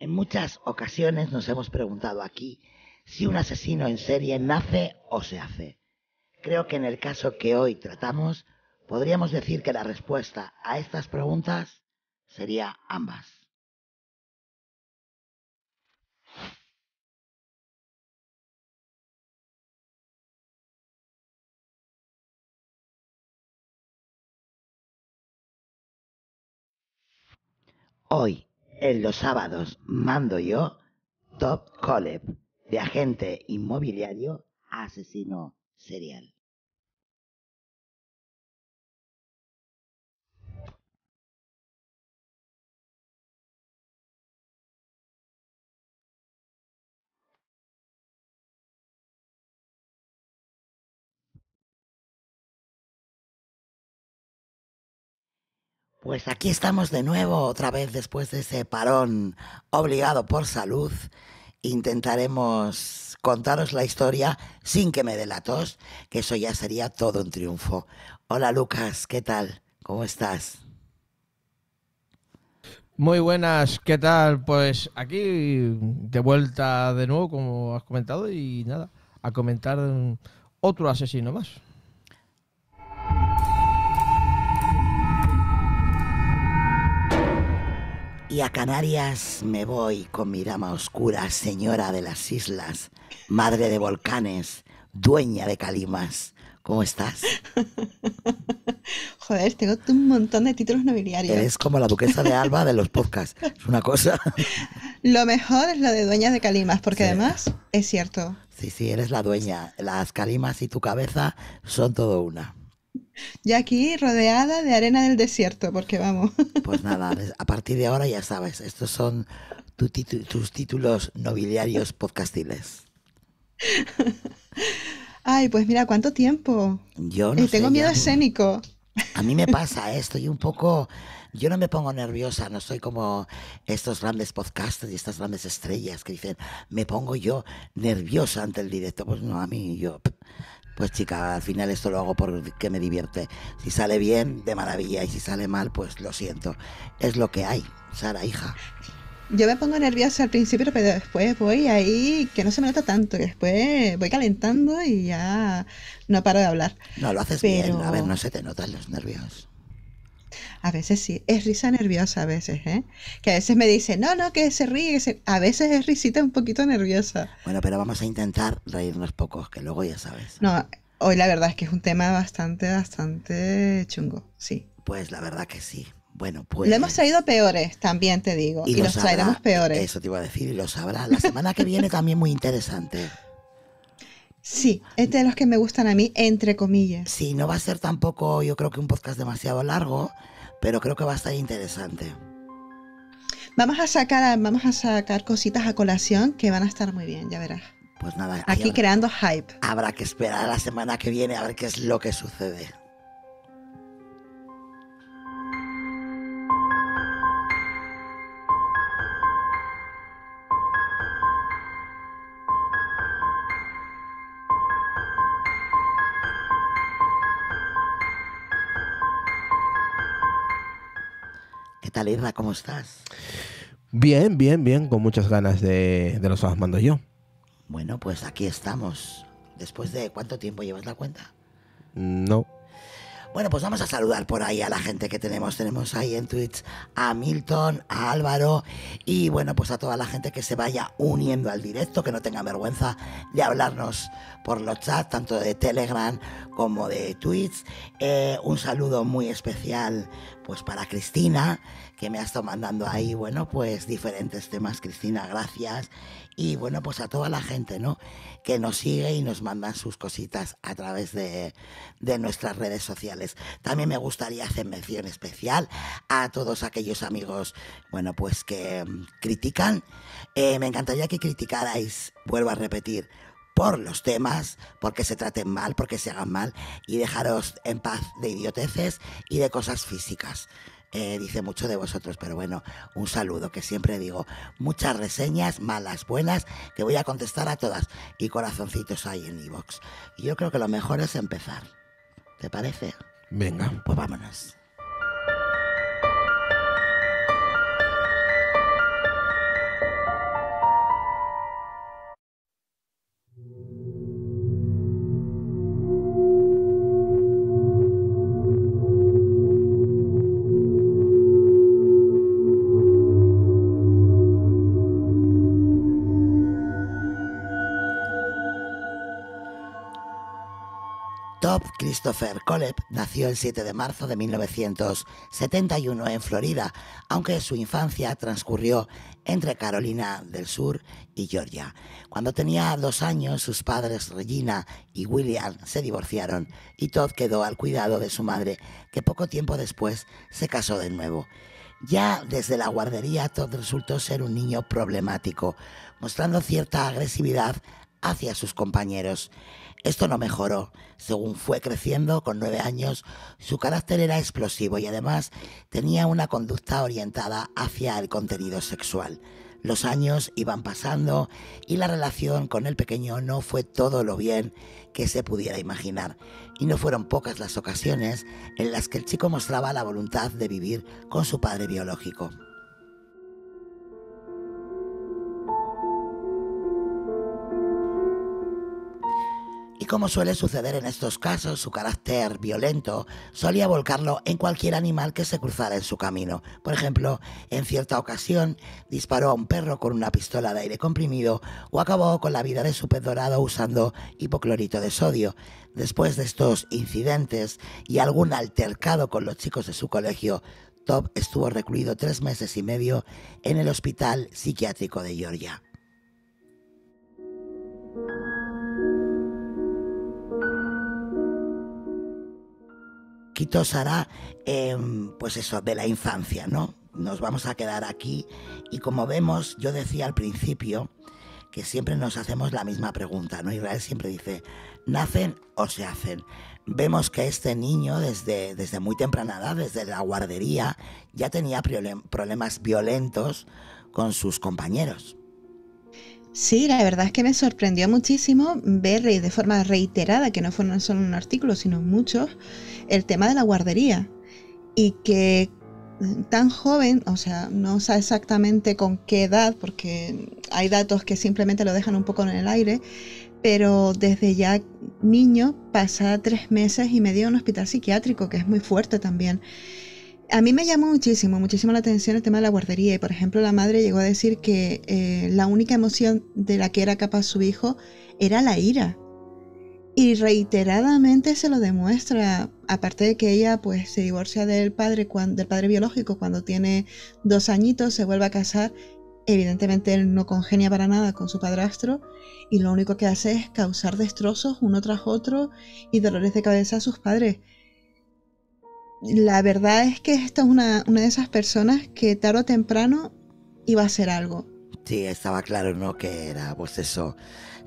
En muchas ocasiones nos hemos preguntado aquí si un asesino en serie nace o se hace. Creo que en el caso que hoy tratamos, podríamos decir que la respuesta a estas preguntas sería ambas. Hoy, en los sábados mando yo Top Coleb, de agente inmobiliario asesino serial. Pues aquí estamos de nuevo, otra vez después de ese parón obligado por salud. Intentaremos contaros la historia sin que me dé la tos, que eso ya sería todo un triunfo. Hola Lucas, ¿qué tal? ¿Cómo estás? Muy buenas, ¿qué tal? Pues aquí de vuelta de nuevo, como has comentado, y nada, a comentar otro asesino más. Y a Canarias me voy con mi dama oscura, señora de las islas, madre de volcanes, dueña de calimas. ¿Cómo estás? Joder, tengo un montón de títulos nobiliarios. Es como la duquesa de Alba de los podcasts. Es una cosa. Lo mejor es lo de dueña de calimas, porque además es cierto. Sí, sí, eres la dueña. Las calimas y tu cabeza son todo una. Y aquí rodeada de arena del desierto, porque vamos. Pues nada, a partir de ahora ya sabes, estos son tus títulos nobiliarios podcastiles. Ay, pues mira, ¿cuánto tiempo? Yo no eh, Tengo miedo escénico. A mí me pasa, esto, eh, estoy un poco... Yo no me pongo nerviosa, no soy como estos grandes podcasters y estas grandes estrellas que dicen, me pongo yo nerviosa ante el directo. Pues no, a mí yo pues chica, al final esto lo hago porque me divierte. Si sale bien, de maravilla, y si sale mal, pues lo siento. Es lo que hay, Sara, hija. Yo me pongo nerviosa al principio, pero después voy ahí, que no se me nota tanto, después voy calentando y ya no paro de hablar. No, lo haces bien, a ver, no se te notan los nervios. A veces sí, es risa nerviosa a veces, ¿eh? Que a veces me dice, no, no, que se ríe, que A veces es risita un poquito nerviosa. Bueno, pero vamos a intentar reírnos pocos, que luego ya sabes. No, hoy la verdad es que es un tema bastante, bastante chungo, sí. Pues la verdad que sí. Bueno, pues. Lo hemos traído peores, también te digo. Y, nos los, peores. Eso te iba a decir, y lo sabrás, La semana que viene también muy interesante. Sí, es de los que me gustan a mí, entre comillas. Sí, no va a ser tampoco, yo creo que un podcast demasiado largo, pero creo que va a estar interesante. Vamos a sacar, vamos a sacar cositas a colación que van a estar muy bien, ya verás. Pues nada. Aquí creando hype. Habrá que esperar la semana que viene a ver qué es lo que sucede. ¿Cómo estás? Bien, bien, bien, con muchas ganas de, de los mando yo. Bueno, pues aquí estamos. ¿Después de cuánto tiempo llevas la cuenta? No. Bueno, pues vamos a saludar por ahí a la gente que tenemos. Tenemos ahí en Twitch a Milton, a Álvaro y bueno, pues a toda la gente que se vaya uniendo al directo, que no tenga vergüenza de hablarnos por los chats, tanto de Telegram como de Twitch. Eh, un saludo muy especial pues para Cristina, que me ha estado mandando ahí, bueno, pues diferentes temas, Cristina, gracias. Y bueno, pues a toda la gente, ¿no? Que nos sigue y nos manda sus cositas a través de, nuestras redes sociales. También me gustaría hacer mención especial a todos aquellos amigos, bueno, pues que mm, critican. Eh, me encantaría que criticarais, vuelvo a repetir, por los temas, porque se traten mal, porque se hagan mal, y dejaros en paz de idioteces y de cosas físicas. Eh, dice mucho de vosotros, pero bueno, un saludo que siempre digo, muchas reseñas, malas, buenas, que voy a contestar a todas y corazoncitos hay en iVox. yo creo que lo mejor es empezar. ¿Te parece? Venga. Pues vámonos. Christopher Coleb nació el 7 de marzo de 1971 en Florida, aunque su infancia transcurrió entre Carolina del Sur y Georgia. Cuando tenía dos años, sus padres Regina y William se divorciaron y Todd quedó al cuidado de su madre, que poco tiempo después se casó de nuevo. Ya desde la guardería, Todd resultó ser un niño problemático, mostrando cierta agresividad hacia sus compañeros. Esto no mejoró. Según fue creciendo, con nueve años, su carácter era explosivo y además tenía una conducta orientada hacia el contenido sexual. Los años iban pasando y la relación con el pequeño no fue todo lo bien que se pudiera imaginar. Y no fueron pocas las ocasiones en las que el chico mostraba la voluntad de vivir con su padre biológico. como suele suceder en estos casos, su carácter violento solía volcarlo en cualquier animal que se cruzara en su camino. Por ejemplo, en cierta ocasión disparó a un perro con una pistola de aire comprimido o acabó con la vida de su pez dorado usando hipoclorito de sodio. Después de estos incidentes y algún altercado con los chicos de su colegio, Top estuvo recluido tres meses y medio en el hospital psiquiátrico de Georgia. poquito será, em, pues eso, de la infancia, ¿no? Nos vamos a quedar aquí y como vemos, yo decía al principio que siempre nos hacemos la misma pregunta, ¿no? Israel siempre dice, ¿nacen o se hacen? Vemos que este niño desde, desde muy temprana edad, desde la guardería, ya tenía problemas violentos con sus compañeros. Sí, la verdad es que me sorprendió muchísimo ver de forma reiterada, que no fueron solo un artículo, sino muchos, el tema de la guardería. Y que tan joven, o sea, no sé exactamente con qué edad, porque hay datos que simplemente lo dejan un poco en el aire, pero desde ya niño pasa tres meses y me en un hospital psiquiátrico, que es muy fuerte también. A mí me llamó muchísimo, muchísimo la atención el tema de la guardería y por ejemplo la madre llegó a decir que eh, la única emoción de la que era capaz su hijo era la ira. Y reiteradamente se lo demuestra, aparte de que ella pues se divorcia del padre, del padre biológico cuando tiene dos añitos, se vuelve a casar, evidentemente él no congenia para nada con su padrastro y lo único que hace es causar destrozos uno tras otro y dolores de cabeza a sus padres la verdad es que esta es una, de esas personas que tarde o temprano iba a hacer algo. Sí, estaba claro, ¿no? Que era, pues eso.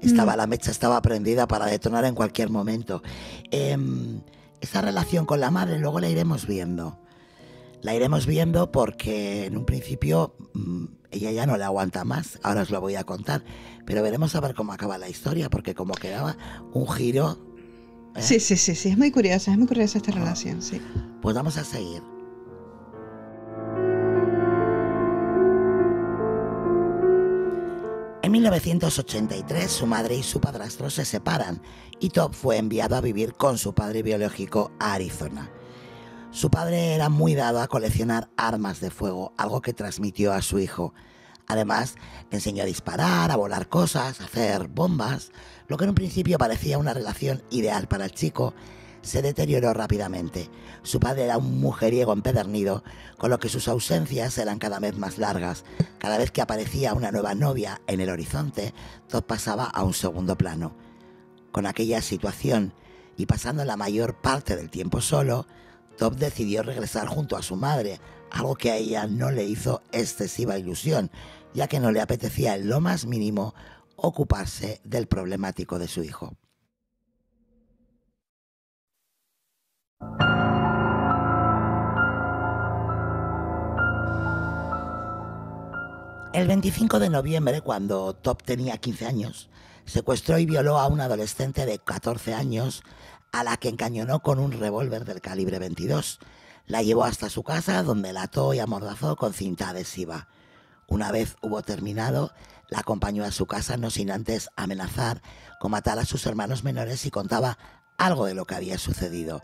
Mm. Estaba, La mecha estaba prendida para detonar en cualquier momento. Em, esa relación con la madre luego la iremos viendo. La iremos viendo porque en un principio mm, ella ya no le aguanta más, ahora os lo voy a contar, pero veremos a ver cómo acaba la historia, porque como quedaba un giro ¿Eh? Sí, sí, sí, es muy curiosa, es muy curiosa esta relación, sí. Pues vamos a seguir. En 1983 su madre y su padrastro se separan y Top fue enviado a vivir con su padre biológico a Arizona. Su padre era muy dado a coleccionar armas de fuego, algo que transmitió a su hijo. Además, le enseñó a disparar, a volar cosas, a hacer bombas, lo que en un principio parecía una relación ideal para el chico se deterioró rápidamente. Su padre era un mujeriego empedernido, con lo que sus ausencias eran cada vez más largas. Cada vez que aparecía una nueva novia en el horizonte, Top pasaba a un segundo plano. Con aquella situación y pasando la mayor parte del tiempo solo, Top decidió regresar junto a su madre, algo que a ella no le hizo excesiva ilusión, ya que no le apetecía en lo más mínimo ocuparse del problemático de su hijo. El 25 de noviembre, cuando Top tenía 15 años, secuestró y violó a una adolescente de 14 años a la que encañonó con un revólver del calibre 22. La llevó hasta su casa donde la ató y amordazó con cinta adhesiva. Una vez hubo terminado, la acompañó a su casa no sin antes amenazar con matar a sus hermanos menores si contaba algo de lo que había sucedido.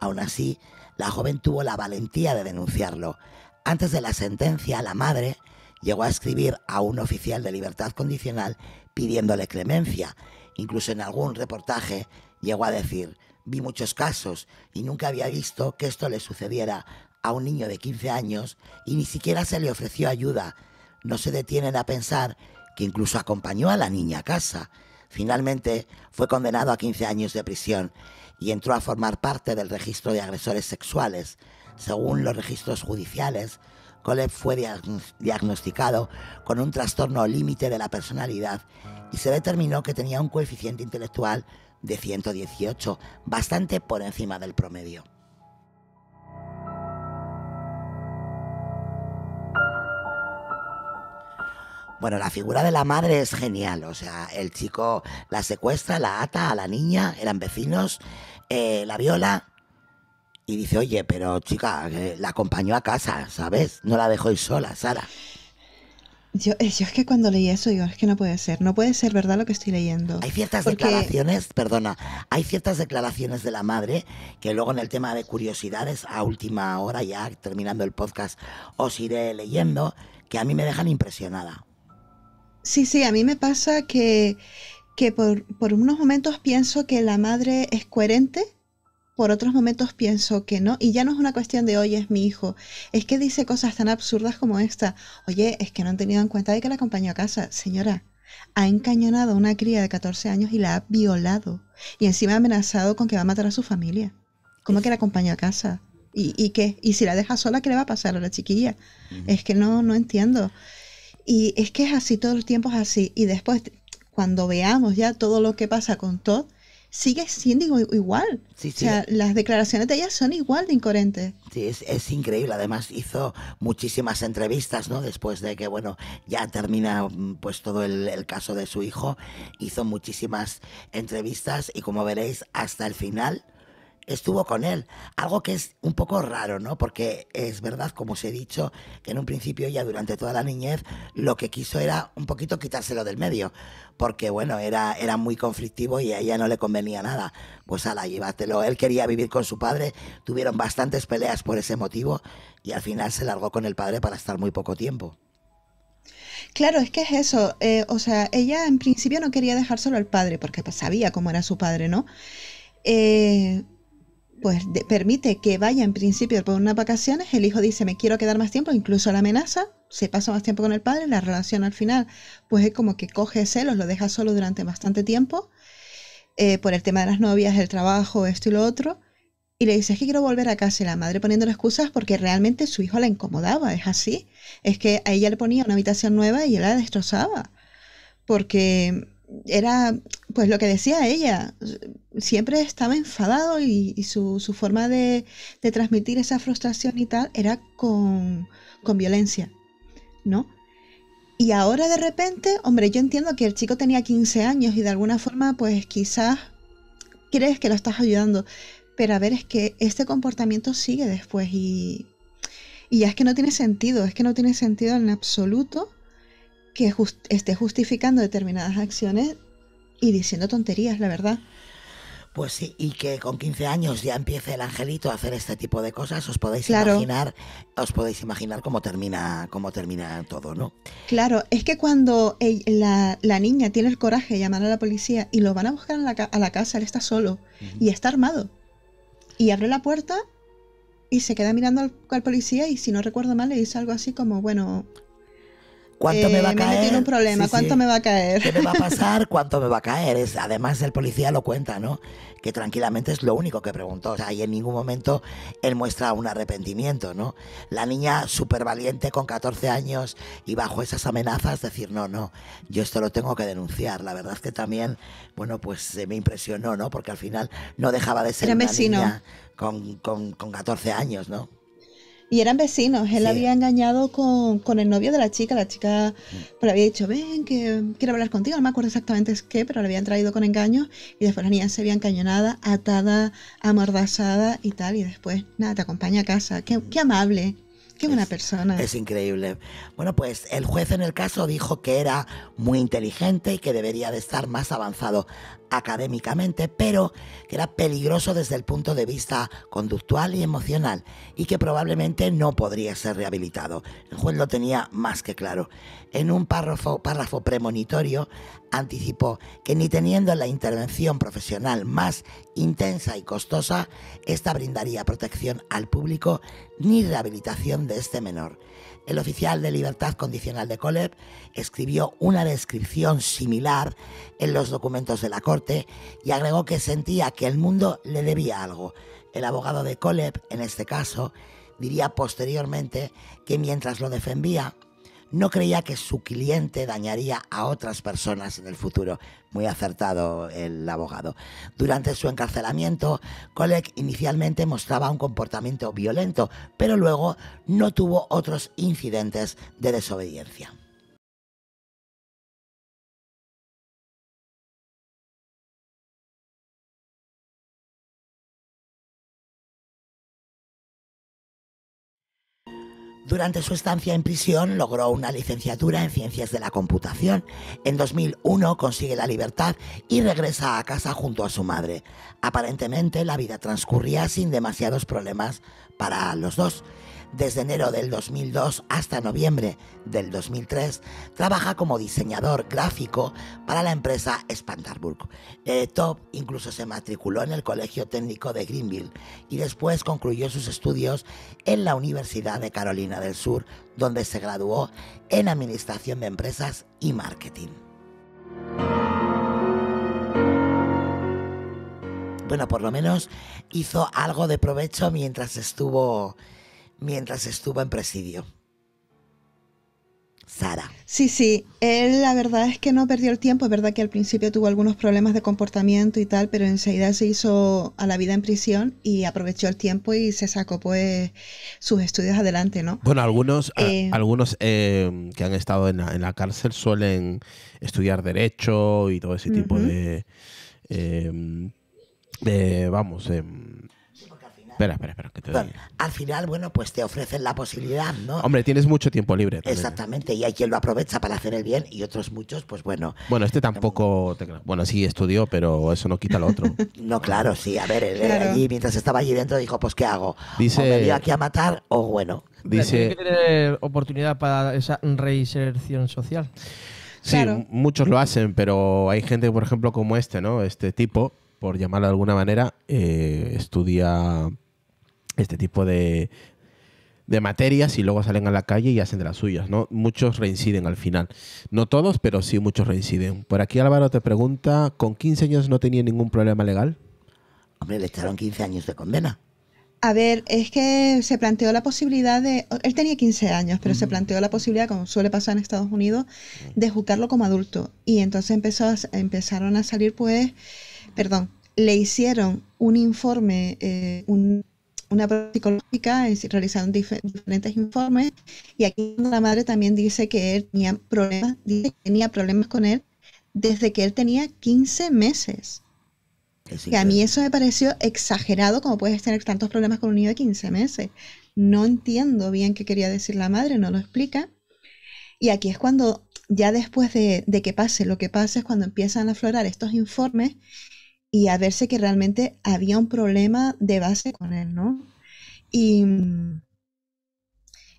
Aún así, la joven tuvo la valentía de denunciarlo. Antes de la sentencia, la madre llegó a escribir a un oficial de libertad condicional pidiéndole clemencia. Incluso en algún reportaje llegó a decir, vi muchos casos y nunca había visto que esto le sucediera a un niño de 15 años y ni siquiera se le ofreció ayuda. No se detienen a pensar que incluso acompañó a la niña a casa. Finalmente fue condenado a 15 años de prisión y entró a formar parte del registro de agresores sexuales. Según los registros judiciales, Coleb fue diagnosticado con un trastorno límite de la personalidad y se determinó que tenía un coeficiente intelectual de 118, bastante por encima del promedio. Bueno, la figura de la madre es genial. O sea, el chico la secuestra, la ata a la niña, eran vecinos, eh, la viola. Y dice, oye, pero chica, la acompañó a casa, ¿sabes? No la dejó ir sola, Sara. Eh, yo, es que cuando leí eso, digo, es que no puede ser, no puede ser verdad lo que estoy leyendo. Hay ciertas declaraciones, perdona, hay ciertas declaraciones de la madre que luego en el tema de curiosidades, a última hora ya terminando el podcast, os iré leyendo, que a mí me dejan impresionada. Sí, sí, a mí me pasa que, que por, por, unos momentos pienso que la madre es coherente, por otros momentos pienso que no, y ya no es una cuestión de, oye, es mi hijo, es que dice cosas tan absurdas como esta, oye, es que no han tenido en cuenta de que la acompañó a casa, señora, ha encañonado a una cría de 14 años y la ha violado, y encima ha amenazado con que va a matar a su familia. ¿Cómo que la acompañó a casa? ¿Y, ¿Y, qué? ¿Y si la deja sola, qué le va a pasar a la chiquilla? Es que no, no entiendo. Y es que es así, todos los tiempos es así. Y después, cuando veamos ya todo lo que pasa con Todd, sigue siendo igual. O sea, las declaraciones de ella son igual de incoherentes. Sí, es, increíble. Además, hizo muchísimas entrevistas, ¿no? Después de que, bueno, ya termina mm, pues todo el, caso de su hijo, hizo muchísimas entrevistas y como veréis, hasta el final estuvo con él. Algo que es un poco raro, ¿no? Porque es verdad, como os he dicho, que en un principio ella durante toda la niñez lo que quiso era un poquito quitárselo del medio. Porque, bueno, era, era muy conflictivo y a ella no le convenía nada. Pues ala, llévatelo. Él quería vivir con su padre, tuvieron bastantes peleas por ese motivo y al final se largó con el padre para estar muy poco tiempo. Claro, es que es eso. Eh, o sea, ella en principio no quería dejar solo al padre porque pues, sabía cómo era su padre, ¿no? Eh, pues permite que vaya en principio por unas vacaciones, el hijo dice me quiero quedar más tiempo, incluso la amenaza, se pasa más tiempo con el padre, la relación al final pues es como que coge celos, lo deja solo durante bastante tiempo, eh, por el tema de las novias, el trabajo, esto y lo otro, y le dice es que quiero volver a casa y la madre poniendo excusas porque realmente su hijo la incomodaba, es así, es que a ella le ponía una habitación nueva y la destrozaba, porque era pues lo que decía ella, siempre estaba enfadado y, su, forma de, transmitir esa frustración y tal era con, violencia, ¿no? Y ahora de repente, hombre, yo entiendo que el chico tenía 15 años y de alguna forma pues quizás crees que lo estás ayudando, pero a ver, es que este comportamiento sigue después y, y es que no tiene sentido, es que no tiene sentido en absoluto que esté justificando determinadas acciones y diciendo tonterías, la verdad. Pues sí, y que con 15 años ya empiece el angelito a hacer este tipo de cosas, os podéis imaginar, os podéis imaginar cómo termina, cómo termina todo, ¿no? Claro, es que cuando la, niña tiene el coraje de llamar a la policía y lo van a buscar a la, casa, él está solo y está armado. Y abre la puerta y se queda mirando al, policía y si no recuerdo mal le dice algo así como, bueno, ¿Cuánto me va a caer? Eh, tiene un problema, ¿cuánto me va a caer? ¿Qué me va a pasar? ¿Cuánto me va a caer? además, el policía lo cuenta, ¿no? Que tranquilamente es lo único que preguntó. O sea, y en ningún momento él muestra un arrepentimiento, ¿no? La niña súper valiente con 14 años y bajo esas amenazas decir, no, no, yo esto lo tengo que denunciar. La verdad es que también, bueno, pues se eh, me impresionó, ¿no? Porque al final no dejaba de ser una niña con, con 14 años, ¿no? Y eran vecinos, él había engañado con, el novio de la chica, la chica mm. le había dicho, ven, que quiero hablar contigo, no me acuerdo exactamente es qué, pero le habían traído con engaños y después la niña se había encañonada, atada, amordazada y tal, y después, nada, te acompaña a casa, qué, amable, Qué buena persona. Es increíble. Bueno, pues el juez en el caso dijo que era muy inteligente y que debería de estar más avanzado académicamente, pero que era peligroso desde el punto de vista conductual y emocional y que probablemente no podría ser rehabilitado. El juez lo tenía más que claro. En un párrafo, premonitorio anticipó que ni teniendo la intervención profesional más intensa y costosa, esta brindaría protección al público ni rehabilitación de este menor. El oficial de libertad condicional de Coleb escribió una descripción similar en los documentos de la corte y agregó que sentía que el mundo le debía algo. El abogado de Coleb, en este caso, diría posteriormente que mientras lo defendía, no creía que su cliente dañaría a otras personas en el futuro. Muy acertado el abogado. Durante su encarcelamiento, Kolek inicialmente mostraba un comportamiento violento, pero luego no tuvo otros incidentes de desobediencia. Durante su estancia en prisión logró una licenciatura en ciencias de la computación. En 2001 consigue la libertad y regresa a casa junto a su madre. Aparentemente la vida transcurría sin demasiados problemas para los dos. Desde enero del 2002 hasta noviembre del 2003 trabaja como diseñador gráfico para la empresa Spandarburg. Eh, Top incluso se matriculó en el Colegio Técnico de Greenville y después concluyó sus estudios en la Universidad de Carolina del Sur, donde se graduó en Administración de Empresas y Marketing. Bueno, por lo menos hizo algo de provecho mientras estuvo mientras estuvo en presidio. Sara. Sí, sí, él la verdad es que no perdió el tiempo, es verdad que al principio tuvo algunos problemas de comportamiento y tal, pero enseguida se hizo a la vida en prisión y aprovechó el tiempo y se sacó pues sus estudios adelante, ¿no? Bueno, algunos, eh, algunos em, que han estado en la, en la, cárcel suelen estudiar derecho y todo ese tipo de, eh, de, vamos, em, Espera, espera, espera. Que te Al final, bueno, pues te ofrecen la posibilidad, ¿no? Hombre, tienes mucho tiempo libre. ¿eh? Exactamente, y hay quien lo aprovecha para hacer el bien y otros muchos, pues bueno. Bueno, este tampoco. Bueno, sí estudió, pero eso no quita lo otro. no, claro, sí. A ver, él, allí, mientras estaba allí dentro, dijo, pues ¿qué hago? Dice, o me dio aquí a matar, o bueno. Dice. Tiene que tener oportunidad para esa reinserción social. Sí, muchos lo hacen, pero hay gente, por ejemplo, como este, ¿no? Este tipo, por llamarlo de alguna manera, eh, estudia este tipo de, de materias y luego salen a la calle y hacen de las suyas, ¿no? Muchos reinciden al final. No todos, pero sí muchos reinciden. Por aquí Álvaro te pregunta, ¿con 15 años no tenía ningún problema legal? Hombre, le echaron 15 años de condena. A ver, es que se planteó la posibilidad de, él tenía 15 años, pero se planteó la posibilidad, como suele pasar en Estados Unidos, de juzgarlo como adulto. Y entonces empezó empezaron a salir, pues, perdón, le hicieron un informe, eh, un una psicológica, es, realizaron diferentes informes y aquí la madre también dice que él tenía problemas, tenía problemas con él desde que él tenía 15 meses. que a mí eso me pareció exagerado como puedes tener tantos problemas con un niño de 15 meses. No entiendo bien qué quería decir la madre, no lo explica. Y aquí es cuando ya después de, de que pase lo que pase es cuando empiezan a aflorar estos informes y a verse que realmente había un problema de base con él, ¿no? Mm,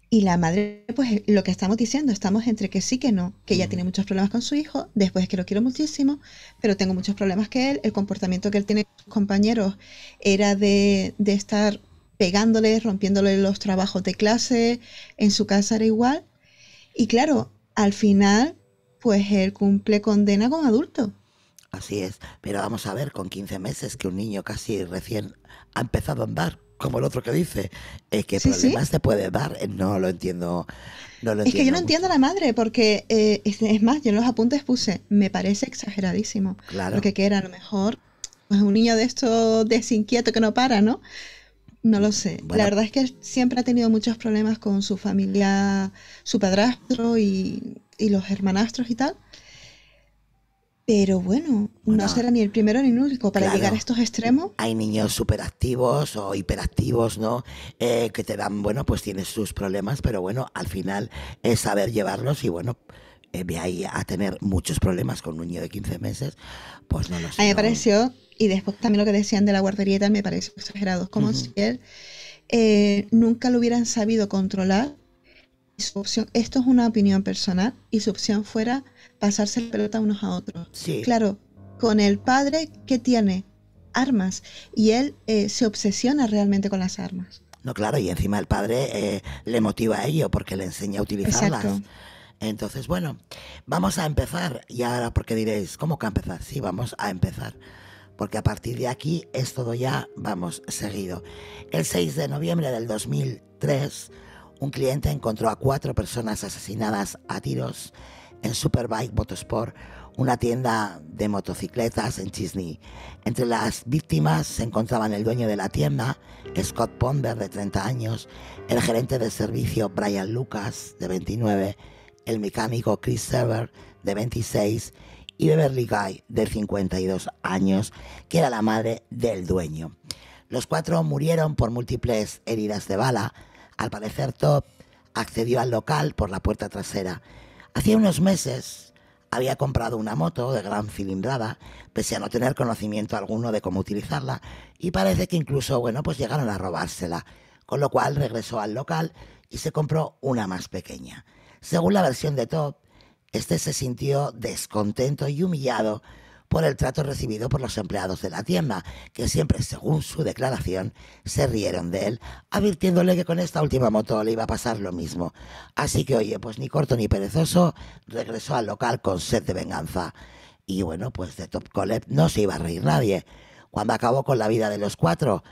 y, la madre, pues lo que estamos diciendo, estamos entre que sí, que no, que ella tiene mm. muchos problemas con su hijo, después que lo quiero muchísimo, pero tengo muchos problemas que él, el comportamiento que él tiene con sus compañeros era de, estar pegándole, rompiéndole los trabajos de clase, en su casa era igual, y claro, al final, pues él cumple condena como adulto. Así es, pero vamos a ver, con 15 meses que un niño casi recién ha empezado a andar, como el otro que dice, es que sí, problemas se puede dar, eh, no lo entiendo. es que yo no entiendo a la madre, porque eh, es, más, yo en los apuntes puse, me parece exageradísimo. Claro. Porque que era a lo mejor pues, un niño de esto desinquieto que no para, ¿no? No lo sé. la verdad es que siempre ha tenido muchos problemas con su familia, su padrastro y los hermanastros y tal. Pero bueno, no será ni el primero ni el único para llegar a estos extremos. Hay niños superactivos o hiperactivos, ¿no? Eh, que te dan, bueno, pues tienes sus problemas, pero bueno, al final es saber llevarlos y bueno, eh, a tener muchos problemas con un niño de 15 meses, pues no lo sé. A mí me pareció, y después también lo que decían de la guardería me pareció exagerado. como si él eh, nunca lo hubieran sabido controlar. su opción, esto es una opinión personal, y su opción fuera pasarse pelota unos a otros. Sí. Claro, con el padre que tiene armas y él eh, se obsesiona realmente con las armas. No, claro, y encima el padre eh, le motiva a ello porque le enseña a utilizarlas. Exacto. Entonces, bueno, vamos a empezar. Y ahora, porque diréis, ¿cómo que empezar? Sí, vamos a empezar. Porque a partir de aquí es todo ya, vamos, seguido. El 6 de noviembre del 2003, un cliente encontró a cuatro personas asesinadas a tiros en Superbike Motorsport, una tienda de motocicletas en Chisney. Entre las víctimas se encontraban el dueño de la tienda, Scott Ponder, de 30 años, el gerente de servicio, Brian Lucas, de 29, el mecánico Chris Sever, de 26, y Beverly Guy, de 52 años, que era la madre del dueño. Los cuatro murieron por múltiples heridas de bala. Al parecer, Top accedió al local por la puerta trasera Hacía unos meses había comprado una moto de gran cilindrada, pese a no tener conocimiento alguno de cómo utilizarla, y parece que incluso, bueno, pues llegaron a robársela, con lo cual regresó al local y se compró una más pequeña. Según la versión de Todd, este se sintió descontento y humillado por el trato recibido por los empleados de la tienda, que siempre, según su declaración, se rieron de él, advirtiéndole que con esta última moto le iba a pasar lo mismo. Así que, oye, pues ni corto ni perezoso, regresó al local con sed de venganza. Y bueno, pues de Top Colette no se iba a reír nadie. Cuando acabó con la vida de los cuatro,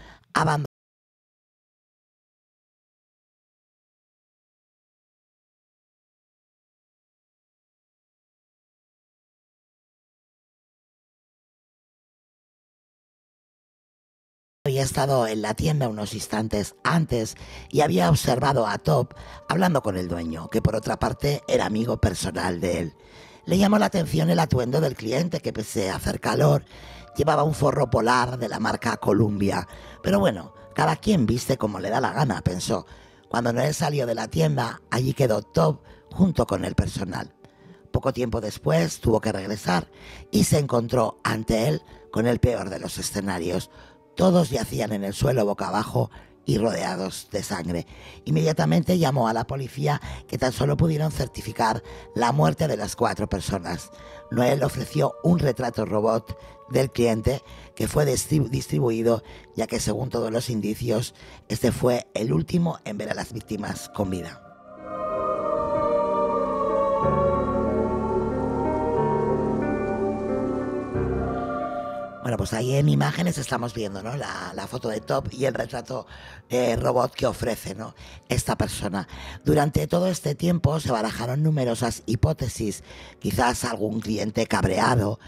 había estado en la tienda unos instantes antes y había observado a Top hablando con el dueño, que por otra parte era amigo personal de él. Le llamó la atención el atuendo del cliente, que pese a hacer calor, llevaba un forro polar de la marca Columbia. Pero bueno, cada quien viste como le da la gana, pensó. Cuando Noel salió de la tienda, allí quedó Top junto con el personal. Poco tiempo después tuvo que regresar y se encontró ante él con el peor de los escenarios, todos yacían en el suelo boca abajo y rodeados de sangre. Inmediatamente llamó a la policía que tan solo pudieron certificar la muerte de las cuatro personas. Noel ofreció un retrato robot del cliente que fue distribuido ya que según todos los indicios este fue el último en ver a las víctimas con vida. Bueno, pues ahí en imágenes estamos viendo ¿no? la, la foto de Top y el retrato eh, robot que ofrece ¿no? esta persona. Durante todo este tiempo se barajaron numerosas hipótesis. Quizás algún cliente cabreado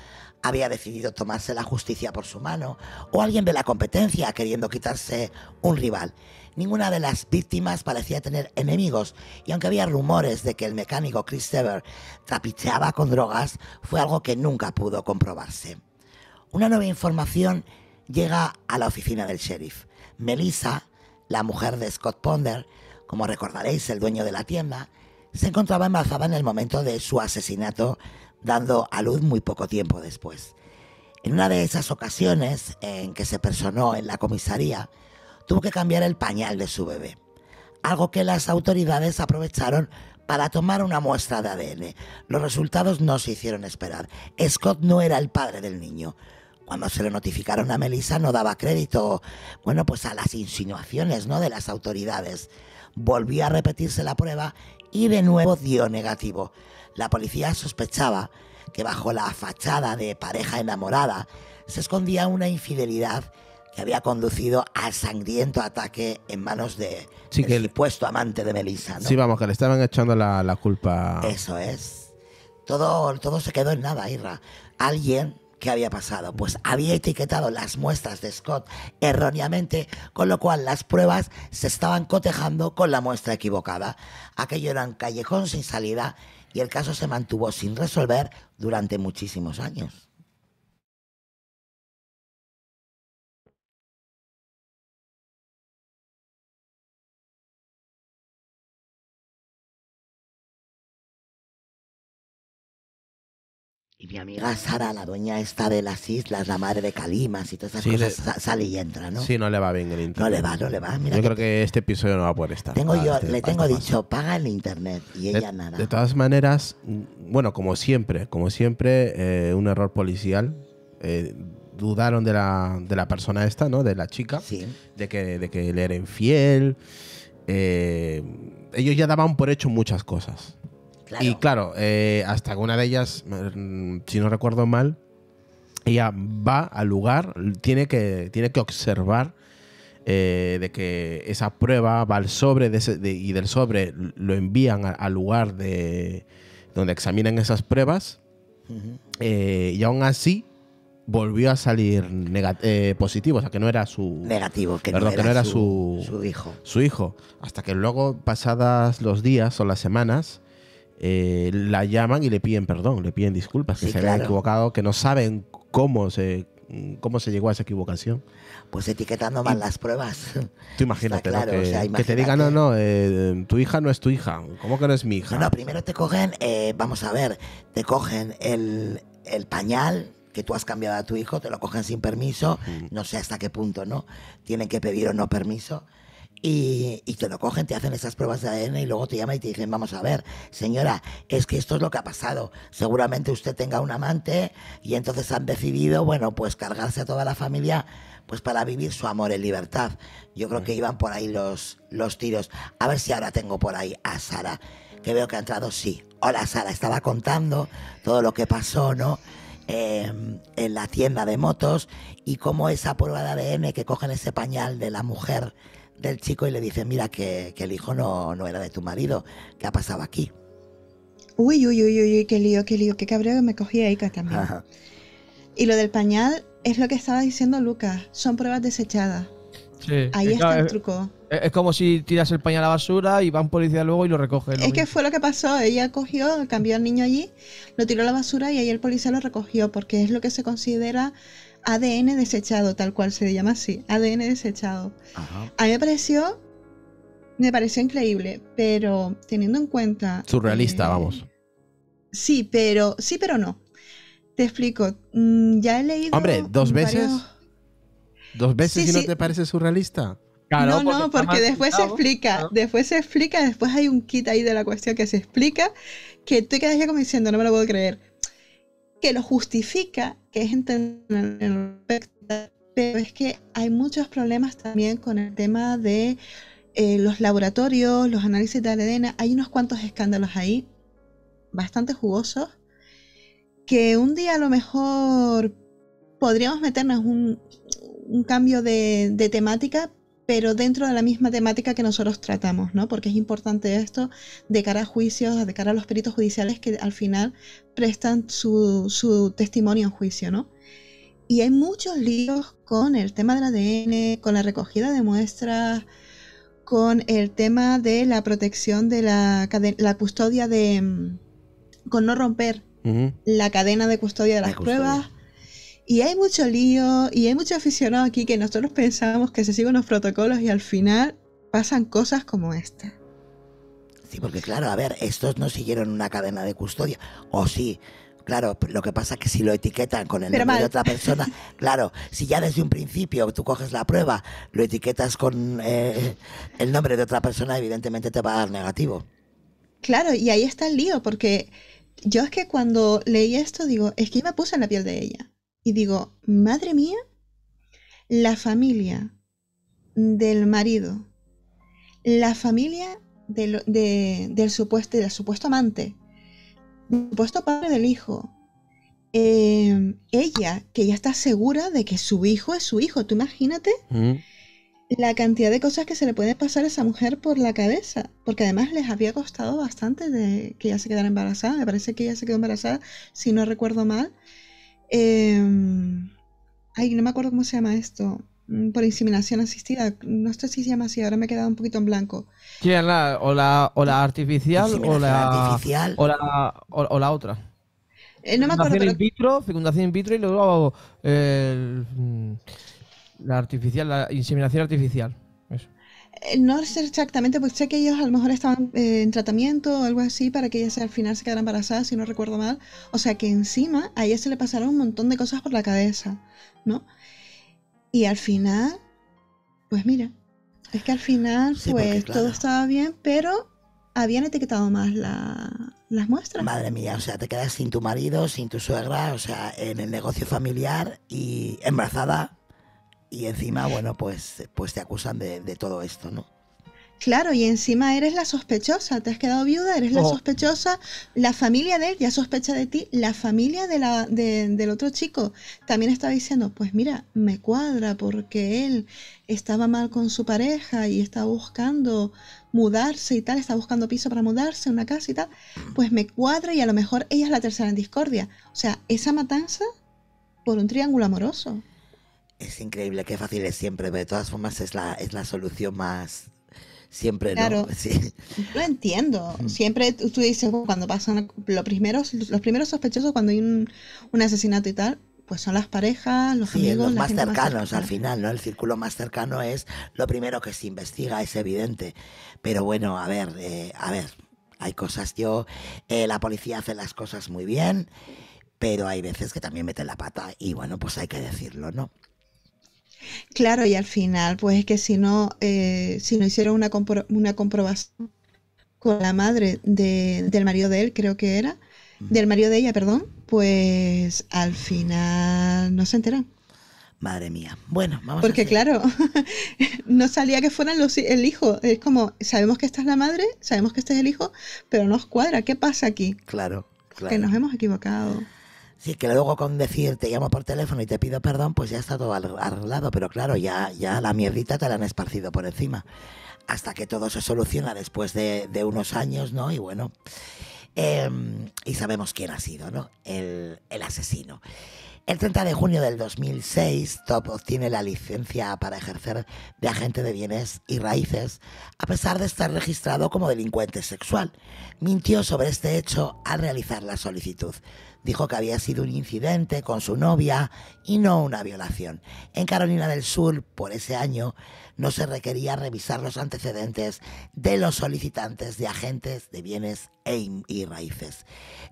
había decidido tomarse la justicia por su mano o alguien de la competencia queriendo quitarse un rival. Ninguna de las víctimas parecía tener enemigos y aunque había rumores de que el mecánico Chris Sever trapicheaba con drogas, fue algo que nunca pudo comprobarse. Una nueva información llega a la oficina del sheriff. Melissa, la mujer de Scott Ponder, como recordaréis, el dueño de la tienda, se encontraba embarazada en el momento de su asesinato, dando a luz muy poco tiempo después. En una de esas ocasiones en que se personó en la comisaría, tuvo que cambiar el pañal de su bebé, algo que las autoridades aprovecharon para tomar una muestra de ADN. Los resultados no se hicieron esperar. Scott no era el padre del niño, cuando se le notificaron a Melisa no daba crédito, bueno, pues a las insinuaciones, ¿no? De las autoridades. Volvió a repetirse la prueba y de nuevo dio negativo. La policía sospechaba que bajo la fachada de pareja enamorada se escondía una infidelidad que había conducido al sangriento ataque en manos de supuesto amante de Melisa. Sí, vamos, que le estaban echando la, culpa. Eso es. Todo, todo se quedó en nada, Irra. Alguien ¿Qué había pasado? Pues había etiquetado las muestras de Scott erróneamente, con lo cual las pruebas se estaban cotejando con la muestra equivocada. Aquello era un callejón sin salida y el caso se mantuvo sin resolver durante muchísimos años. Y mi amiga Sara, la dueña esta de las islas, la madre de Calimas y todas esas cosas, sale y entra, ¿no? Sí, no le va bien el internet. No le va, no le va. Mira yo creo que este episodio no va a poder estar. Ah, este le tengo dicho, paga el internet y ella nada. De todas maneras, mm, bueno, como siempre, como siempre, eh, un error policial. Eh, dudaron de la, persona esta, ¿no? De la chica, de, que, de que le era infiel. Eh, ellos ya daban por hecho muchas cosas. Y claro, eh, hasta que una de ellas, mm, si no recuerdo mal, ella va al lugar, tiene que, tiene que observar eh, de que esa prueba va al sobre ese, y del sobre lo envían al lugar de donde examinan esas pruebas. Eh, y aún así volvió a salir positivo, o sea que no era su negativo, que no era, su, hijo. Su hijo, hasta que luego pasadas los días o las semanas eh, la llaman y le piden perdón, le piden disculpas, que se claro. habían equivocado, que no saben cómo se, cómo se llegó a esa equivocación. Pues etiquetando mal las pruebas. Tú imagínate, que, te digan, no, no, eh, tu hija no es tu hija, ¿cómo que no es mi hija? No, primero te cogen, eh, vamos a ver, te cogen el, el pañal, que tú has cambiado a tu hijo, te lo cogen sin permiso, no sé hasta qué punto, ¿no? Tienen que pedir o no permiso y, te lo cogen, te hacen esas pruebas de ADN y luego te llaman y te dicen, vamos a ver, señora, es que esto es lo que ha pasado. Seguramente usted tenga un amante y entonces han decidido, bueno, pues cargarse a toda la familia pues para vivir su amor en libertad. Yo creo mm. que iban por ahí los, los tiros. A ver si ahora tengo por ahí a Sara, que veo que ha entrado, sí. Hola Sara, estaba contando todo lo que pasó, ¿no? Em, en la tienda de motos y cómo esa prueba de ADN que cogen ese pañal de la mujer del chico y le dice, mira, que, el hijo no, era de tu marido, ¿qué ha pasado aquí? Uy, uy, uy, uy, qué lío, qué lío, qué cabreo que me cogí ahí también. Y lo del pañal es lo que estaba diciendo Lucas, son pruebas desechadas. ahí eh, está el truco. Es, como si tiras el pañal a la basura y va un policía luego y lo recoge. es que fue lo que pasó. Ella cogió, cambió al niño allí, lo tiró a la basura y ahí el policía lo recogió, porque es lo que se considera ADN desechado, tal cual se llama así, ADN desechado. A mí me pareció, me pareció increíble, pero teniendo en cuenta... Surrealista, eh, vamos. Sí, pero, sí, pero no. Te explico, mm, ya he leído... Hombre, dos veces... ¿Dos veces y no te parece surrealista? no, porque no, porque después se explica, después se explica, después hay un kit ahí de la cuestión que se explica, que tú quedas ya como diciendo, no me lo puedo creer, que lo justifica, que es entender pero es que hay muchos problemas también con el tema de eh, los laboratorios, los análisis de ADN. Hay unos cuantos escándalos ahí, bastante jugosos, que un día a lo mejor podríamos meternos un, cambio de temática pero dentro de la misma temática que nosotros tratamos, ¿no? Porque es importante esto de cara a juicios, de cara a los peritos judiciales que al final prestan su, testimonio en juicio, ¿no? Y hay muchos líos con el tema del ADN, con la recogida de muestras, con el tema de la protección de la, la custodia de... Mm, con no romper la cadena de custodia de, las pruebas y hay mucho lío y hay mucho aficionado aquí que nosotros pensamos que se siguen los protocolos y al final pasan cosas como esta. Sí, porque claro, a ver, estos no siguieron una cadena de custodia. O sí, Claro, lo que pasa es que si lo etiquetan con el nombre de otra persona, claro, si ya desde un principio tú coges la prueba, lo etiquetas con eh, el nombre de otra persona, evidentemente te va a dar negativo. Claro, y ahí está el lío, porque yo es que cuando leí esto digo, es que me puse en la piel de ella y digo, madre mía, la familia del marido, la familia del, del supuesto, supuesto amante, el supuesto padre del hijo, em, ella, que ya está segura de que su hijo es su hijo, tú imagínate mm. la cantidad de cosas que se le puede pasar a esa mujer por la cabeza, porque además les había costado bastante de que ella se quedara embarazada, me parece que ella se quedó embarazada, si no recuerdo mal, eh, ay, no me acuerdo cómo se llama esto. Mm, por inseminación asistida. No sé si se llama así, ahora me he quedado un poquito en blanco. o, la, artificial o la, O, la, otra. Eh, no me acuerdo. Fecundación in vitro, y luego eh, mm, la artificial, la inseminación artificial. Eh, no sé exactamente, pues sé que ellos a lo mejor estaban eh, en tratamiento o algo así para que ella al final se quedara embarazada, si no recuerdo mal. O sea que encima a ella se le pasaron un montón de cosas por la cabeza, ¿no? Y al final, pues mira, es que al final, pues todo estaba bien, pero habían etiquetado más las muestras. Madre mía, o sea, te quedas sin tu marido, sin tu suegra, o sea, en el negocio familiar y embarazada y encima, bueno, pues, pues te acusan de, todo esto, ¿no? Claro, y encima eres la sospechosa, te has quedado viuda, eres la oh. sospechosa, la familia de él ya sospecha de ti, la familia de la, del otro chico también estaba diciendo, pues mira, me cuadra porque él estaba mal con su pareja y estaba buscando mudarse y tal, estaba buscando piso para mudarse, una casa y tal, pues me cuadra y a lo mejor ella es la tercera en discordia. O sea, esa matanza por un triángulo amoroso. Es increíble, qué fácil es siempre, pero de todas formas es la, es la solución más, siempre claro, no. Lo entiendo. Siempre tú, dices, oh, cuando pasan los primeros, los primeros sospechosos cuando hay un, un asesinato y tal, pues son las parejas, los amigos. Los más cercanos, al final, ¿no? El círculo más cercano es lo primero que se investiga, es evidente. Pero bueno, a ver, eh, a ver, hay cosas, yo, eh, la policía hace las cosas muy bien, pero hay veces que también mete la pata y bueno, pues hay que decirlo, ¿no? Claro, y al final, pues es que si no, eh, si no hicieron una, una comprobación con la madre de, del marido de él, creo que era, del marido de ella, perdón, pues al final no se enteran. Madre mía. Bueno, vamos Porque claro, no salía que fueran los, el hijo. Es como, sabemos que esta es la madre, sabemos que este es el hijo, pero os cuadra. ¿Qué pasa aquí? Claro, claro. Que nos hemos equivocado. Sí, que luego con decir te llamo por teléfono y te pido perdón, pues ya está todo arreglado, pero claro, ya, ya la mierdita te la han esparcido por encima. Hasta que todo se soluciona después de, unos años, ¿no? Y bueno, em, y sabemos quién ha sido, ¿no? El, el asesino. El 30 de junio del 2006, Top obtiene la licencia para ejercer de agente de bienes y raíces, a pesar de estar registrado como delincuente sexual. Mintió sobre este hecho al realizar la solicitud. Dijo que había sido un incidente con su novia y no una violación. En Carolina del Sur, por ese año, no se requería revisar los antecedentes de los solicitantes de agentes de bienes e y raíces.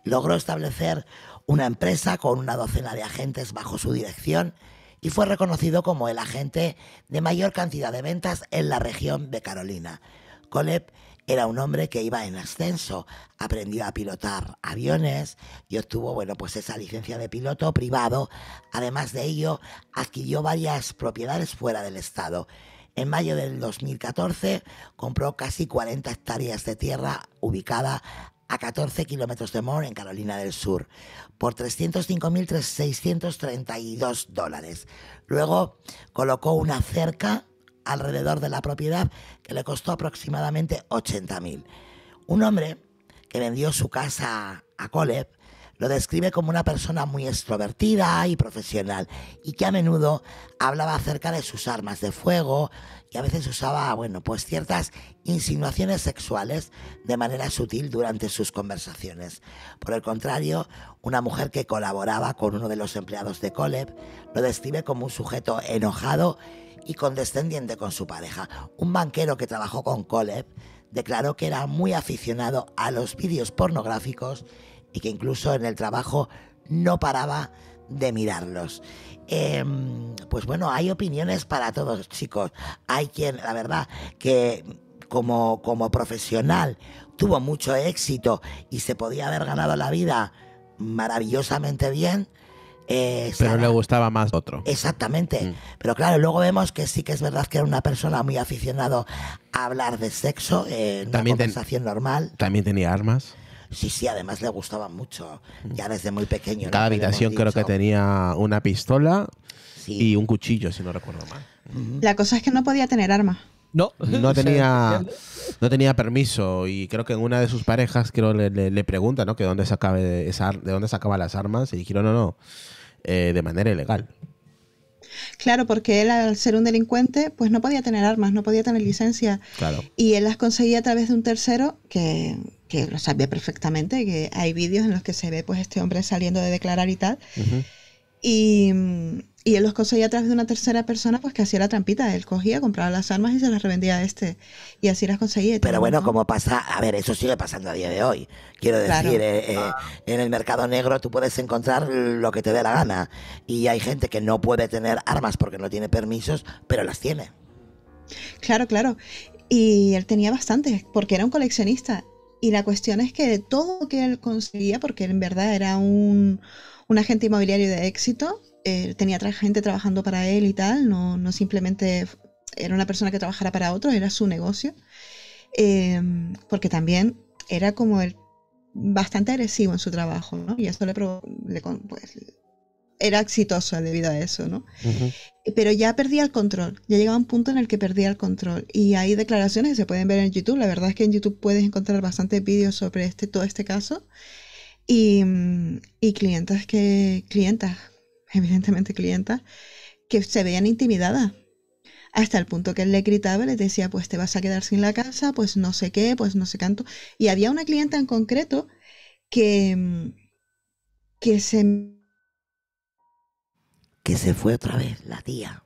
Logró establecer una empresa con una docena de agentes bajo su dirección y fue reconocido como el agente de mayor cantidad de ventas en la región de Carolina. Colep era un hombre que iba en ascenso, aprendió a pilotar aviones y obtuvo, bueno, pues esa licencia de piloto privado. Además de ello, adquirió varias propiedades fuera del estado. En mayo del 2014 compró casi 40 hectáreas de tierra ubicada a 14 kilómetros de Moore, en Carolina del Sur, por 305.632 dólares. Luego colocó una cerca alrededor de la propiedad que le costó aproximadamente 80.000. Un hombre que vendió su casa a Coleb lo describe como una persona muy extrovertida y profesional y que a menudo hablaba acerca de sus armas de fuego y a veces usaba, bueno, pues ciertas insinuaciones sexuales de manera sutil durante sus conversaciones. Por el contrario, una mujer que colaboraba con uno de los empleados de Coleb lo describe como un sujeto enojado y condescendiente con su pareja. Un banquero que trabajó con Coleb declaró que era muy aficionado a los vídeos pornográficos y que incluso en el trabajo no paraba de mirarlos. Em, pues bueno, hay opiniones para todos, chicos. Hay quien, la verdad, que como, como profesional tuvo mucho éxito y se podía haber ganado la vida maravillosamente bien, pero le gustaba más otro. Exactamente. Mm. Pero claro, luego vemos que sí que es verdad que era una persona muy aficionado a hablar de sexo en también una conversación normal. También tenía armas. Sí, sí, además le gustaba mucho, mm. ya desde muy pequeño. cada habitación creo que tenía una pistola y un cuchillo, si no recuerdo mal. La cosa es que no podía tener armas. No. No tenía, no tenía permiso y creo que en una de sus parejas creo, le, le, pregunta ¿no? que dónde de dónde sacaba las armas y dijeron, no, no, eh, de manera ilegal. Claro, porque él al ser un delincuente, pues no podía tener armas, no podía tener licencia. Claro. Y él las conseguía a través de un tercero que, que lo sabía perfectamente, que hay vídeos en los que se ve pues este hombre saliendo de declarar y tal. Mm, y, él los conseguía a través de una tercera persona, pues que hacía la trampita. Él cogía, compraba las armas y se las revendía a este. Y así las conseguía. Pero bueno, como pasa, a ver, eso sigue pasando a día de hoy. Quiero decir, eh, eh, en el mercado negro tú puedes encontrar lo que te dé la gana. Y hay gente que no puede tener armas porque no tiene permisos, pero las tiene. Claro, claro. Y él tenía bastantes, porque era un coleccionista. Y la cuestión es que todo lo que él conseguía, porque en verdad era un un agente inmobiliario de éxito, eh, tenía otra gente trabajando para él y tal, no, no, simplemente era una persona que trabajara para otro era su negocio, em, porque también era como bastante agresivo en su trabajo, ¿no? Y eso le, pues, era exitoso debido a eso, ¿no? Pero ya perdía el control, ya llegaba un punto en el que perdía el control. Y hay declaraciones que se pueden ver en YouTube, la verdad es que en YouTube puedes encontrar bastantes vídeos sobre este, todo este caso. Y, mm, y clientas que, clientas, evidentemente clientas, que se veían intimidadas hasta el punto que él le gritaba, le decía, pues te vas a quedar sin la casa, pues no sé qué, pues no sé cuánto. Y había una clienta en concreto que, mm, que se... Que se fue otra vez, la tía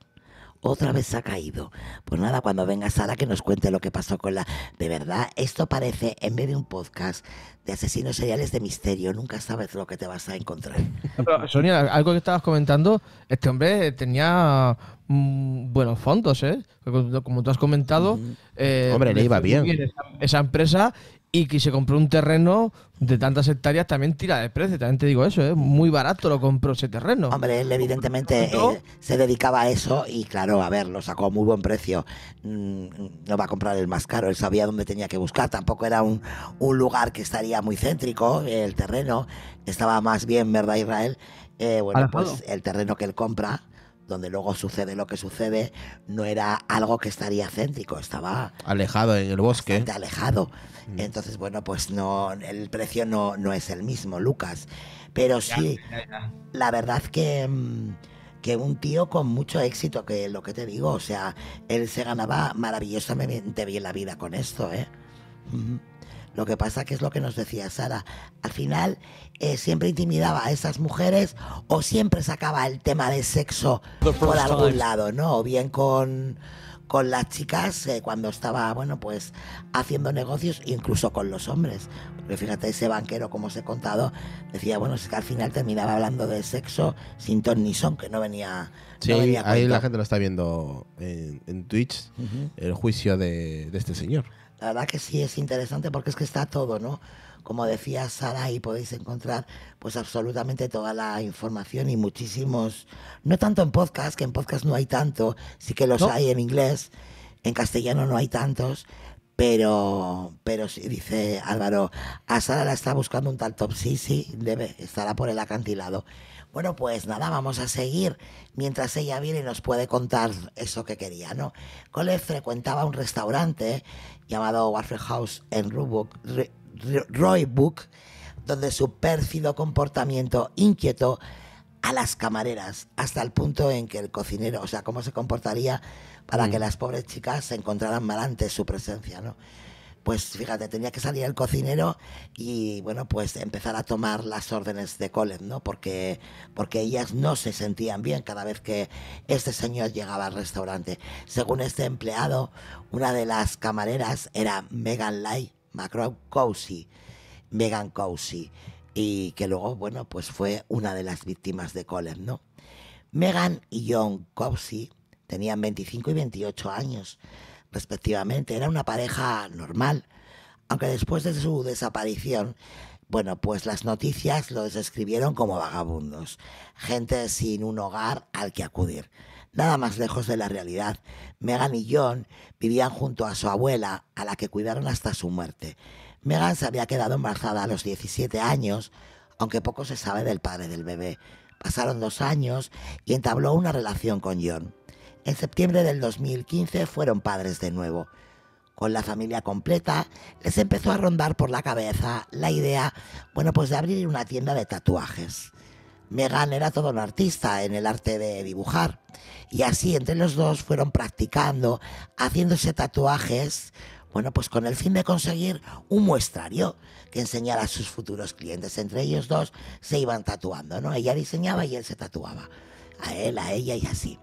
otra vez ha caído. Pues nada, cuando venga Sara que nos cuente lo que pasó con la... De verdad, esto parece, en vez de un podcast de asesinos seriales de misterio, nunca sabes lo que te vas a encontrar. Sonia, algo que estabas comentando, este hombre tenía mm, buenos fondos, ¿eh? Como, tú has comentado... Eh, hombre, le iba bien. esa, empresa y que se compró un terreno de tantas hectáreas también tira de precio, también te digo eso, es ¿eh? muy barato lo compró ese terreno. Hombre, él evidentemente eh, se dedicaba a eso y claro, a ver, lo sacó a muy buen precio, mm, no va a comprar el más caro, él sabía dónde tenía que buscar, tampoco era un, un lugar que estaría muy céntrico, el terreno estaba más bien, ¿verdad Israel? Eh, bueno, pues el terreno que él compra donde luego sucede lo que sucede, no era algo que estaría céntrico, estaba alejado en el bosque. Alejado. Mm. Entonces, bueno, pues no, el precio no, es el mismo, Lucas. Pero sí, la verdad que, mm, que un tío con mucho éxito, que lo que te digo, o sea, él se ganaba maravillosamente bien la vida con esto, ¿eh? Lo que pasa que es lo que nos decía Sara. Al final eh, siempre intimidaba a esas mujeres o siempre sacaba el tema de sexo por algún lado, ¿no? O bien con las chicas eh, cuando estaba, bueno, pues haciendo negocios, incluso con los hombres. Porque fíjate, ese banquero, como os he contado, decía, bueno, es que al final terminaba hablando de sexo sin ton ni son, que no venía. Sí, ahí la gente lo está viendo en, Twitch, el juicio de este señor. La verdad que sí es interesante porque es que está todo, ¿no? Como decía Sara, ahí podéis encontrar pues absolutamente toda la información y muchísimos, no tanto en podcast, que en podcast no hay tanto, sí que los hay en inglés, en castellano no hay tantos, pero, pero dice Álvaro, a Sara la está buscando un tal top. Sí, sí, debe, estará por el acantilado. Bueno, pues nada, vamos a seguir mientras ella viene y nos puede contar eso que quería, ¿no? Cole frecuentaba un restaurante llamado Waffle House en Roy Book, donde su pérfido comportamiento inquietó a las camareras hasta el punto en que el cocinero, o sea, cómo se comportaría para mm. que las pobres chicas se encontraran mal ante su presencia, ¿no? Pues fíjate, tenía que salir el cocinero y bueno, pues empezar a tomar las órdenes de Colet, ¿no? Porque, porque ellas no se sentían bien cada vez que este señor llegaba al restaurante. Según este empleado, una de las camareras era Megan Lai, macro Cousy, Megan Cousy, y que luego, bueno, pues fue una de las víctimas de Colet, ¿no? Megan y John Cousy Tenían 25 y 28 años, respectivamente. Era una pareja normal. Aunque después de su desaparición, bueno, pues las noticias los describieron como vagabundos, gente sin un hogar al que acudir. Nada más lejos de la realidad, Megan y John vivían junto a su abuela, a la que cuidaron hasta su muerte. Megan se había quedado embarazada a los 17 años, aunque poco se sabe del padre del bebé. Pasaron dos años y entabló una relación con John. En septiembre del 2015 fueron padres de nuevo. Con la familia completa, les empezó a rondar por la cabeza la idea, bueno, pues de abrir una tienda de tatuajes. Megan era todo un artista en el arte de dibujar, y así entre los dos fueron practicando, haciéndose tatuajes, bueno, pues con el fin de conseguir un muestrario que enseñara a sus futuros clientes. Entre ellos dos se iban tatuando, Ella diseñaba y él se tatuaba a él, a ella y así.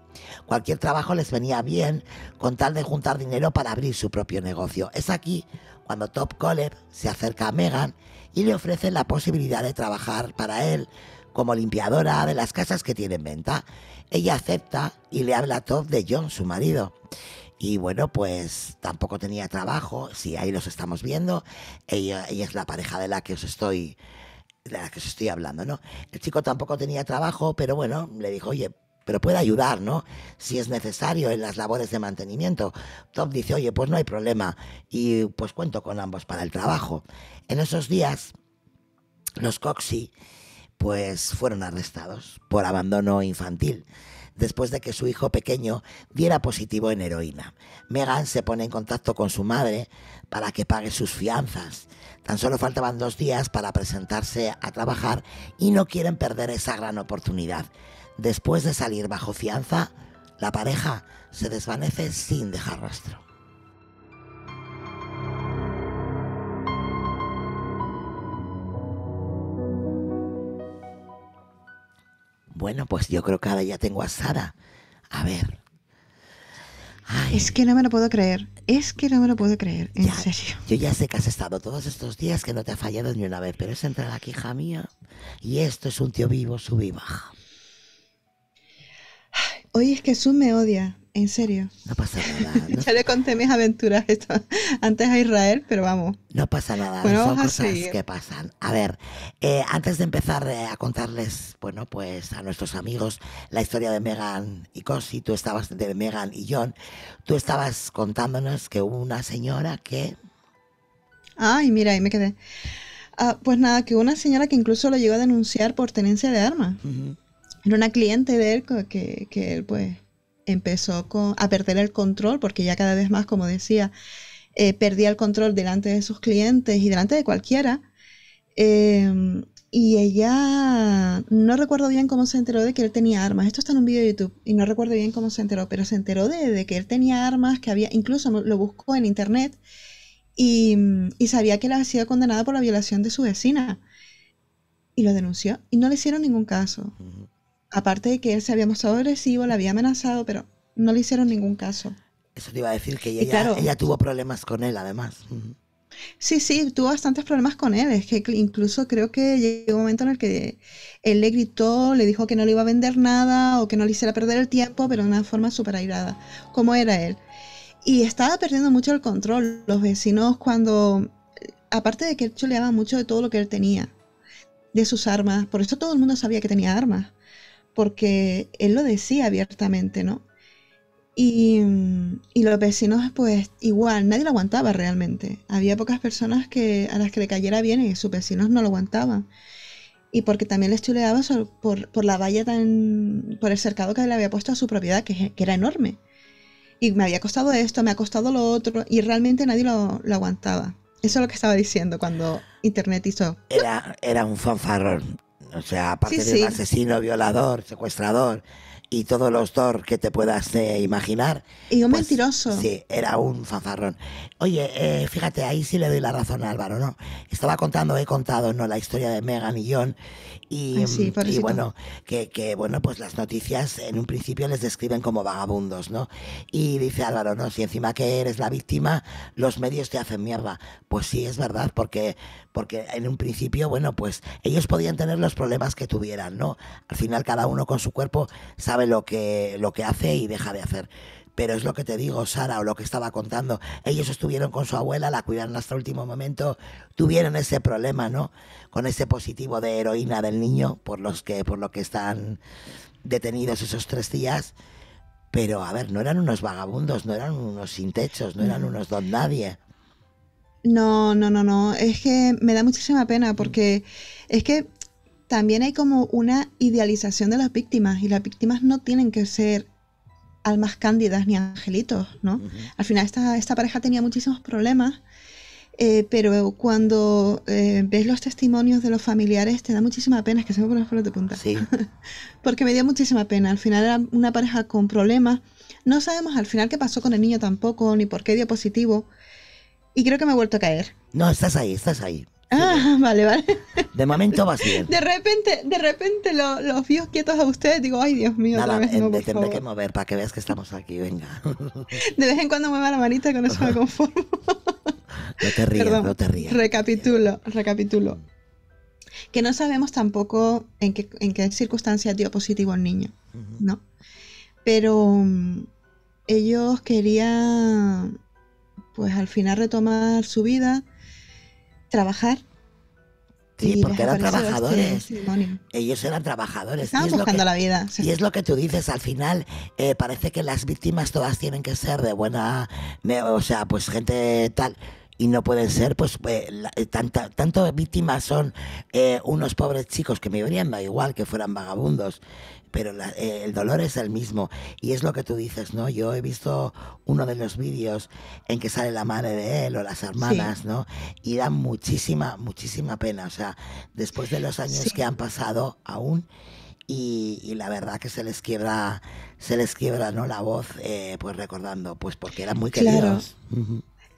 Cualquier trabajo les venía bien con tal de juntar dinero para abrir su propio negocio. Es aquí cuando Top cole se acerca a Megan y le ofrece la posibilidad de trabajar para él como limpiadora de las casas que tiene en venta. Ella acepta y le habla a Top de John, su marido. Y bueno, pues tampoco tenía trabajo, si ahí los estamos viendo. Ella, ella es la pareja de la que os estoy de la que estoy hablando, ¿no? El chico tampoco tenía trabajo, pero bueno, le dijo, oye, pero puede ayudar, ¿no? Si es necesario en las labores de mantenimiento. Top dice, oye, pues no hay problema y pues cuento con ambos para el trabajo. En esos días, los Coxi, pues fueron arrestados por abandono infantil después de que su hijo pequeño diera positivo en heroína. Megan se pone en contacto con su madre para que pague sus fianzas Tan solo faltaban dos días para presentarse a trabajar y no quieren perder esa gran oportunidad. Después de salir bajo fianza, la pareja se desvanece sin dejar rastro. Bueno, pues yo creo que ahora ya tengo asada. A ver, es que no me lo puedo creer. Es que no me lo puedo creer, en serio. Yo ya sé que has estado todos estos días que no te ha fallado ni una vez, pero es entrar la hija mía, y esto es un tío vivo, su viva. baja. Hoy es que Jesús me odia. ¿En serio? No pasa nada. ya le conté mis aventuras esto, antes a Israel, pero vamos. No pasa nada, bueno, son cosas que pasan. A ver, eh, antes de empezar eh, a contarles, bueno, pues a nuestros amigos la historia de Megan y Cosi, tú estabas, de Megan y John, tú estabas contándonos que hubo una señora que... Ay, mira, ahí me quedé. Ah, pues nada, que hubo una señora que incluso lo llegó a denunciar por tenencia de armas. Era una cliente de él que, que él pues empezó a perder el control, porque ya cada vez más, como decía, eh, perdía el control delante de sus clientes y delante de cualquiera. Em, y ella, no recuerdo bien cómo se enteró de que él tenía armas. Esto está en un video de YouTube y no recuerdo bien cómo se enteró, pero se enteró de, que él tenía armas, que había, incluso lo buscó en internet y, sabía que él había sido condenada por la violación de su vecina. Y lo denunció y no le hicieron ningún caso aparte de que él se había mostrado agresivo, la había amenazado, pero no le hicieron ningún caso. Eso te iba a decir que ella, tuvo problemas con él, además. Sí, sí, tuvo bastantes problemas con él. Es que incluso creo que llegó un momento en el que él le gritó, le dijo que no le iba a vender nada o que no le hiciera perder el tiempo, pero de una forma súper airada, como era él. Y estaba perdiendo mucho el control. Los vecinos cuando, eh, aparte de que él choleaba mucho de todo lo que él tenía, de sus armas, por eso todo el mundo sabía que tenía armas porque él lo decía abiertamente, ¿no? Mm, y, los vecinos, pues igual, nadie lo aguantaba realmente. Había pocas personas que, a las que le cayera bien y sus vecinos no lo aguantaban. Y porque también les chuleaba por, la valla tan. por el cercado que le había puesto a su propiedad, que, era enorme. Y me había costado esto, me ha costado lo otro, y realmente nadie lo, aguantaba. Eso es lo que estaba diciendo cuando Internet hizo. Era, era un fanfarrón. O sea, aparte de un asesino, violador, secuestrador y todos los dos que te puedas eh, imaginar. Y un pues, mentiroso. Sí, era un fanfarrón. Oye, eh, fíjate, ahí sí le doy la razón a Álvaro, ¿no? Estaba contando, he contado, ¿no? La historia de Megan y John. Y, mm, y bueno, que, bueno, pues las noticias en un principio les describen como vagabundos, ¿no? Y dice Álvaro, ¿no? Si encima que eres la víctima, los medios te hacen mierda. Pues sí, es verdad, porque porque en un principio, bueno, pues ellos podían tener los problemas que tuvieran, ¿no? Al final cada uno con su cuerpo sabe lo que, lo que hace y deja de hacer. Pero es lo que te digo, Sara, o lo que estaba contando. Ellos estuvieron con su abuela, la cuidaron hasta el último momento, tuvieron ese problema, ¿no? Con ese positivo de heroína del niño, por los que, por lo que están detenidos esos tres días. Pero, a ver, no eran unos vagabundos, no eran unos sin techos, no eran unos don nadie. No, no, no, no. Es que me da muchísima pena porque es que también hay como una idealización de las víctimas y las víctimas no tienen que ser almas cándidas ni angelitos, ¿no? Al final esta, esta, pareja tenía muchísimos problemas, eh, pero cuando eh, ves los testimonios de los familiares te da muchísima pena, es que se me ponen los pelos de punta. Sí. Porque me dio muchísima pena. Al final era una pareja con problemas. No sabemos al final qué pasó con el niño tampoco, ni por qué dio positivo y creo que me he vuelto a caer. No, estás ahí, estás ahí. Ah, vale, vale. De momento a ser. De repente, de repente los lo quietos a ustedes. Digo, ay, Dios mío, Nada, vez que mover para que veas que estamos aquí, venga. De vez en cuando mueva la manita, con eso me conformo. No te rías, no te rías. Recapitulo, recapitulo. Que no sabemos tampoco en qué, en qué circunstancias dio positivo el niño, ¿no? Pero mm, ellos querían pues al final retomar su vida, trabajar. Sí, porque eran este trabajadores. Ellos eran trabajadores. Estaban buscando la vida. Y es lo que tú dices, al final eh, parece que las víctimas todas tienen que ser de buena, o sea, pues gente tal y no pueden ser, pues, eh, eh, tanta, tanto víctimas son unos pobres chicos que me verían da igual que fueran vagabundos pero eh, el dolor es el mismo. Y es lo que tú dices, ¿no? Yo he visto uno de los vídeos en que sale la madre de él o las hermanas, ¿no? Y dan muchísima, muchísima pena. O sea, después de los años que han pasado aún. Y, la verdad que se les quiebra, se les quiebra ¿no? la voz, eh, pues recordando, pues porque eran muy queridos.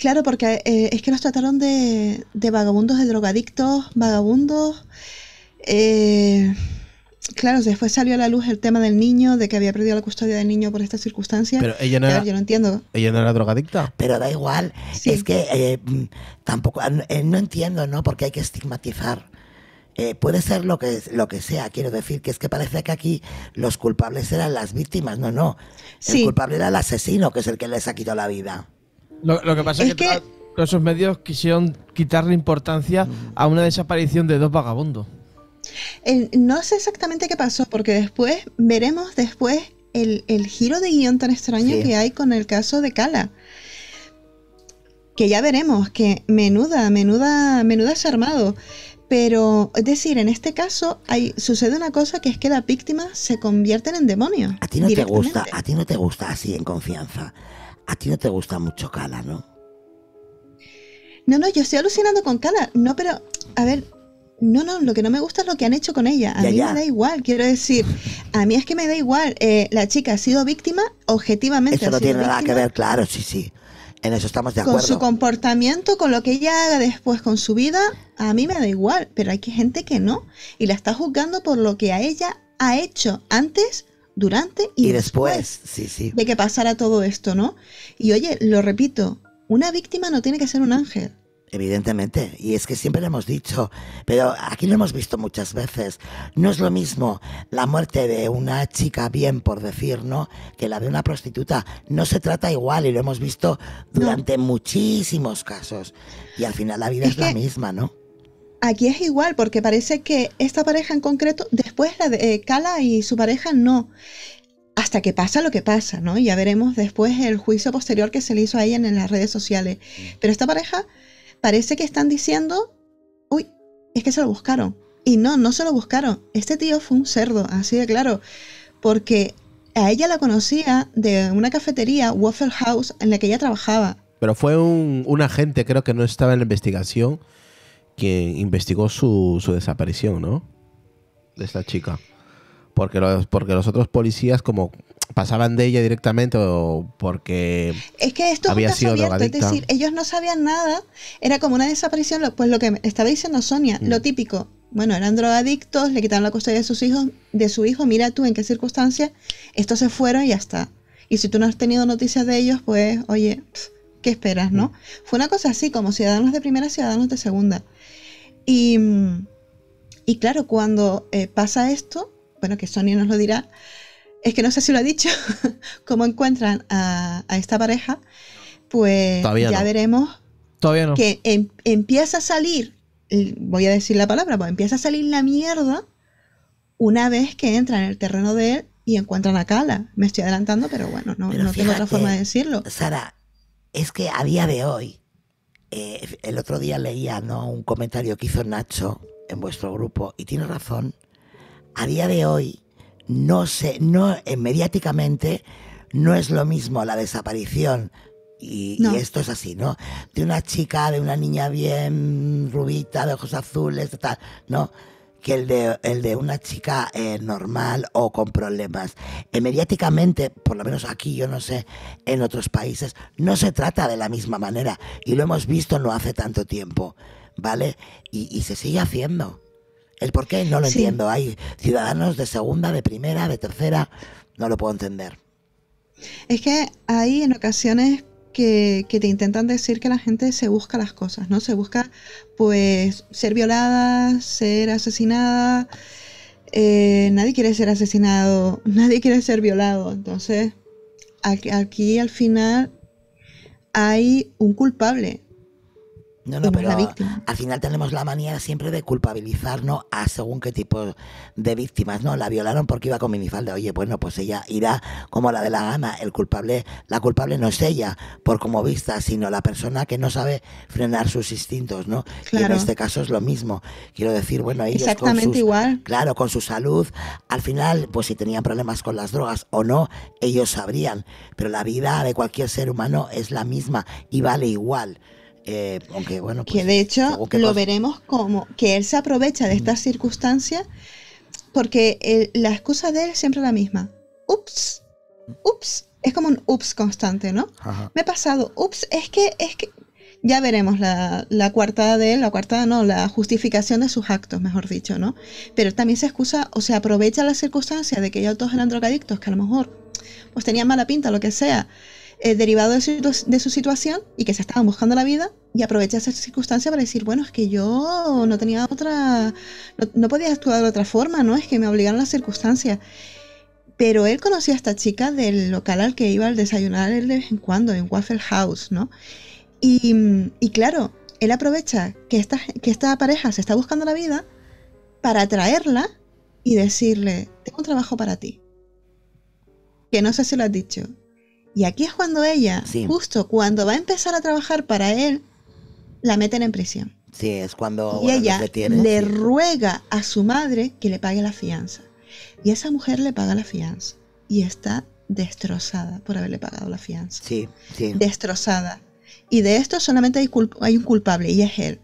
Claro. porque eh, es que nos trataron de, de vagabundos, de drogadictos, vagabundos. Eh, claro, después salió a la luz el tema del niño, de que había perdido la custodia del niño por estas circunstancias. Pero ella no yo no entiendo. Ella no era drogadicta. Pero da igual, es que eh, mm, tampoco, ah, eh, no entiendo, ¿no? Porque hay que estigmatizar. Eh, puede ser lo que, lo que sea, quiero decir, que es que parece que aquí los culpables eran las víctimas, no, no. El culpable era el asesino, que es el que les ha quitado la vida. Lo, que pasa es, que, que esos medios quisieron quitarle importancia a una desaparición de dos vagabundos no sé exactamente qué pasó, porque después veremos después el, giro de guión tan extraño que hay con el caso de Cala. Que ya veremos, que menuda, menuda, menuda es armado. Pero, es decir, en este caso hay, sucede una cosa que es que las víctimas se convierten en demonios. A ti no te gusta, a ti no te gusta así en confianza. A ti no te gusta mucho Cala, ¿no? No, no, yo estoy alucinando con Cala. No, pero, a ver, no, no, lo que no me gusta es lo que han hecho con ella. A mí me da igual, quiero decir. A mí es que me da igual. Eh, la chica ha sido víctima objetivamente. Eso no tiene nada que ver, claro, sí, sí. En eso estamos de acuerdo. Con su comportamiento, con lo que ella haga después, con su vida, a mí me da igual. Pero hay gente que no. Y la está juzgando por lo que a ella ha hecho antes durante y, después, después, sí, sí. de que pasara todo esto, ¿no? Y oye, lo repito, una víctima no tiene que ser un ángel. Evidentemente, y es que siempre lo hemos dicho, pero aquí lo hemos visto muchas veces. No es lo mismo la muerte de una chica bien, por decir, ¿no? Que la de una prostituta. No se trata igual y lo hemos visto durante muchísimos casos. Y al final la vida es, la misma, ¿no? Aquí es igual, porque parece que esta pareja en concreto, después la de eh, Cala y su pareja no hasta que pasa lo que pasa, ¿no? Ya veremos después el juicio posterior que se le hizo a en las redes sociales. Mm. Pero esta pareja parece que están diciendo, uy, es que se lo buscaron. Y no, no se lo buscaron. Este tío fue un cerdo, así de claro. Porque a ella la conocía de una cafetería, Waffle House, en la que ella trabajaba. Pero fue un, agente, creo que no estaba en la investigación, quien investigó su, desaparición, ¿no? De esta chica. Porque porque los otros policías, como pasaban de ella directamente o porque es que esto había sido abierto, Es decir, ellos no sabían nada, era como una desaparición, pues lo que estaba diciendo Sonia, lo mm. típico. Bueno, eran drogadictos, le quitaron la custodia de sus hijos, de su hijo, mira tú en qué circunstancia, estos se fueron y ya está. Y si tú no has tenido noticias de ellos, pues, oye, ¿qué esperas, no? Mm. Fue una cosa así, como ciudadanos de primera, ciudadanos de segunda. Y, mm, y claro, cuando eh, pasa esto, bueno, que Sonia nos lo dirá, es que no sé si lo ha dicho, cómo encuentran a, esta pareja, pues ya veremos Todavía no. que em, empieza a salir, voy a decir la palabra, pues empieza a salir la mierda una vez que entran en el terreno de él y encuentran a Kala. Me estoy adelantando, pero bueno, no, tengo otra forma de decirlo. Sara, es que a día de hoy, eh, el otro día leía un comentario que hizo Nacho en vuestro grupo y tiene razón. A día de hoy, no sé, no, eh, mediáticamente no es lo mismo la desaparición y, esto es así, ¿no? De una chica, de una niña bien rubita, de ojos azules, tal, ¿no? Que el de, el de una chica eh, normal o con problemas. Eh, mediáticamente, por lo menos aquí, yo no sé, en otros países, no se trata de la misma manera. Y lo hemos visto no hace tanto tiempo, ¿vale? y se sigue haciendo. El por qué no lo entiendo. Hay ciudadanos de segunda, de primera, de tercera, no lo puedo entender. Es que hay en ocasiones que, te intentan decir que la gente se busca las cosas, ¿no? Se busca, pues, ser violada, ser asesinada. Eh, nadie quiere ser asesinado, nadie quiere ser violado. Entonces, aquí al final hay un culpable. No, no, pero al final tenemos la manía siempre de culpabilizarnos a según qué tipo de víctimas, ¿no? La violaron porque iba con minifalda. Oye, bueno, pues ella irá como la de la gana. El culpable, la culpable no es ella por como vista, sino la persona que no sabe frenar sus instintos, ¿no? Claro. Y en este caso es lo mismo. Quiero decir, bueno, ellos Exactamente igual. Claro, con su salud, al final, pues si tenían problemas con las drogas o no, ellos sabrían. Pero la vida de cualquier ser humano es la misma y vale igual. Eh, aunque bueno. que pues, de hecho lo veremos como que él se aprovecha de estas circunstancias porque la excusa de él es siempre la misma. Ups, ups, es como un ups constante, ¿no? Me he pasado, ups, es que, es que, ya veremos la, la coartada de él, la cuarta no, la justificación de sus actos, mejor dicho, ¿no? Pero también se excusa o se aprovecha la circunstancia de que ellos todos eran drogadictos, que a lo mejor pues tenían mala pinta, lo que sea, eh, derivado de su, situación y que se estaban buscando la vida y aprovecha esa circunstancia para decir, bueno, es que yo no tenía otra, no, podía actuar de otra forma, ¿no? Es que me obligaron las circunstancias. Pero él conocía a esta chica del local al que iba al desayunar él de vez en cuando, en Waffle House, ¿no? Y, claro, él aprovecha que esta, que esta pareja se está buscando la vida para atraerla y decirle, tengo un trabajo para ti. Que no sé si lo has dicho, y aquí es cuando ella, justo cuando va a empezar a trabajar para él, la meten en prisión. Sí, es cuando y ella le ruega a su madre que le pague la fianza. Y esa mujer le paga la fianza y está destrozada por haberle pagado la fianza. Sí, sí. Destrozada. Y de esto solamente hay, un culpable y es él.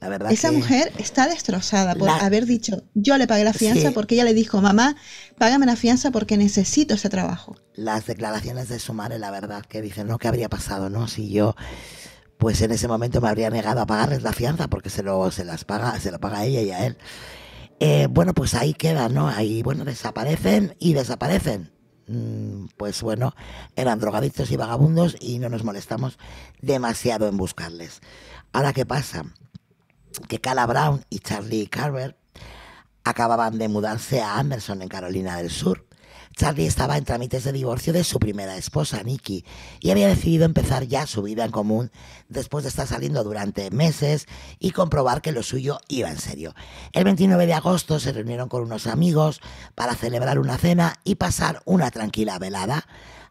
La verdad Esa mujer está destrozada por haber dicho, yo le pagué la fianza porque ella le dijo, mamá, págame la fianza porque necesito ese trabajo las declaraciones de su madre, la verdad, que dicen, no, ¿qué habría pasado, no? Si yo, pues en ese momento me habría negado a pagarles la fianza porque se lo, se las paga, se lo paga a ella y a él. Eh, bueno, pues ahí queda, ¿no? Ahí, bueno, desaparecen y desaparecen. Mm, pues bueno, eran drogadictos y vagabundos y no nos molestamos demasiado en buscarles. Ahora, ¿qué pasa? Que Cala Brown y Charlie Carver acababan de mudarse a Anderson, en Carolina del Sur. Charlie estaba en trámites de divorcio de su primera esposa, Nikki, y había decidido empezar ya su vida en común después de estar saliendo durante meses y comprobar que lo suyo iba en serio. El 29 de agosto se reunieron con unos amigos para celebrar una cena y pasar una tranquila velada.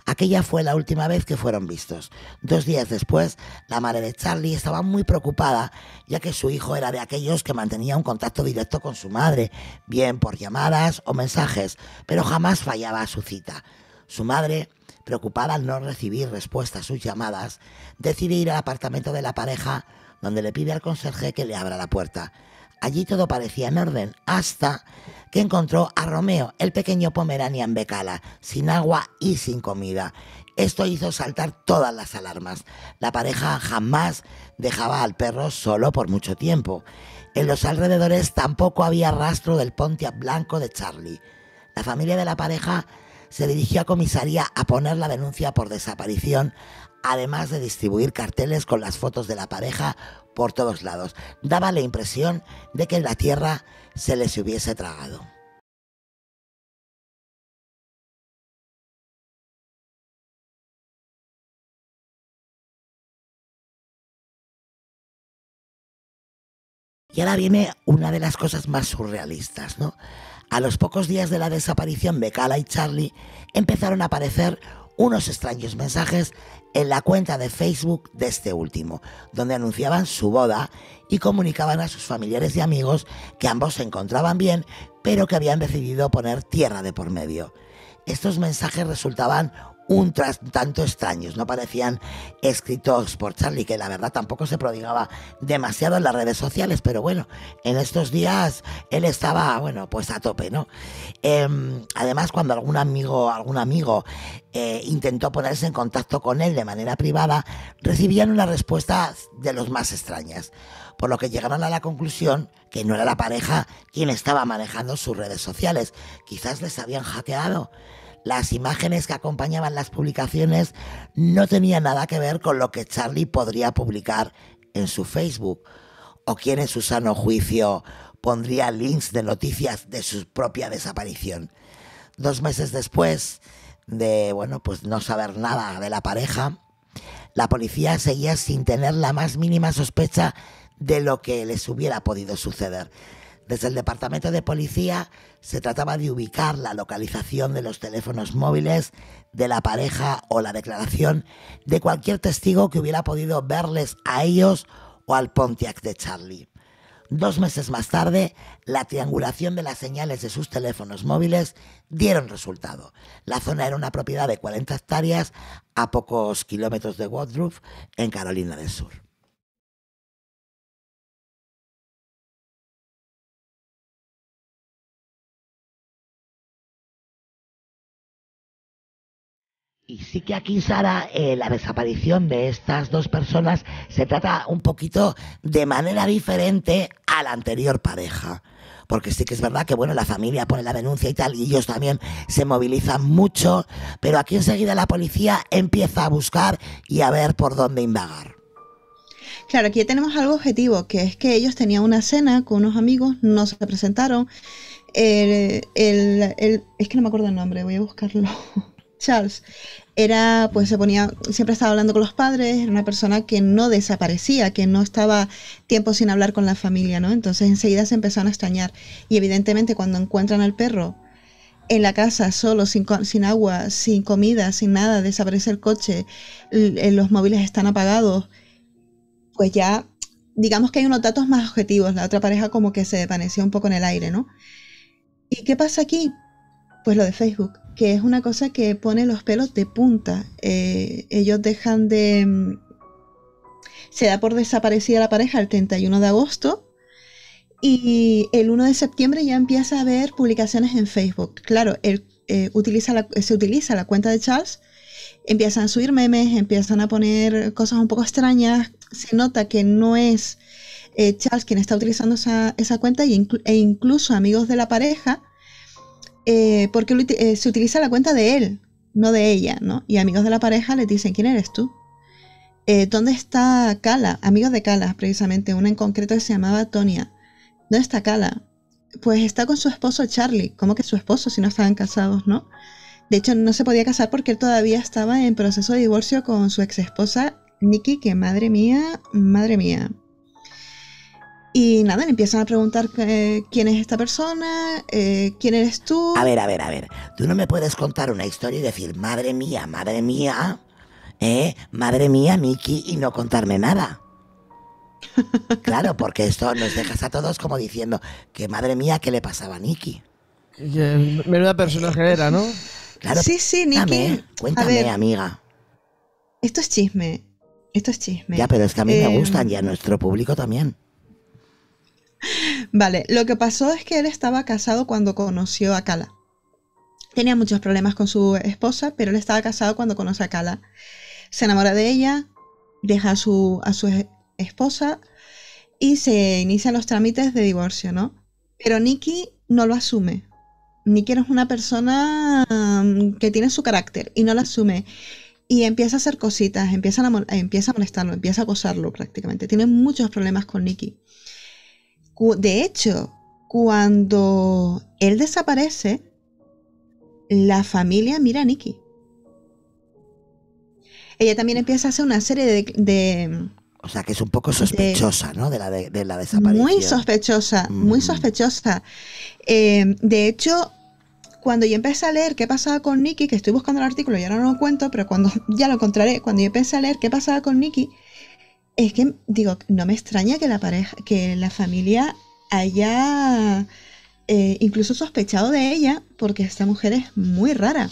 Aquella fue la última vez que fueron vistos. Dos días después, la madre de Charlie estaba muy preocupada, ya que su hijo era de aquellos que mantenía un contacto directo con su madre, bien por llamadas o mensajes, pero jamás fallaba a su cita. Su madre preocupada al no recibir respuesta a sus llamadas, decide ir al apartamento de la pareja donde le pide al conserje que le abra la puerta. Allí todo parecía en orden, hasta que encontró a Romeo, el pequeño Pomeranian Becala, sin agua y sin comida. Esto hizo saltar todas las alarmas. La pareja jamás dejaba al perro solo por mucho tiempo. En los alrededores tampoco había rastro del Pontiac blanco de Charlie. La familia de la pareja se dirigió a comisaría a poner la denuncia por desaparición, además de distribuir carteles con las fotos de la pareja por todos lados. Daba la impresión de que la tierra se les hubiese tragado. Y ahora viene una de las cosas más surrealistas, ¿no? A los pocos días de la desaparición de Cala y Charlie empezaron a aparecer unos extraños mensajes en la cuenta de Facebook de este último, donde anunciaban su boda y comunicaban a sus familiares y amigos que ambos se encontraban bien, pero que habían decidido poner tierra de por medio. Estos mensajes resultaban un tras, tanto extraños. No parecían escritos por Charlie, que la verdad tampoco se prodigaba demasiado en las redes sociales, pero bueno, en estos días él estaba, bueno, pues a tope, ¿no? Em, además, cuando algún amigo, algún amigo eh, intentó ponerse en contacto con él de manera privada, recibían una respuesta de los más extrañas por lo que llegaron a la conclusión que no era la pareja quien estaba manejando sus redes sociales. Quizás les habían hackeado las imágenes que acompañaban las publicaciones no tenían nada que ver con lo que Charlie podría publicar en su Facebook, o quien en su sano juicio pondría links de noticias de su propia desaparición. Dos meses después de, bueno, pues no saber nada de la pareja, la policía seguía sin tener la más mínima sospecha de lo que les hubiera podido suceder. Desde el Departamento de Policía se trataba de ubicar la localización de los teléfonos móviles de la pareja o la declaración de cualquier testigo que hubiera podido verles a ellos o al Pontiac de Charlie. Dos meses más tarde, la triangulación de las señales de sus teléfonos móviles dieron resultado. La zona era una propiedad de 40 hectáreas a pocos kilómetros de Woodruff, en Carolina del Sur. Y sí que aquí, Sara, eh, la desaparición de estas dos personas se trata un poquito de manera diferente a la anterior pareja. Porque sí que es verdad que, bueno, la familia pone la denuncia y tal, y ellos también se movilizan mucho, pero aquí enseguida la policía empieza a buscar y a ver por dónde indagar. Claro, aquí tenemos algo objetivo, que es que ellos tenían una cena con unos amigos, no se presentaron. Eh, el, es que no me acuerdo el nombre, voy a buscarlo. Charles era, pues se ponía, siempre estaba hablando con los padres, era una persona que no desaparecía, que no estaba tiempo sin hablar con la familia, ¿no? Entonces enseguida se empezaron a extrañar. Y evidentemente cuando encuentran al perro en la casa, solo, sin, sin agua, sin comida, sin nada, desaparece el coche, eh, los móviles están apagados, pues ya, digamos que hay unos datos más objetivos, la otra pareja como que se desvaneció un poco en el aire, ¿no? ¿Y qué pasa aquí? pues lo de Facebook, que es una cosa que pone los pelos de punta. Eh, ellos dejan de... Mm, se da por desaparecida la pareja el 31 de agosto y el 1 de septiembre ya empieza a haber publicaciones en Facebook. Claro, eh, se utiliza la cuenta de Charles, empiezan a subir memes, empiezan a poner cosas un poco extrañas, se nota que no es eh, Charles quien está utilizando esa, cuenta e incluso amigos de la pareja eh, porque eh, se utiliza la cuenta de él, no de ella, ¿no? Y amigos de la pareja le dicen, ¿quién eres tú? Eh, ¿Dónde está Cala? Amigos de Cala, precisamente, una en concreto que se llamaba Tonia. ¿Dónde está Cala? Pues está con su esposo Charlie. ¿Cómo que su esposo si no estaban casados, no? De hecho, no se podía casar porque él todavía estaba en proceso de divorcio con su ex esposa Nikki, que madre mía, madre mía. Y nada, le empiezan a preguntar quién es esta persona, eh, quién eres tú. A ver, a ver, a ver. Tú no me puedes contar una historia y decir, madre mía, madre mía, ¿eh? Madre mía, Miki, y no contarme nada. claro, porque esto nos dejas a todos como diciendo que madre mía, ¿qué le pasaba a Nicky? Menuda personaje era, ¿no? sí, sí, Nicky. Cuéntame, amiga. Esto es chisme. Esto es chisme. Ya, pero es que a mí me eh, gustan y a nuestro público también. Vale, lo que pasó es que él estaba casado cuando conoció a Kala. Tenía muchos problemas con su esposa, pero él estaba casado cuando conoce a Kala. Se enamora de ella, deja a su, esposa y se inician los trámites de divorcio, ¿no? Pero Nikki no lo asume. Nikki es una persona mm, que tiene su carácter y no lo asume. Y empieza a hacer cositas, empieza a, empieza a molestarlo, empieza a acosarlo prácticamente. Tiene muchos problemas con Nikki. De hecho, cuando él desaparece, la familia mira a Nikki. Ella también empieza a hacer una serie de, o sea, que es un poco sospechosa, ¿no? De la, de, la, desaparición. Muy sospechosa, muy mm. sospechosa. Eh, de hecho, cuando yo empecé a leer qué pasaba con Nicky, que estoy buscando el artículo, y ahora no lo cuento, pero cuando ya lo encontraré, cuando yo empecé a leer qué pasaba con Nicky, es que digo, no me extraña que la pareja, que la familia haya eh, incluso sospechado de ella, porque esta mujer es muy rara.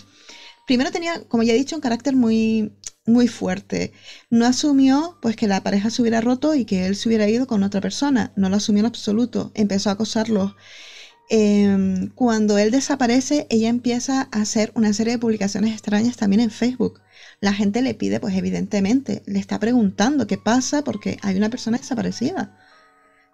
Primero tenía, como ya he dicho, un carácter muy, muy fuerte. No asumió pues que la pareja se hubiera roto y que él se hubiera ido con otra persona. No lo asumió en absoluto. Empezó a acosarlos Em, cuando él desaparece, ella empieza a hacer una serie de publicaciones extrañas también en Facebook. La gente le pide, pues evidentemente, le está preguntando qué pasa porque hay una persona desaparecida,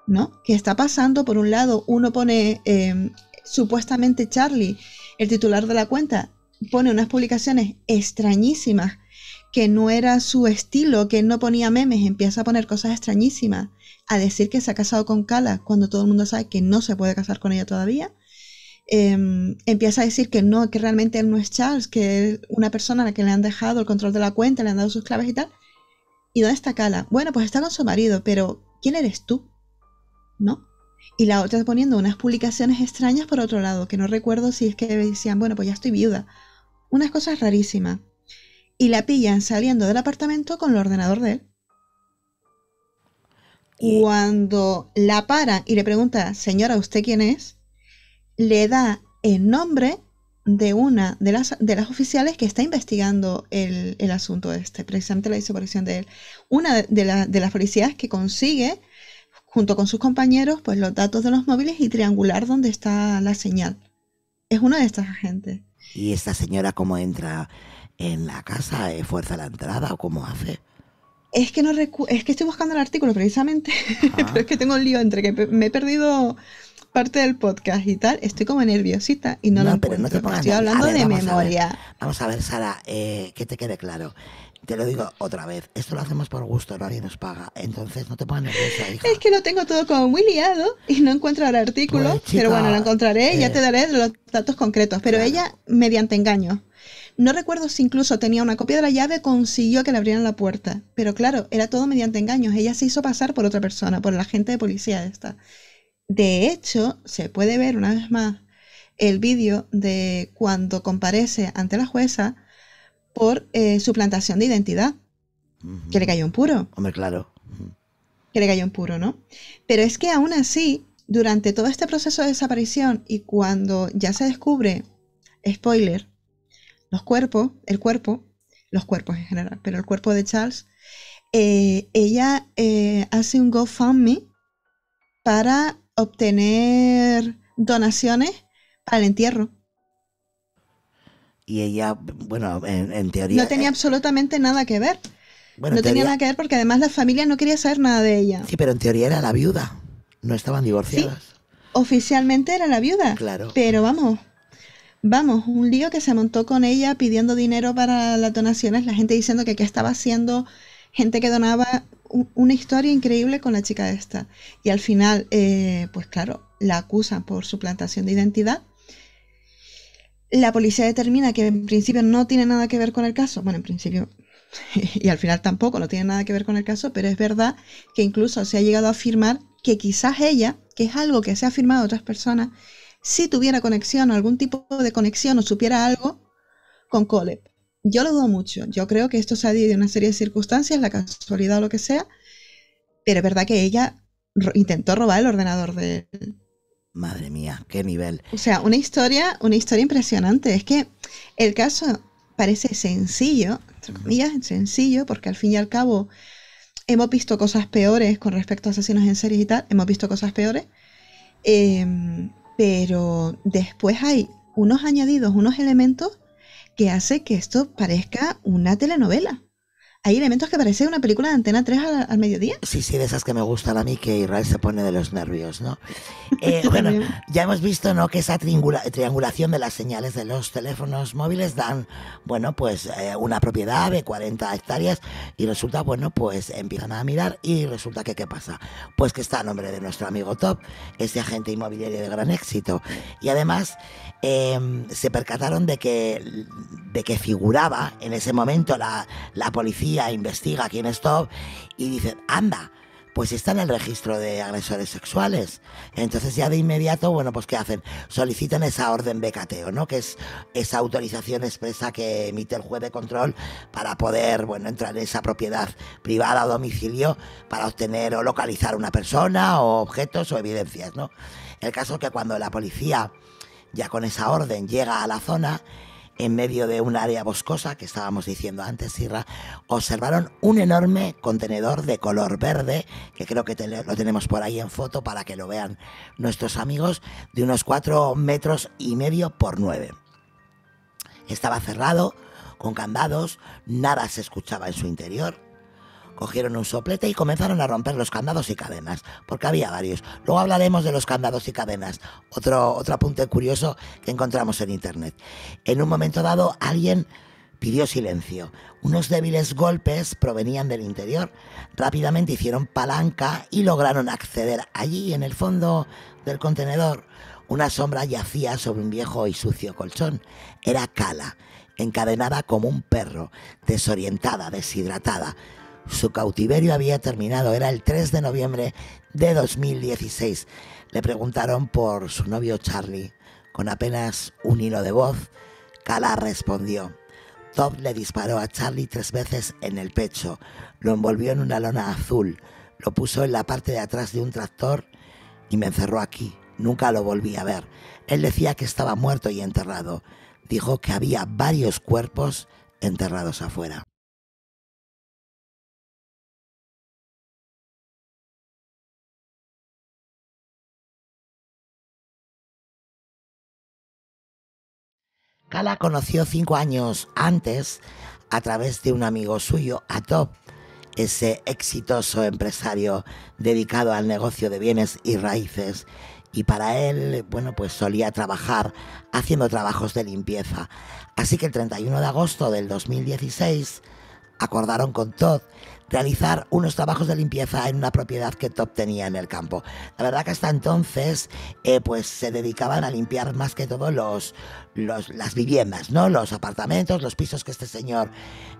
¿no? ¿Qué está pasando? Por un lado, uno pone, em, supuestamente Charlie, el titular de la cuenta, pone unas publicaciones extrañísimas que no era su estilo, que no ponía memes, empieza a poner cosas extrañísimas, a decir que se ha casado con Kala cuando todo el mundo sabe que no se puede casar con ella todavía. Em, empieza a decir que no, que realmente él no es Charles, que es una persona a la que le han dejado el control de la cuenta, le han dado sus claves y tal. ¿Y dónde está Kala? Bueno, pues está con su marido, pero ¿quién eres tú? ¿No? Y la otra poniendo unas publicaciones extrañas por otro lado, que no recuerdo si es que decían, bueno, pues ya estoy viuda. Unas cosas rarísimas y la pillan saliendo del apartamento con el ordenador de él. Cuando la para y le pregunta, señora, ¿usted quién es? Le da el nombre de una de las, de las oficiales que está investigando el, asunto este, precisamente la desaparición de él. Una de, de las policías que consigue, junto con sus compañeros, pues los datos de los móviles y triangular donde está la señal. Es una de estas agentes. ¿Y esta señora cómo entra en la casa de fuerza la entrada o cómo hace? Es que no es que estoy buscando el artículo precisamente, ah. pero es que tengo un lío entre que me he perdido parte del podcast y tal, estoy como nerviosita y no, lo pero No te estoy hablando de memoria. vamos a ver, Sara, eh, que te quede claro. Te lo digo otra vez, esto lo hacemos por gusto, nadie nos paga, entonces no te pongas nerviosa, hija. Es que lo tengo todo como muy liado y no encuentro el artículo, pues, pero bueno, lo encontraré, y ya te eh, daré los datos concretos, pero ella mediante engaño. No recuerdo si incluso tenía una copia de la llave, consiguió que le abrieran la puerta. Pero claro, era todo mediante engaños. Ella se hizo pasar por otra persona, por la agente de policía esta. De hecho, se puede ver una vez más el vídeo de cuando comparece ante la jueza por eh, suplantación de identidad. Que le cayó un puro. Hombre, claro. Que le cayó un puro, ¿no? Pero es que aún así, durante todo este proceso de desaparición y cuando ya se descubre, spoiler, los cuerpos, el cuerpo, los cuerpos en general, pero el cuerpo de Charles, eh, ella eh, hace un GoFundMe para obtener donaciones para el entierro. Y ella, bueno, en, teoría... No tenía eh, absolutamente nada que ver. no tenía nada que ver porque además la familia no quería saber nada de ella. Sí, pero en teoría era la viuda. No estaban divorciadas. oficialmente era la viuda. Claro. Pero vamos, vamos, un lío que se montó con ella pidiendo dinero para las donaciones, la gente diciendo que qué estaba haciendo, gente que donaba una historia increíble con la chica esta. Y al final, eh, pues claro, la acusan por suplantación de identidad. La policía determina que en principio no tiene nada que ver con el caso. Bueno, en principio y al final tampoco, no tiene nada que ver con el caso, pero es verdad que incluso se ha llegado a afirmar que quizás ella, que es algo que se ha afirmado otras personas, si tuviera conexión o algún tipo de conexión o supiera algo con Coleb. Yo lo dudo mucho. Yo creo que esto se ha de una serie de circunstancias, la casualidad o lo que sea. Pero es verdad que ella intentó robar el ordenador de él. Madre mía, qué nivel. O sea, una historia, una historia impresionante. Es que el caso parece sencillo, entre comillas, sencillo, porque al fin y al cabo hemos visto cosas peores con respecto a asesinos en serie y tal, hemos visto cosas peores. Eh, pero después hay unos añadidos, unos elementos que hace que esto parezca una telenovela hay elementos que parecen una película de Antena 3 al, mediodía. Sí, sí, de esas que me gustan a mí, que Israel se pone de los nervios, ¿no? Eh, bueno, ya hemos visto, ¿no?, que esa triangulación de las señales de los teléfonos móviles dan, bueno, pues eh, una propiedad de 40 hectáreas y resulta, bueno, pues empiezan a mirar y resulta que, ¿qué pasa? Pues que está a nombre de nuestro amigo Top, ese agente inmobiliario de gran éxito. Y además em, se percataron de que, de que figuraba en ese momento la policía investiga quién es Top y dice anda, pues está en el registro de agresores sexuales. Entonces ya de inmediato, bueno, pues ¿qué hacen? Solicitan esa orden becateo, ¿no? Que es esa autorización expresa que emite el juez de control para poder, bueno, entrar en esa propiedad privada o domicilio para obtener o localizar una persona o objetos o evidencias, ¿no? El caso es que cuando la policía ya con esa orden llega a la zona, en medio de un área boscosa que estábamos diciendo antes, Sierra, observaron un enorme contenedor de color verde, que creo que lo tenemos por ahí en foto para que lo vean nuestros amigos, de unos 4 metros y medio por nueve. Estaba cerrado, con candados, nada se escuchaba en su interior cogieron un soplete y comenzaron a romper los candados y cadenas, porque había varios. Luego hablaremos de los candados y cadenas, otro, otro apunte curioso que encontramos en Internet. En un momento dado alguien pidió silencio. Unos débiles golpes provenían del interior. Rápidamente hicieron palanca y lograron acceder allí, en el fondo del contenedor. Una sombra yacía sobre un viejo y sucio colchón. Era Cala, encadenada como un perro, desorientada, deshidratada. Su cautiverio había terminado, era el 3 de noviembre de 2016. Le preguntaron por su novio Charlie. Con apenas un hilo de voz, Cala respondió. Top le disparó a Charlie tres veces en el pecho, lo envolvió en una lona azul, lo puso en la parte de atrás de un tractor y me encerró aquí. Nunca lo volví a ver. Él decía que estaba muerto y enterrado. Dijo que había varios cuerpos enterrados afuera. Kala conoció cinco años antes, a través de un amigo suyo, a Todd, ese exitoso empresario dedicado al negocio de bienes y raíces. Y para él, bueno, pues solía trabajar haciendo trabajos de limpieza. Así que el 31 de agosto del 2016 acordaron con Todd realizar unos trabajos de limpieza en una propiedad que Top tenía en el campo. La verdad que hasta entonces eh, pues se dedicaban a limpiar más que todo los, las viviendas, ¿no? los apartamentos, los pisos que este señor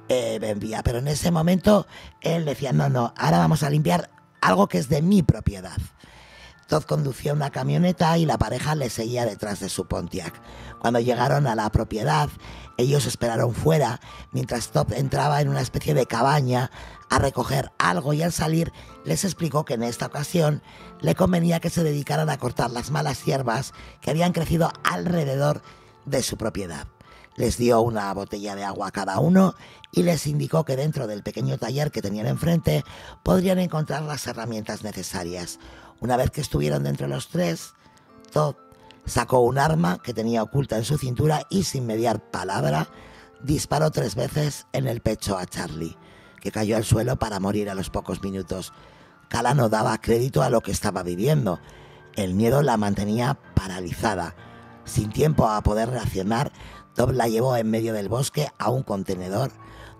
eh, vendía. Pero en ese momento él decía, no, no, ahora vamos a limpiar algo que es de mi propiedad. Todd conducía una camioneta y la pareja le seguía detrás de su Pontiac. Cuando llegaron a la propiedad, ellos esperaron fuera, mientras Todd entraba en una especie de cabaña a recoger algo y al salir les explicó que en esta ocasión le convenía que se dedicaran a cortar las malas hierbas que habían crecido alrededor de su propiedad. Les dio una botella de agua a cada uno y les indicó que dentro del pequeño taller que tenían enfrente podrían encontrar las herramientas necesarias. Una vez que estuvieron dentro los tres, Todd sacó un arma que tenía oculta en su cintura y sin mediar palabra disparó tres veces en el pecho a Charlie que cayó al suelo para morir a los pocos minutos. Cala no daba crédito a lo que estaba viviendo. El miedo la mantenía paralizada. Sin tiempo a poder reaccionar, Dob la llevó en medio del bosque a un contenedor,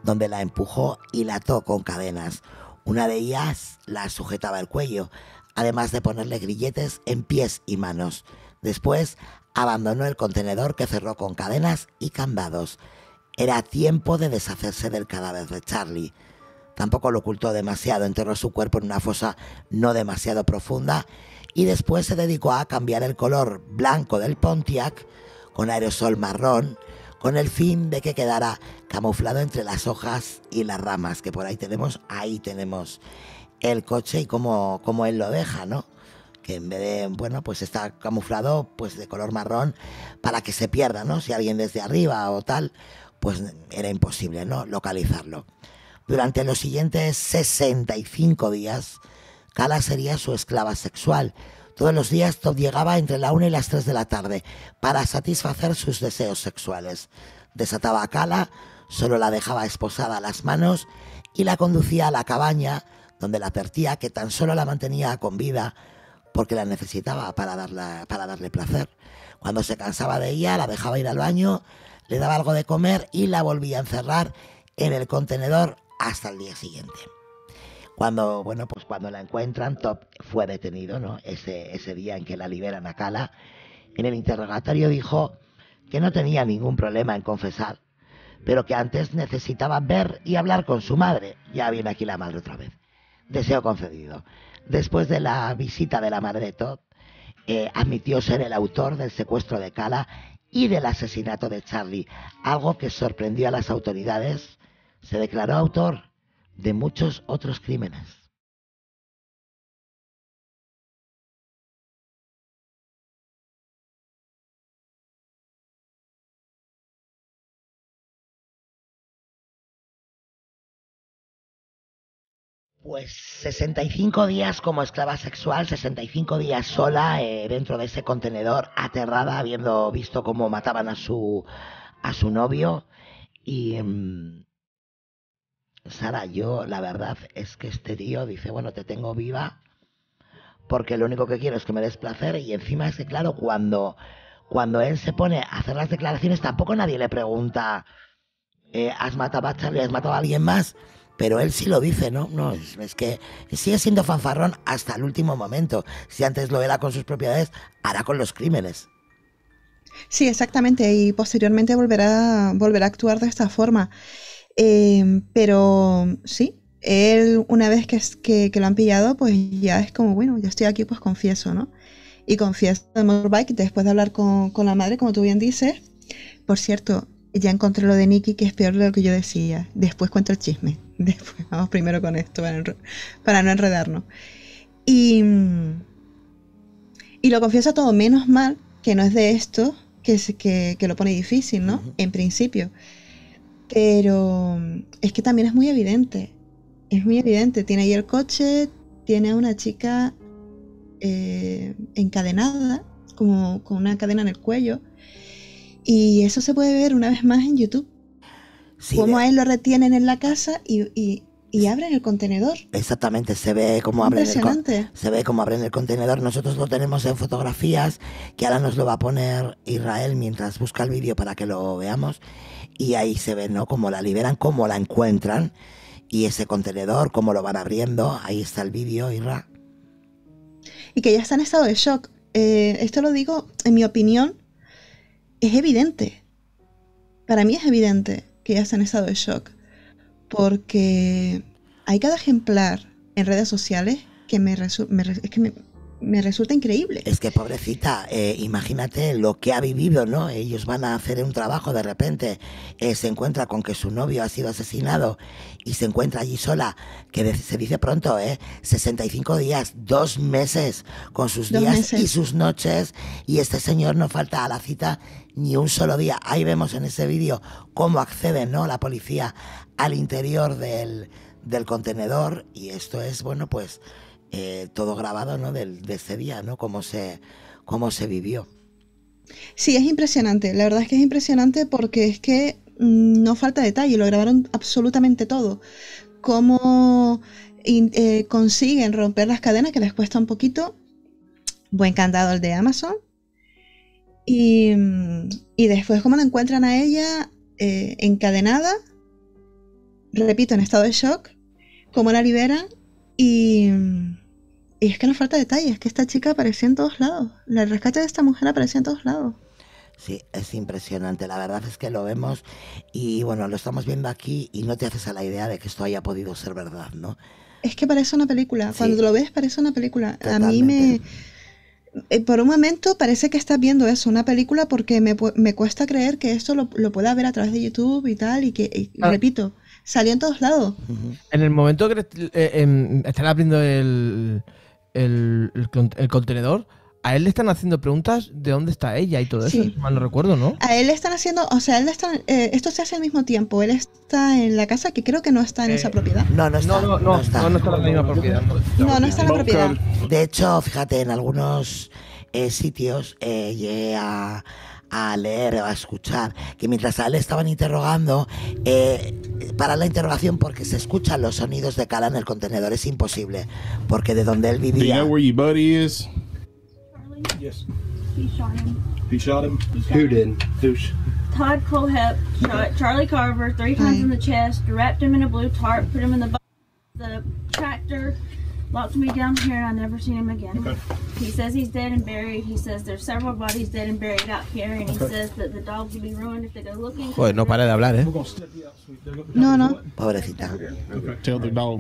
donde la empujó y la ató con cadenas. Una de ellas la sujetaba al cuello, además de ponerle grilletes en pies y manos. Después abandonó el contenedor que cerró con cadenas y candados. Era tiempo de deshacerse del cadáver de Charlie tampoco lo ocultó demasiado, enterró su cuerpo en una fosa no demasiado profunda y después se dedicó a cambiar el color blanco del Pontiac con aerosol marrón con el fin de que quedara camuflado entre las hojas y las ramas, que por ahí tenemos, ahí tenemos el coche y cómo, él lo deja, ¿no? que en vez de, bueno, pues está camuflado pues de color marrón para que se pierda, ¿no? Si alguien desde arriba o tal, pues era imposible, ¿no? Localizarlo. Durante los siguientes 65 días, Kala sería su esclava sexual. Todos los días Todd llegaba entre la 1 y las 3 de la tarde para satisfacer sus deseos sexuales. Desataba a Kala, solo la dejaba esposada a las manos y la conducía a la cabaña donde la pertía que tan solo la mantenía con vida porque la necesitaba para, para darle placer. Cuando se cansaba de ella, la dejaba ir al baño, le daba algo de comer y la volvía a encerrar en el contenedor hasta el día siguiente. Cuando, bueno, pues cuando la encuentran, Top fue detenido, ¿no? Ese, ese día en que la liberan a Cala. En el interrogatorio dijo que no tenía ningún problema en confesar, pero que antes necesitaba ver y hablar con su madre. Ya viene aquí la madre otra vez. Deseo concedido. Después de la visita de la madre de Top... Eh, admitió ser el autor del secuestro de Cala y del asesinato de Charlie, algo que sorprendió a las autoridades se declaró autor de muchos otros crímenes. Pues 65 días como esclava sexual, 65 días sola eh, dentro de ese contenedor, aterrada, habiendo visto cómo mataban a su, a su novio. Y, mm, Sara, yo la verdad es que este tío dice, bueno, te tengo viva porque lo único que quiero es que me des placer y encima es que, claro, cuando, cuando él se pone a hacer las declaraciones tampoco nadie le pregunta, eh, ¿has matado a Charlie, has matado a alguien más? pero él sí lo dice, ¿no? No, es, que sigue siendo fanfarrón hasta el último momento. Si antes lo era con sus propiedades, hará con los crímenes. Sí, exactamente, y posteriormente volverá, volverá a actuar de esta forma. Em, pero sí, él una vez que, que, que, lo han pillado, pues ya es como, bueno, ya estoy aquí, pues confieso, ¿no? Y confieso de motorbike después de hablar con, la madre, como tú bien dices. Por cierto, ya encontré lo de Nicky, que es peor de lo que yo decía. Después cuento el chisme. Después, vamos primero con esto para, no enredarnos. Y, y lo confiesa todo, menos mal que no es de esto que, que, que lo pone difícil, ¿no? En principio. Pero es que también es muy evidente. Es muy evidente. Tiene ahí el coche, tiene a una chica eh, encadenada, como con una cadena en el cuello. Y eso se puede ver una vez más en YouTube. Sí, como eh. a él lo retienen en la casa y, abren el contenedor. Exactamente, se ve cómo abren el se ve cómo abren el contenedor. Nosotros lo tenemos en fotografías que ahora nos lo va a poner Israel mientras busca el vídeo para que lo veamos. Y ahí se ve, ¿no? Cómo la liberan, cómo la encuentran. Y ese contenedor, cómo lo van abriendo. Ahí está el vídeo, ra. Y que ya se en estado de shock. Eh, esto lo digo, en mi opinión, es evidente. Para mí es evidente que ya se en estado de shock. Porque hay cada ejemplar en redes sociales que me, que me, me resulta increíble. Es que pobrecita, eh, imagínate lo que ha vivido, ¿no? Ellos van a hacer un trabajo, de repente eh, se encuentra con que su novio ha sido asesinado y se encuentra allí sola, que se dice pronto, ¿eh? 65 días, dos meses con sus días y sus noches y este señor no falta a la cita ni un solo día. Ahí vemos en ese vídeo cómo accede ¿no? La policía al interior del, del contenedor y esto es, bueno, pues eh, todo grabado ¿no? de, ese día, ¿no? Cómo se, cómo se vivió. Sí, es impresionante. La verdad es que es impresionante porque es que mm, no falta detalle, lo grabaron absolutamente todo. Cómo eh, consiguen romper las cadenas, que les cuesta un poquito. Buen candado el de Amazon. Y, después cómo la encuentran a ella eh, encadenada, repito, en estado de shock, cómo la liberan y, y es que no falta detalle, es que esta chica aparecía en todos lados. La rescate de esta mujer aparecía en todos lados. Sí, es impresionante. La verdad es que lo vemos y bueno, lo estamos viendo aquí y no te haces a la idea de que esto haya podido ser verdad, ¿no? Es que parece una película. Cuando lo ves parece una película. A mí me... Eh, por un momento parece que estás viendo eso, una película, porque me, cuesta creer que esto lo, pueda ver a través de YouTube y tal, y que, ah. repito, salió en todos lados. En el momento que eh, em, está el, el, el, el contenedor, a él le están haciendo preguntas de dónde está ella y todo sí. eso, mal no recuerdo, ¿no? A él le están haciendo, o sea, él está, eh, esto se hace al mismo tiempo. Él está en la casa que creo que no está en eh, esa propiedad. No, no está. No, no, está. No, no, está en la propiedad. No, no, está en la propiedad. De hecho, fíjate, en algunos eh, sitios eh, llega a leer o a escuchar, que mientras a él estaban interrogando, eh, para la interrogación porque se escuchan los sonidos de cala en el contenedor, es imposible, porque de donde él vivía... Do you know where your buddy is? Yes. He shot him. He shot him? Who did? Todd Colehep shot Charlie Carver three times in the chest, wrapped him in a blue tarp, put him in the, the tractor... Pues me down here I never seen him again. He says he's dead and buried. He says there's several bodies dead and buried here and he says that the be ruined if they go looking. no para de hablar, ¿eh? No, no. Pobrecita.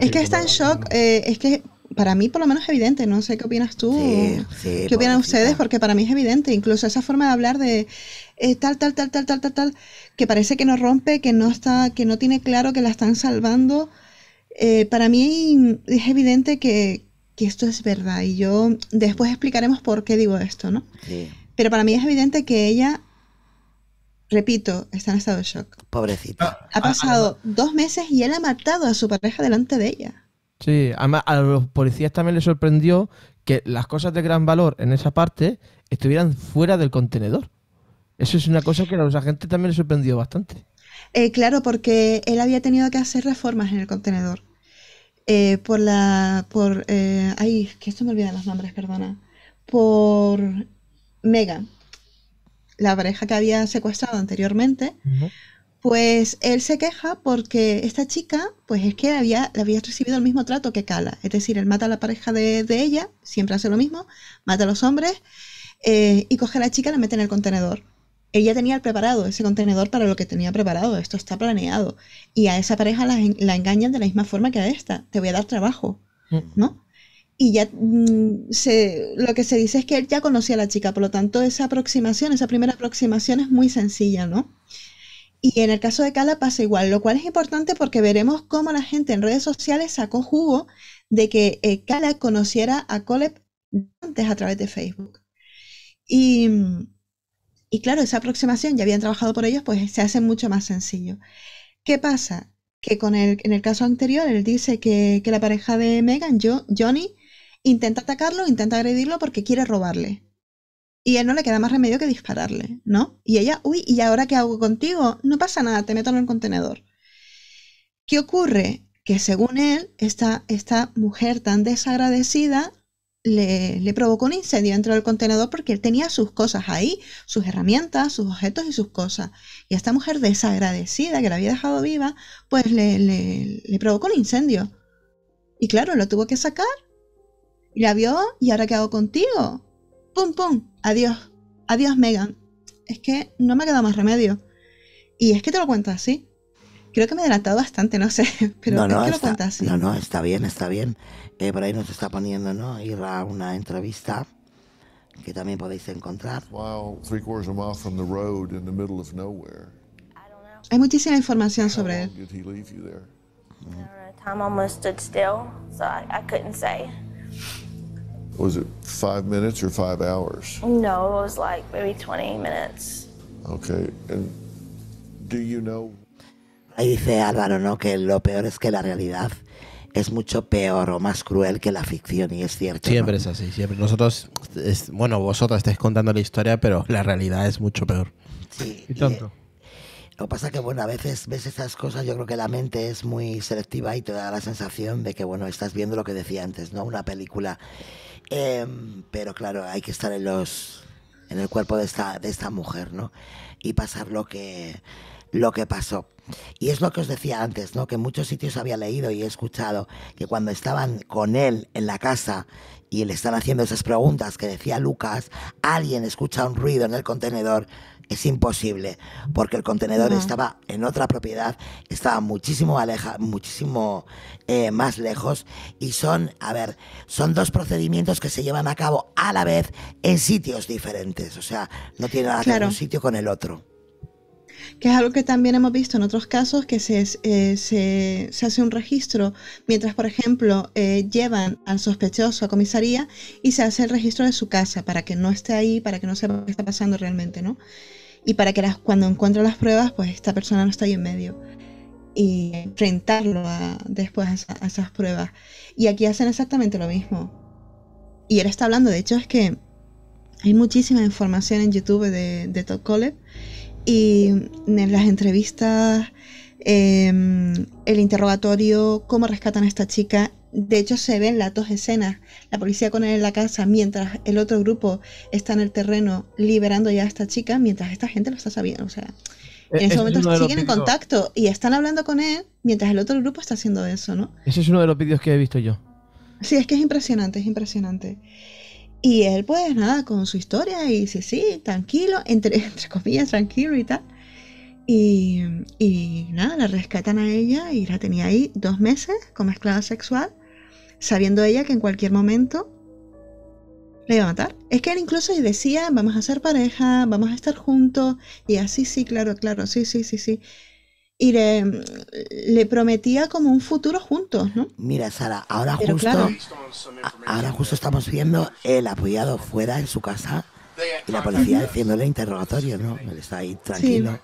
Es que está en shock. Eh, es que para mí por lo menos es evidente, no sé qué opinas tú, sí, sí, qué opinan ustedes, porque para mí es evidente, incluso esa forma de hablar de eh, tal, tal, tal, tal, tal, tal, tal, que parece que no rompe, que no está, que no tiene claro que la están salvando, eh, para mí es evidente que, esto es verdad y yo después explicaremos por qué digo esto, ¿no? Pero para mí es evidente que ella, repito, está en estado de shock. Pobrecita. Ah, ha ah, pasado ah, dos meses y él ha matado a su pareja delante de ella. Sí, además a los policías también les sorprendió que las cosas de gran valor en esa parte estuvieran fuera del contenedor. Eso es una cosa que a los agentes también les sorprendió bastante. Eh, claro, porque él había tenido que hacer reformas en el contenedor. Eh, por la. por. Eh, ay, que esto me olvidan los nombres, perdona. Por Mega, la pareja que había secuestrado anteriormente. Pues él se queja porque esta chica, pues es que había, había recibido el mismo trato que Kala. Es decir, él mata a la pareja de, de ella, siempre hace lo mismo, mata a los hombres eh, y coge a la chica y la mete en el contenedor ella tenía preparado ese contenedor para lo que tenía preparado, esto está planeado. Y a esa pareja la, engañan de la misma forma que a esta, te voy a dar trabajo, mm. ¿no? Y ya mm, se, lo que se dice es que él ya conocía a la chica, por lo tanto esa aproximación, esa primera aproximación es muy sencilla, ¿no? Y en el caso de Cala pasa igual, lo cual es importante porque veremos cómo la gente en redes sociales sacó jugo de que eh, Cala conociera a cole antes a través de Facebook. Y mm, y claro, esa aproximación, ya habían trabajado por ellos, pues se hace mucho más sencillo. ¿Qué pasa? Que con en el caso anterior, él dice que, la pareja de Megan, Johnny, intenta atacarlo, intenta agredirlo porque quiere robarle. Y él no le queda más remedio que dispararle, ¿no? Y ella, uy, ¿y ahora qué hago contigo? No pasa nada, te meto en el contenedor. ¿Qué ocurre? Que según él, esta, esta mujer tan desagradecida le, provocó un incendio dentro del contenedor porque él tenía sus cosas ahí, sus herramientas, sus objetos y sus cosas. Y esta mujer desagradecida que la había dejado viva, pues le, provocó un incendio. Y claro, lo tuvo que sacar. Y la vio, ¿y ahora qué hago contigo? Pum, pum, adiós, adiós Megan. Es que no me ha quedado más remedio. Y es que te lo cuento así. Creo que me he adelantado bastante, no sé, pero no, no, está, lo No, no, está bien, está bien. Eh, por ahí nos está poniendo, ¿no? Ir a una entrevista que también podéis encontrar. Hay muchísima información sobre él. Time almost stood still, so I, I couldn't say. Was it five minutes or five hours? No, it was like maybe 20 minutes. Okay, and do you know? Ahí dice Álvaro, ¿no? Que lo peor es que la realidad es mucho peor o más cruel que la ficción, y es cierto. Siempre es así, siempre. Nosotros, bueno, vosotros estáis contando la historia, pero la realidad es mucho peor. Sí. Y tanto. Eh, lo que pasa es que, bueno, a veces ves esas cosas, yo creo que la mente es muy selectiva y te da la sensación de que, bueno, estás viendo lo que decía antes, ¿no? Una película. Em, pero claro, hay que estar en los en el cuerpo de esta, de esta mujer, ¿no? Y pasar lo que, lo que pasó. Y es lo que os decía antes, ¿no? Que en muchos sitios había leído y he escuchado que cuando estaban con él en la casa y le están haciendo esas preguntas que decía Lucas, alguien escucha un ruido en el contenedor. Es imposible, porque el contenedor estaba en otra propiedad, estaba muchísimo, aleja, muchísimo eh, más lejos. Y son, a ver, son dos procedimientos que se llevan a cabo a la vez en sitios diferentes. O sea, no tiene nada que ver un sitio con el otro que es algo que también hemos visto en otros casos, que se, eh, hace un registro mientras, por ejemplo, eh, llevan al sospechoso a comisaría y se hace el registro de su casa para que no esté ahí, para que no sepa qué está pasando realmente, ¿no? Y para que las, cuando encuentre las pruebas, pues esta persona no está ahí en medio y enfrentarlo después a, esas pruebas. Y aquí hacen exactamente lo mismo. Y él está hablando, de hecho, es que hay muchísima información en YouTube de, de Todd y en las entrevistas, em, el interrogatorio, cómo rescatan a esta chica. De hecho, se ven las dos escenas. La policía con él en la casa, mientras el otro grupo está en el terreno liberando ya a esta chica, mientras esta gente lo está sabiendo. O sea, en ese momento siguen en contacto y están hablando con él mientras el otro grupo está haciendo eso, ¿no? Ese es uno de los vídeos que he visto yo. Sí, es que es impresionante, es impresionante. Y él, pues nada, con su historia, y sí, sí, tranquilo, entre, comillas, tranquilo y tal. Y, y, nada, la rescatan a ella y la tenía ahí dos meses como esclava sexual, sabiendo ella que en cualquier momento le iba a matar. Es que él incluso decía, vamos a ser pareja, vamos a estar juntos, y así, sí, claro, claro, sí, sí, sí, sí y le, prometía como un futuro juntos, ¿no? Mira, Sara, ahora justo ahora justo estamos viendo el apoyado fuera en su casa y la policía haciéndole interrogatorio, ¿no? Él está ahí tranquilo.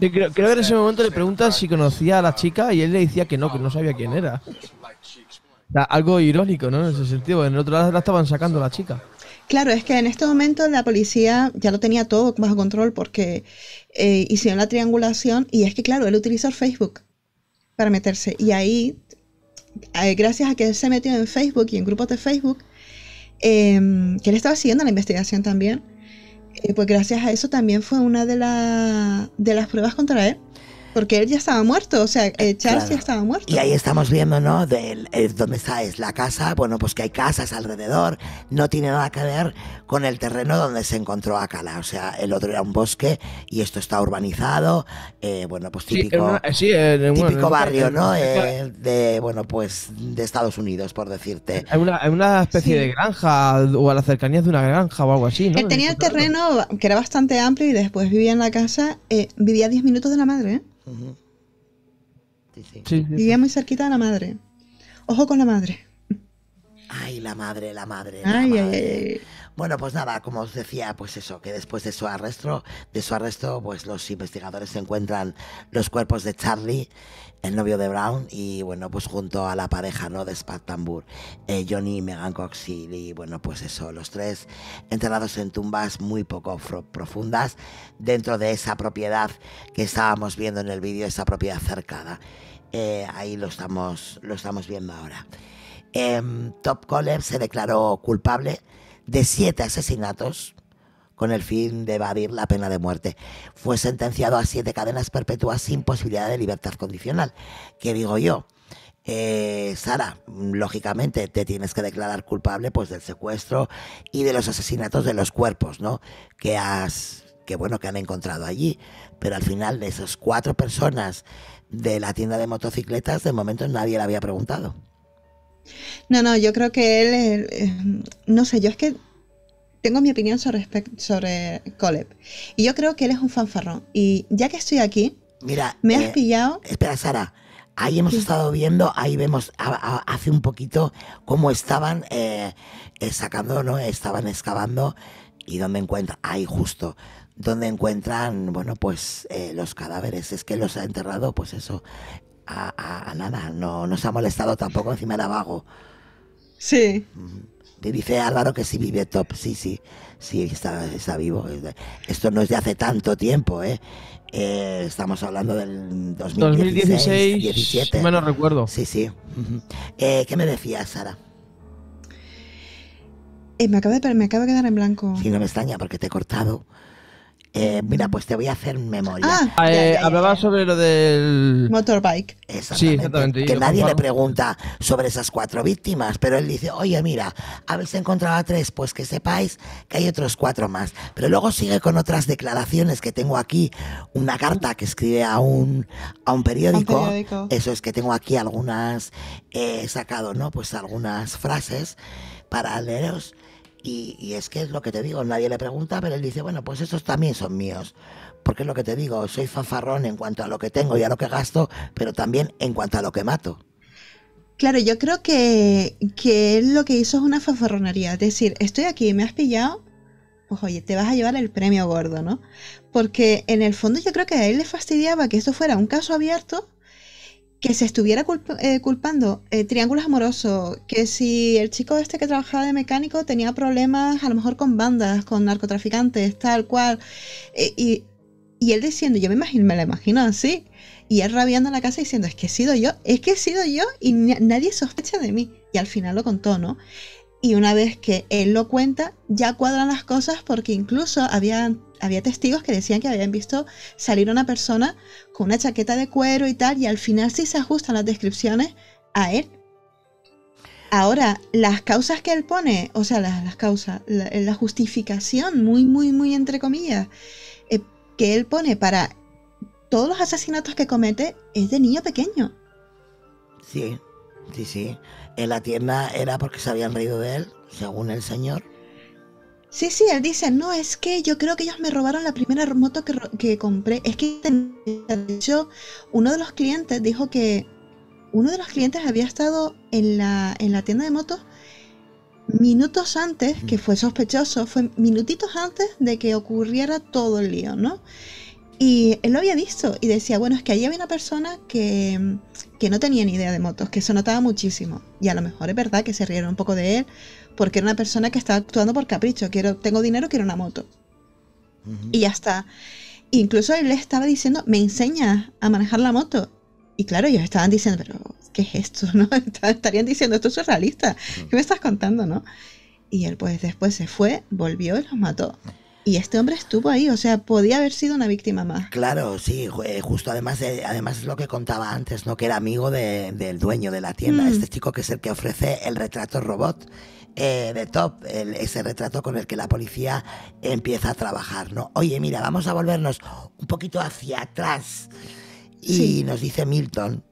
Sí. creo, que en ese momento le pregunta si conocía a la chica y él le decía que no, que no sabía quién era. algo irónico, ¿no? En ese sentido, en el otro lado la estaban sacando la chica. Claro, es que en este momento la policía ya lo tenía todo bajo control porque eh, hicieron la triangulación y es que, claro, él utilizó Facebook para meterse. Y ahí, eh, gracias a que él se metió en Facebook y en grupos de Facebook, em, que él estaba siguiendo la investigación también, eh, pues gracias a eso también fue una de, de las pruebas contra él porque él ya estaba muerto, o sea, Charles ya estaba muerto. Y ahí estamos viendo, ¿no? De, dónde está es la casa, bueno, pues que hay casas alrededor, no tiene nada que ver con el terreno donde se encontró Acala. O sea, el otro era un bosque y esto está urbanizado. Eh, bueno, pues típico, sí, típico barrio, ¿no? de, bueno, pues de Estados Unidos, por decirte. Hay una, especie de granja o a la cercanía de una granja o algo así, ¿no? Eh, tenía el terreno que era bastante amplio y después vivía en la casa. Eh, vivía 10 minutos de la madre, ¿eh? Sí, Vivía muy cerquita de la madre. Ojo con la madre. Ay, la madre, la madre. ay, ay. Bueno, pues nada, como os decía, pues eso, que después de su arresto, de su arresto, pues los investigadores encuentran los cuerpos de Charlie, el novio de Brown, y bueno, pues junto a la pareja, ¿no? De Spartanburg, eh, Johnny y Megan Cox, y, bueno, pues eso, los tres enterrados en tumbas muy poco profundas dentro de esa propiedad que estábamos viendo en el vídeo, esa propiedad cercada. Eh, ahí lo estamos, lo estamos viendo ahora. Em, Top Collins se declaró culpable de siete asesinatos con el fin de evadir la pena de muerte. Fue sentenciado a siete cadenas perpetuas sin posibilidad de libertad condicional. ¿Qué digo yo? Eh, Sara, lógicamente te tienes que declarar culpable pues del secuestro y de los asesinatos de los cuerpos, ¿no? Que has que bueno que han encontrado allí, pero al final de esas cuatro personas de la tienda de motocicletas, de momento nadie le había preguntado. No, no, yo creo que él, eh, no sé, yo es que tengo mi opinión sobre, sobre Y yo creo que él es un fanfarrón. Y ya que estoy aquí, Mira, me has eh, pillado. Espera, Sara. Ahí hemos estado viendo, ahí vemos hace un poquito cómo estaban eh, sacando, ¿no? Estaban excavando y donde encuentran, ahí justo, donde encuentran, bueno, pues los cadáveres. Es que los ha enterrado, pues eso, a, nada, no nos ha molestado tampoco encima era vago Sí. Te dice Álvaro que sí vive top, sí, sí, sí, está, vivo. Esto no es de hace tanto tiempo, ¿eh? eh estamos hablando del 2016, 2017 me menos recuerdo. Sí, sí. Eh, ¿Qué me decías, Sara? Eh, me, acabo de, me acaba de quedar en blanco. Sí, no me extraña porque te he cortado. Eh, mira, pues te voy a hacer memoria. Ah, ah, eh, hablaba sobre lo del motorbike. Exactamente. Que nadie le pregunta sobre esas cuatro víctimas, pero él dice, oye, mira, habéis encontrado a tres, pues que sepáis que hay otros cuatro más. Pero luego sigue con otras declaraciones que tengo aquí, una carta que escribe a un, a un, periódico. Eso es que tengo aquí algunas, eh, he sacado, ¿no? Pues algunas frases para leeros. Y, es que es lo que te digo, nadie le pregunta, pero él dice, bueno, pues esos también son míos. Porque es lo que te digo, soy fafarrón en cuanto a lo que tengo y a lo que gasto, pero también en cuanto a lo que mato. Claro, yo creo que, que lo que hizo es una fanfarronería. Es decir, estoy aquí, me has pillado, pues oye, te vas a llevar el premio gordo, ¿no? Porque en el fondo yo creo que a él le fastidiaba que esto fuera un caso abierto que se estuviera eh, culpando eh, triángulos amorosos, que si el chico este que trabajaba de mecánico tenía problemas a lo mejor con bandas, con narcotraficantes, tal cual, eh, y, y, él diciendo, yo me, imagino, me la imagino así, y él rabiando en la casa diciendo, es que he sido yo, es que he sido yo y nadie sospecha de mí, y al final lo contó, ¿no? Y una vez que él lo cuenta, ya cuadran las cosas porque incluso había, había testigos que decían que habían visto salir una persona con una chaqueta de cuero y tal, y al final sí se ajustan las descripciones a él. Ahora, las causas que él pone, o sea, las, causas, la, justificación, muy, muy, muy entre comillas, eh, que él pone para todos los asesinatos que comete es de niño pequeño. Sí, sí, sí en la tienda era porque se habían reído de él, según el señor. Sí, sí, él dice, no, es que yo creo que ellos me robaron la primera moto que, compré. Es que, de uno de los clientes dijo que uno de los clientes había estado en la, en la tienda de motos minutos antes, que fue sospechoso, fue minutitos antes de que ocurriera todo el lío, ¿no? Y él lo había visto y decía, bueno, es que allí había una persona que que no tenía ni idea de motos, que eso notaba muchísimo. Y a lo mejor es verdad que se rieron un poco de él, porque era una persona que estaba actuando por capricho. Quiero, tengo dinero, quiero una moto. Y ya está. Incluso él le estaba diciendo, me enseñas a manejar la moto. Y claro, ellos estaban diciendo, pero ¿qué es esto? ¿No? Estarían diciendo, esto es surrealista. ¿Qué me estás contando, no? Y él pues después se fue, volvió y los mató. Y este hombre estuvo ahí, o sea, podía haber sido una víctima más. Claro, sí, justo además eh, además es lo que contaba antes, ¿no? Que era amigo del dueño de la tienda, mm. este chico que es el que ofrece el retrato robot. Eh, de Top, ese retrato con el que la policía empieza a trabajar, ¿no? Oye, mira, vamos a volvernos un poquito hacia atrás. Y nos dice Milton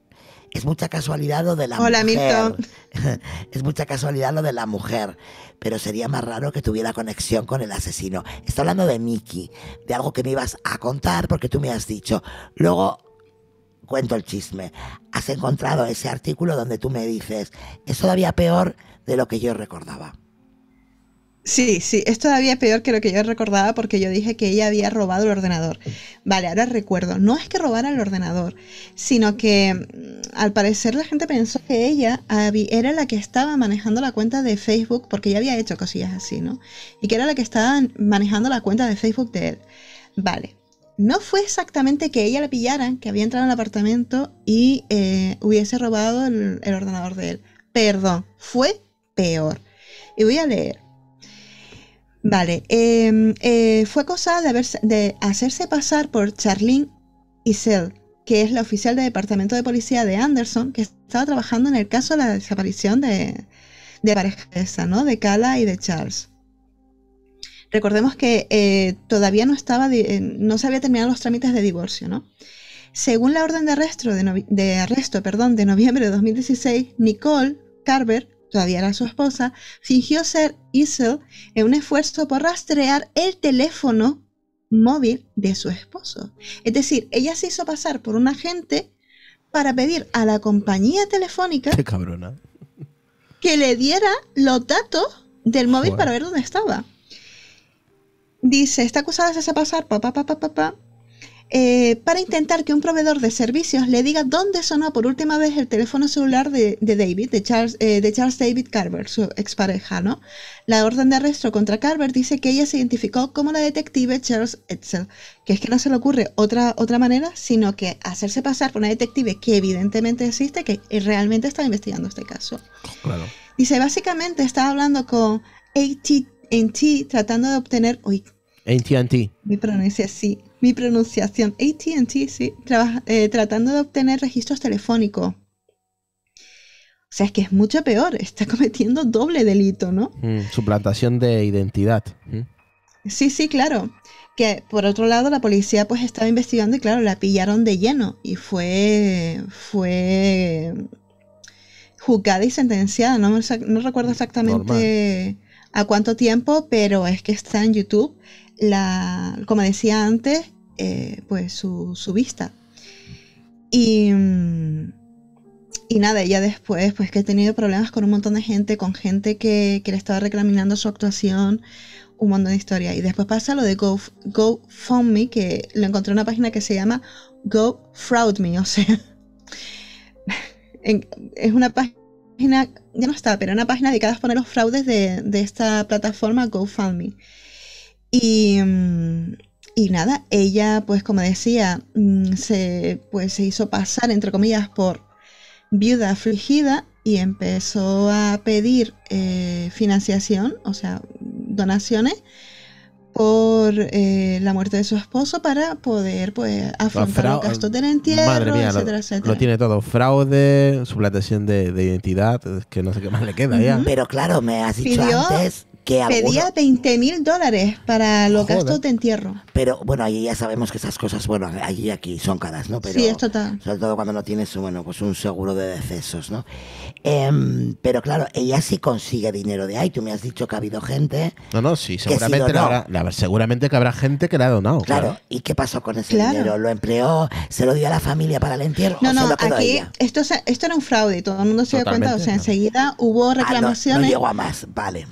es mucha casualidad lo de la Hola, mujer. es mucha casualidad lo de la mujer, pero sería más raro que tuviera conexión con el asesino. Está hablando de Mickey, de algo que me ibas a contar porque tú me has dicho. Luego cuento el chisme. Has encontrado ese artículo donde tú me dices, es todavía peor de lo que yo recordaba. Sí, sí, es todavía peor que lo que yo recordaba porque yo dije que ella había robado el ordenador. Vale, ahora recuerdo, no es que robara el ordenador, sino que mm, al parecer la gente pensó que ella era la que estaba manejando la cuenta de Facebook, porque ella había hecho cosillas así, ¿no? Y que era la que estaba manejando la cuenta de Facebook de él. Vale, no fue exactamente que ella la pillaran, que había entrado en el apartamento y eh, hubiese robado el ordenador de él. Perdón, fue peor. Y voy a leer. Vale, em, eh, fue cosa de, de, hacerse pasar por Charlene Isel, que es la oficial del Departamento de Policía de Anderson, que estaba trabajando en el caso de la desaparición de, de pareja esa, ¿no? De Cala y de Charles. Recordemos que eh, todavía no, estaba, eh, no se había terminado los trámites de divorcio, ¿no? Según la orden de arresto, de, arresto perdón, de noviembre de 2016, Nicole Carver todavía era su esposa, fingió ser Isel en un esfuerzo por rastrear el teléfono móvil de su esposo. Es decir, ella se hizo pasar por un agente para pedir a la compañía telefónica Qué cabrona. que le diera los datos del móvil para ver dónde estaba. Dice, Está acusada se hace pasar, papá, papá, papá, eh, para intentar que un proveedor de servicios le diga dónde sonó por última vez el teléfono celular de, David, de Charles, eh, de Charles David Carver, su expareja, ¿no? La orden de arresto contra Carver dice que ella se identificó como la detective Charles Edsel, que es que no se le ocurre otra, otra manera, sino que hacerse pasar por una detective que evidentemente existe, que realmente está investigando este caso. Claro. Dice, básicamente estaba hablando con AT&T tratando de obtener... Uy, AT&T. Mi pronuncia así mi pronunciación, ATT, sí, eh, tratando de obtener registros telefónicos. O sea, es que es mucho peor, está cometiendo doble delito, ¿no? Mm, suplantación de identidad. Sí, sí, claro. Que por otro lado la policía pues estaba investigando y claro, la pillaron de lleno y fue, fue juzgada y sentenciada. No, recuerdo exactamente a cuánto tiempo, pero es que está en YouTube la, como decía antes, eh, pues su, vista. Y, nada, ya después, pues que he tenido problemas con un montón de gente, con gente que, le estaba reclamando su actuación, un montón de historias. Y después pasa lo de GoFundMe, que lo encontré en una página que se llama GoFraudMe, o sea, es una página, ya no está, pero una página dedicada a poner los fraudes de, de esta plataforma GoFundMe. Mm, y, nada, ella, pues como decía, mm, se, pues, se hizo pasar, entre comillas, por viuda afligida y empezó a pedir eh, financiación, o sea, donaciones por eh, la muerte de su esposo para poder pues afrontar los gastos del entierro, etcétera, lo, tiene todo, fraude, suplantación de, identidad, que no sé qué más le queda ya. Pero claro, me has dicho antes pedía 20 mil dólares para lo que gastos de entierro. Pero bueno, ahí ya sabemos que esas cosas, bueno, allí aquí son caras, ¿no? sí, es total. Sobre todo cuando no tienes, bueno, pues un seguro de decesos, ¿no? Em, pero claro, ella sí consigue dinero de ahí. Tú me has dicho que ha habido gente. No, no, sí, seguramente, seguramente que habrá gente que la ha donado. Claro, ¿y qué pasó con ese dinero? ¿Lo empleó? ¿Se lo dio a la familia para el entierro? No, no, aquí esto, esto era un fraude, y todo el mundo se había dio cuenta, o sea, enseguida hubo ah, reclamaciones. a más, vale.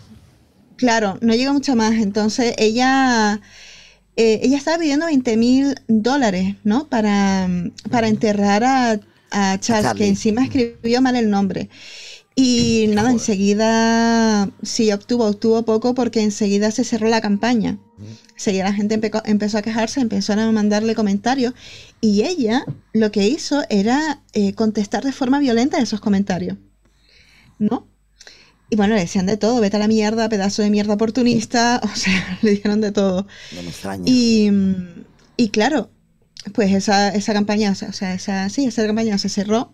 Claro, no llega mucho más. Entonces ella, eh, ella estaba pidiendo 20 mil dólares, ¿no? Para, para enterrar a, Charles, que encima escribió mal el nombre. Y nada, enseguida, sí, obtuvo, obtuvo poco porque enseguida se cerró la campaña. se la gente empezó a quejarse, empezó a mandarle comentarios y ella lo que hizo era eh, contestar de forma violenta esos comentarios. ¿No? Y bueno, le decían de todo, vete a la mierda, pedazo de mierda oportunista, o sea, le dijeron de todo. No Y, mm, y claro, pues esa, campaña, o sea, esa, sí, esa campaña se cerró.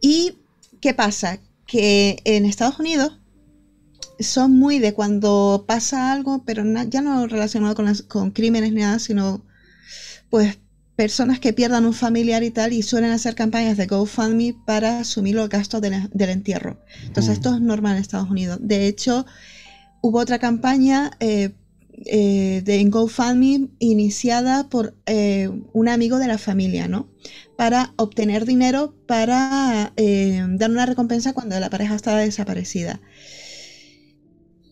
¿Y qué pasa? Que en Estados Unidos son muy de cuando pasa algo, pero ya no relacionado con, con crímenes ni nada, sino pues personas que pierdan un familiar y tal y suelen hacer campañas de GoFundMe para asumir los gastos del entierro. Entonces, mm. esto es normal en Estados Unidos. De hecho, hubo otra campaña eh, eh de GoFundMe iniciada por eh, un amigo de la familia, ¿no? Para obtener dinero para eh, dar una recompensa cuando la pareja estaba desaparecida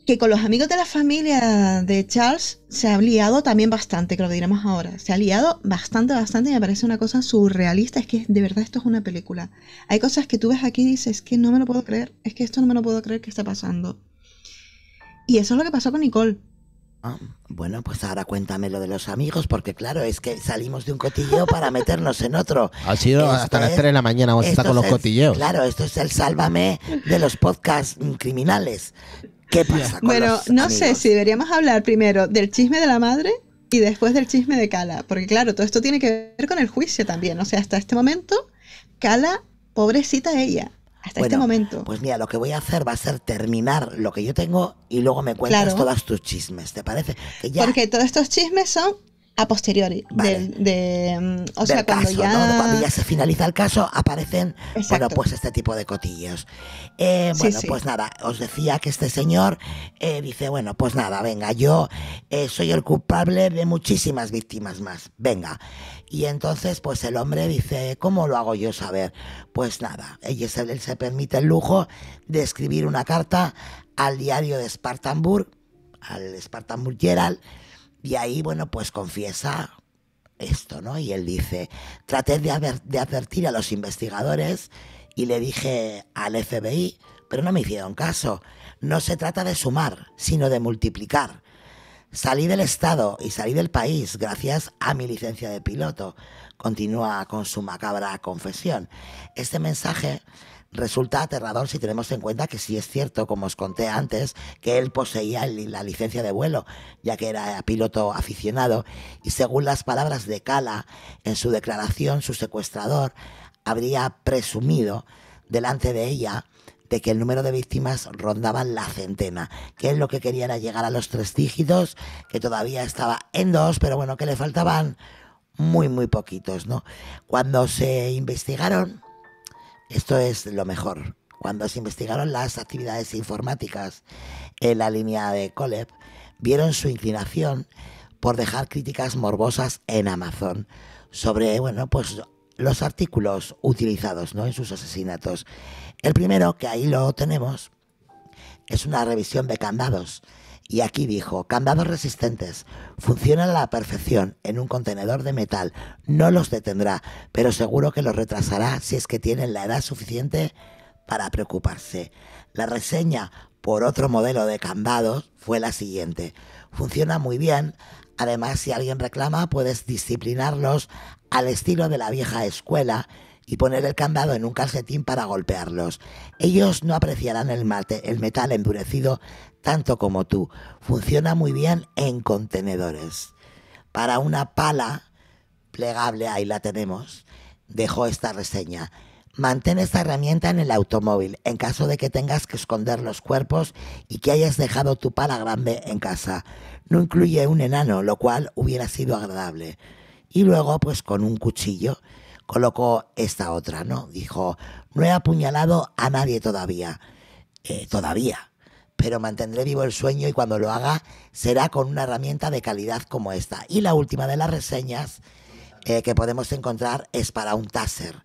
que con los amigos de la familia de Charles se ha liado también bastante, que lo diremos ahora. Se ha liado bastante, bastante y me parece una cosa surrealista. Es que de verdad esto es una película. Hay cosas que tú ves aquí y dices, es que no me lo puedo creer, es que esto no me lo puedo creer que está pasando. Y eso es lo que pasó con Nicole. Ah, bueno, pues ahora cuéntame lo de los amigos, porque claro, es que salimos de un cotilleo para meternos en otro. Ha sido hasta las 3 de la mañana, vamos a con los cotilleos. Claro, esto es el sálvame de los podcasts criminales. ¿Qué pasa? bueno, no sé si deberíamos hablar primero del chisme de la madre y después del chisme de Cala, porque claro, todo esto tiene que ver con el juicio también. O sea, hasta este momento, Cala, pobrecita ella, hasta este momento. Pues mira, lo que voy a hacer va a ser terminar lo que yo tengo y luego me cuentas todos tus chismes, ¿te parece? Porque todos estos chismes son a posteriori. De, mm, o sea, cuando ya... se finaliza el caso, aparecen pues este tipo de cotillos. Eh, bueno, pues nada, os decía que este señor eh, dice, bueno, pues nada, venga, yo eh, soy el culpable de muchísimas víctimas más, venga. Y entonces, pues el hombre dice, ¿cómo lo hago yo saber? Pues nada, él él se permite el lujo de escribir una carta al diario de Spartanburg, al Spartanburg Gerald, y ahí, bueno, pues confiesa esto, ¿no? Y él dice, traté de, advertir a los investigadores y le dije al FBI, pero no me hicieron caso. No se trata de sumar, sino de multiplicar. Salí del Estado y salí del país gracias a mi licencia de piloto. Continúa con su macabra confesión. Este mensaje Resulta aterrador si tenemos en cuenta que sí es cierto, como os conté antes, que él poseía la licencia de vuelo, ya que era piloto aficionado, y según las palabras de Cala, en su declaración, su secuestrador habría presumido delante de ella de que el número de víctimas rondaba la centena, que él lo que quería era llegar a los tres dígitos, que todavía estaba en dos, pero bueno, que le faltaban muy, muy poquitos, ¿no? Cuando se investigaron, esto es lo mejor. Cuando se investigaron las actividades informáticas en la línea de Coleb, vieron su inclinación por dejar críticas morbosas en Amazon sobre, bueno, pues los artículos utilizados ¿no? en sus asesinatos. El primero, que ahí lo tenemos, es una revisión de candados y aquí dijo, candados resistentes, funcionan a la perfección en un contenedor de metal, no los detendrá, pero seguro que los retrasará si es que tienen la edad suficiente para preocuparse. La reseña por otro modelo de candados fue la siguiente, funciona muy bien, además si alguien reclama puedes disciplinarlos al estilo de la vieja escuela, y poner el candado en un calcetín para golpearlos. Ellos no apreciarán el, mate, el metal endurecido tanto como tú. Funciona muy bien en contenedores. Para una pala plegable, ahí la tenemos, dejo esta reseña. Mantén esta herramienta en el automóvil en caso de que tengas que esconder los cuerpos y que hayas dejado tu pala grande en casa. No incluye un enano, lo cual hubiera sido agradable. Y luego, pues con un cuchillo, colocó esta otra, ¿no? Dijo, no he apuñalado a nadie todavía, eh, todavía, pero mantendré vivo el sueño y cuando lo haga será con una herramienta de calidad como esta. Y la última de las reseñas eh, que podemos encontrar es para un taser.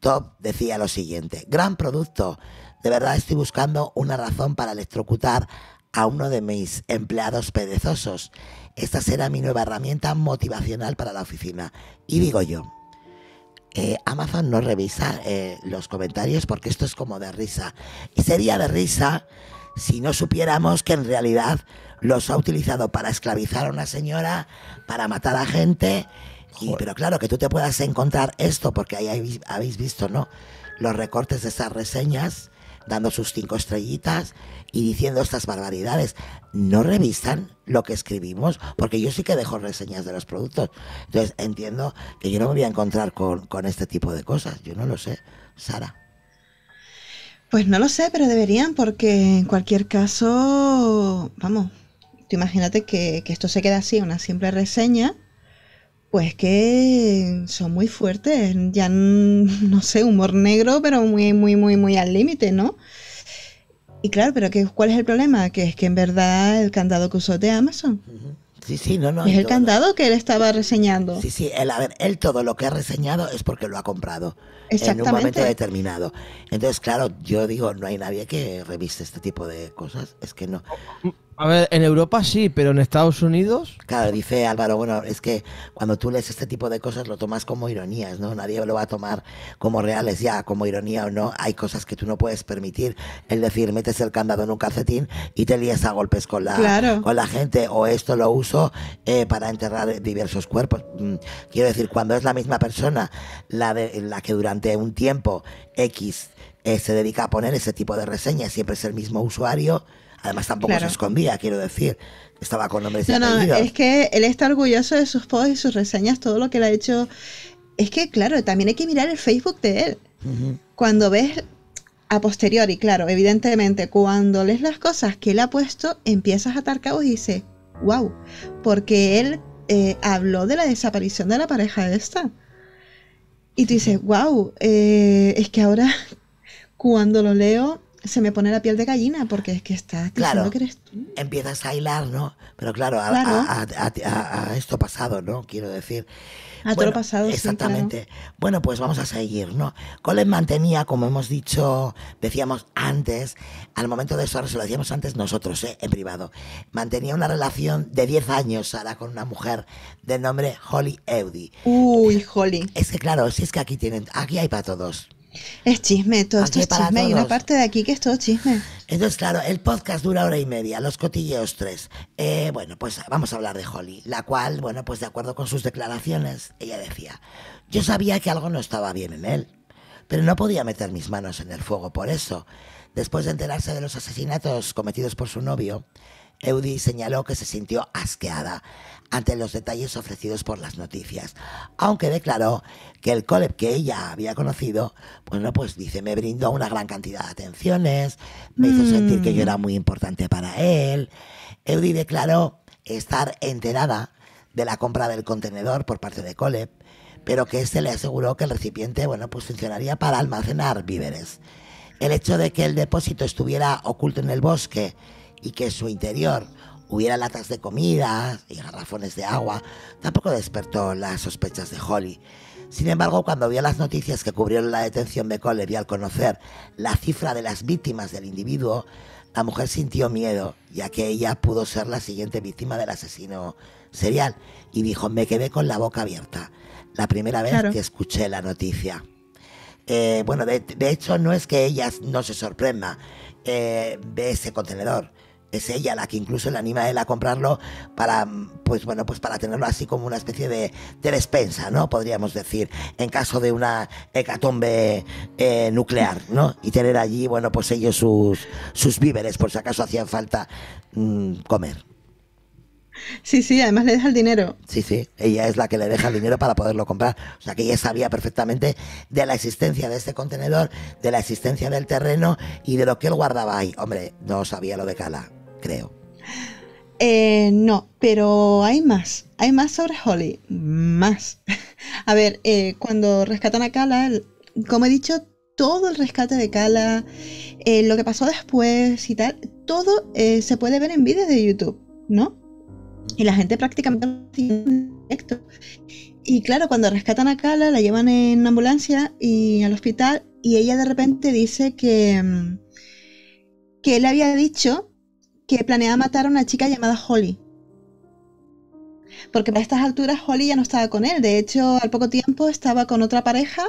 Top decía lo siguiente, gran producto, de verdad estoy buscando una razón para electrocutar a uno de mis empleados perezosos. Esta será mi nueva herramienta motivacional para la oficina. Y digo yo, eh, Amazon no revisa eh, los comentarios porque esto es como de risa. Y sería de risa si no supiéramos que en realidad los ha utilizado para esclavizar a una señora, para matar a gente. pero claro, que tú te puedas encontrar esto, porque ahí habéis, visto, ¿no? Los recortes de esas reseñas dando sus cinco estrellitas y diciendo estas barbaridades. No revisan lo que escribimos, porque yo sí que dejo reseñas de los productos. Entonces entiendo que yo no me voy a encontrar con, este tipo de cosas. Yo no lo sé, Sara. Pues no lo sé, pero deberían, porque en cualquier caso, vamos, tú imagínate que, que esto se queda así, una simple reseña, pues que son muy fuertes, ya no sé, humor negro, pero muy, muy, muy, muy al límite, ¿no? Y claro, pero que, ¿cuál es el problema? Que es que en verdad el candado que usó de Amazon. Sí, sí, no, no. Es el candado que él estaba reseñando. Sí, sí, él, a ver, él todo lo que ha reseñado es porque lo ha comprado. Exactamente. En un momento determinado. Entonces, claro, yo digo, no hay nadie que revise este tipo de cosas. Es que no. Mm, a ver, en Europa sí, pero en Estados Unidos. Claro, dice Álvaro, bueno, es que cuando tú lees este tipo de cosas lo tomas como ironías, ¿no? Nadie lo va a tomar como reales ya, como ironía o no. Hay cosas que tú no puedes permitir. Es decir, metes el candado en un calcetín y te lías a golpes con la, con la gente, o esto lo uso eh, para enterrar diversos cuerpos. Mm, quiero decir, cuando es la misma persona la, de, la que durante un tiempo X eh, se dedica a poner ese tipo de reseñas, siempre es el mismo usuario Además, tampoco se escondía, quiero decir. Estaba con nombres No, no, es que él está orgulloso de sus posts y sus reseñas, todo lo que le ha hecho. Es que, claro, también hay que mirar el Facebook de él. Cuando ves a posteriori, claro, evidentemente, cuando lees las cosas que él ha puesto, empiezas a atar cabos y dices, wow, porque él eh, habló de la desaparición de la pareja de esta. Y tú dices, wow, eh, es que ahora cuando lo leo se me pone la piel de gallina porque es que está claro, que eres tú. Empiezas a hilar, ¿no? Pero claro, a, esto pasado, ¿no? Quiero decir. A todo pasado, Exactamente. Sí, Bueno, pues vamos a seguir, ¿no? Colin mantenía, como hemos dicho, decíamos antes, al momento de eso, ahora se lo decíamos antes nosotros, ¿eh? en privado, mantenía una relación de 10 años, Sara, con una mujer de nombre Holly Eudy. Uy, Holly. Es que claro, si es que aquí tienen, aquí hay para todos. Es chisme, todo esto es chisme. una parte de aquí que es todo chisme. Entonces, claro, el podcast dura hora y media, los cotilleos tres. Eh, bueno, pues vamos a hablar de Holly, la cual, bueno, pues de acuerdo con sus declaraciones, ella decía, yo sabía que algo no estaba bien en él, pero no podía meter mis manos en el fuego por eso. Después de enterarse de los asesinatos cometidos por su novio, Eudi señaló que se sintió asqueada ante los detalles ofrecidos por las noticias, aunque declaró que el Coleb que ella había conocido, bueno, pues, pues dice, me brindó una gran cantidad de atenciones, me hizo mm. sentir que yo era muy importante para él. Eudi declaró estar enterada de la compra del contenedor por parte de Coleb, pero que éste le aseguró que el recipiente, bueno, pues funcionaría para almacenar víveres. El hecho de que el depósito estuviera oculto en el bosque y que en su interior hubiera latas de comida y garrafones de agua, tampoco despertó las sospechas de Holly. Sin embargo, cuando vio las noticias que cubrieron la detención de Cole y al conocer la cifra de las víctimas del individuo, la mujer sintió miedo, ya que ella pudo ser la siguiente víctima del asesino serial, y dijo, me quedé con la boca abierta la primera vez que escuché la noticia. Eh, bueno, de, hecho no es que ella no se sorprenda, eh, de ese contenedor, es ella la que incluso le anima a él a comprarlo para, pues bueno, pues para tenerlo así como una especie de, despensa, ¿no? Podríamos decir, en caso de una hecatombe eh, nuclear, ¿no? Y tener allí, bueno, pues ellos sus, sus víveres, por si acaso hacían falta mm, comer. Sí, sí, además le deja el dinero. Sí, sí, ella es la que le deja el dinero para poderlo comprar. O sea que ella sabía perfectamente de la existencia de este contenedor, de la existencia del terreno y de lo que él guardaba ahí. Hombre, no sabía lo de Cala creo. Eh, no, pero hay más. Hay más sobre Holly. Más. a ver, eh, cuando rescatan a Kala, como he dicho, todo el rescate de Kala, eh, lo que pasó después y tal, todo se puede ver en vídeos de YouTube, ¿no? Y la gente prácticamente en directo. Y claro, cuando rescatan a Kala, la llevan en ambulancia y al hospital, y ella de repente dice que, mm, que él había dicho que planeaba matar a una chica llamada Holly. Porque a estas alturas Holly ya no estaba con él. De hecho, al poco tiempo estaba con otra pareja.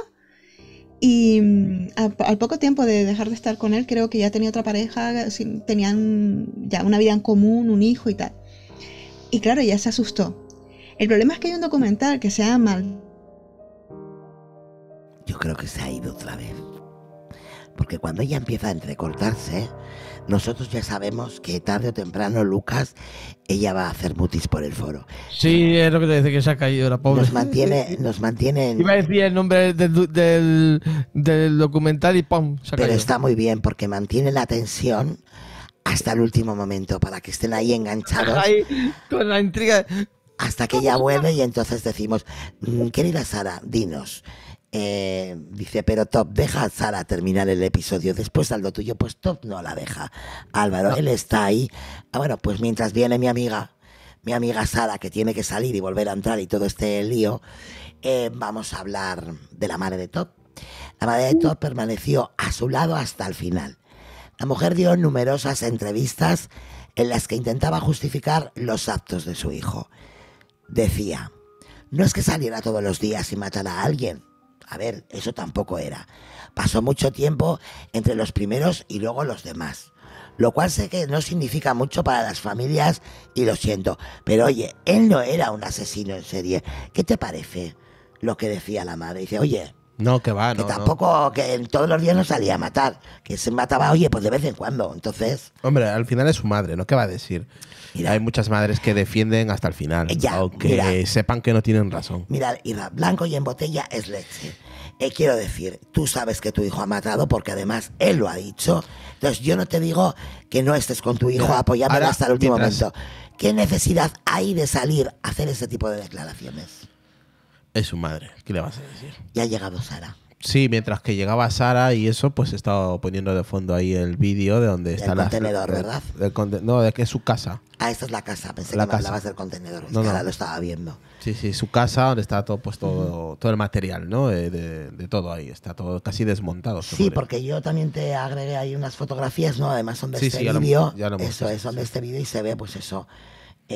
Y mm, al, poco tiempo de dejar de estar con él, creo que ya tenía otra pareja, tenían ya una vida en común, un hijo y tal. Y claro, ya se asustó. El problema es que hay un documental que se mal. Yo creo que se ha ido otra vez. Porque cuando ella empieza a entrecortarse, nosotros ya sabemos que tarde o temprano, Lucas, ella va a hacer mutis por el foro. Sí, es lo que te dice que se ha caído la pobre. Nos mantiene. Nos mantiene en... Iba a decir el nombre del, documental y ¡pum! Se Pero está muy bien porque mantiene la tensión hasta el último momento para que estén ahí enganchados. con la intriga. Hasta que ella vuelve y entonces decimos, mm, querida Sara, dinos. Eh, dice, pero Top, deja a Sara terminar el episodio. Después al tuyo, pues Top no la deja. Álvaro, él está ahí. Ah, bueno, pues mientras viene mi amiga, mi amiga Sara, que tiene que salir y volver a entrar y todo este lío, eh, vamos a hablar de la madre de Top. La madre de Top permaneció a su lado hasta el final. La mujer dio numerosas entrevistas en las que intentaba justificar los actos de su hijo. Decía, no es que saliera todos los días y matara a alguien a ver, eso tampoco era. Pasó mucho tiempo entre los primeros y luego los demás. Lo cual sé que no significa mucho para las familias y lo siento. Pero oye, él no era un asesino en serie. ¿Qué te parece lo que decía la madre? Dice, oye, no, que va, no. Que tampoco, que todos los días no salía a matar. Que se mataba, oye, pues de vez en cuando. Entonces. Hombre, al final es su madre, ¿no? ¿Qué va a decir? Hay muchas madres que defienden hasta el final. Eh, ya, aunque sepan que no tienen razón. Mira, Ira, blanco y en botella es leche. Y eh, quiero decir, tú sabes que tu hijo ha matado porque además él lo ha dicho. Entonces yo no te digo que no estés con tu hijo apoyándolo hasta el último momento. ¿Qué necesidad hay de salir a hacer ese tipo de declaraciones? Es su madre, ¿qué le vas a decir? Ya ha llegado Sara. Sí, mientras que llegaba Sara y eso, pues estaba poniendo de fondo ahí el vídeo de donde está el contenedor, ¿verdad? no, de que es su casa. Ah, esta es la casa, pensé que casa. hablabas del contenedor, no. lo estaba viendo. Sí, sí, su casa donde está todo, pues, todo, el material, ¿no? De, todo ahí, está todo casi desmontado. Sí, porque yo también te agregué ahí unas fotografías, ¿no? Además son de sí, este vídeo. Eso, eso, de este vídeo y se ve, pues eso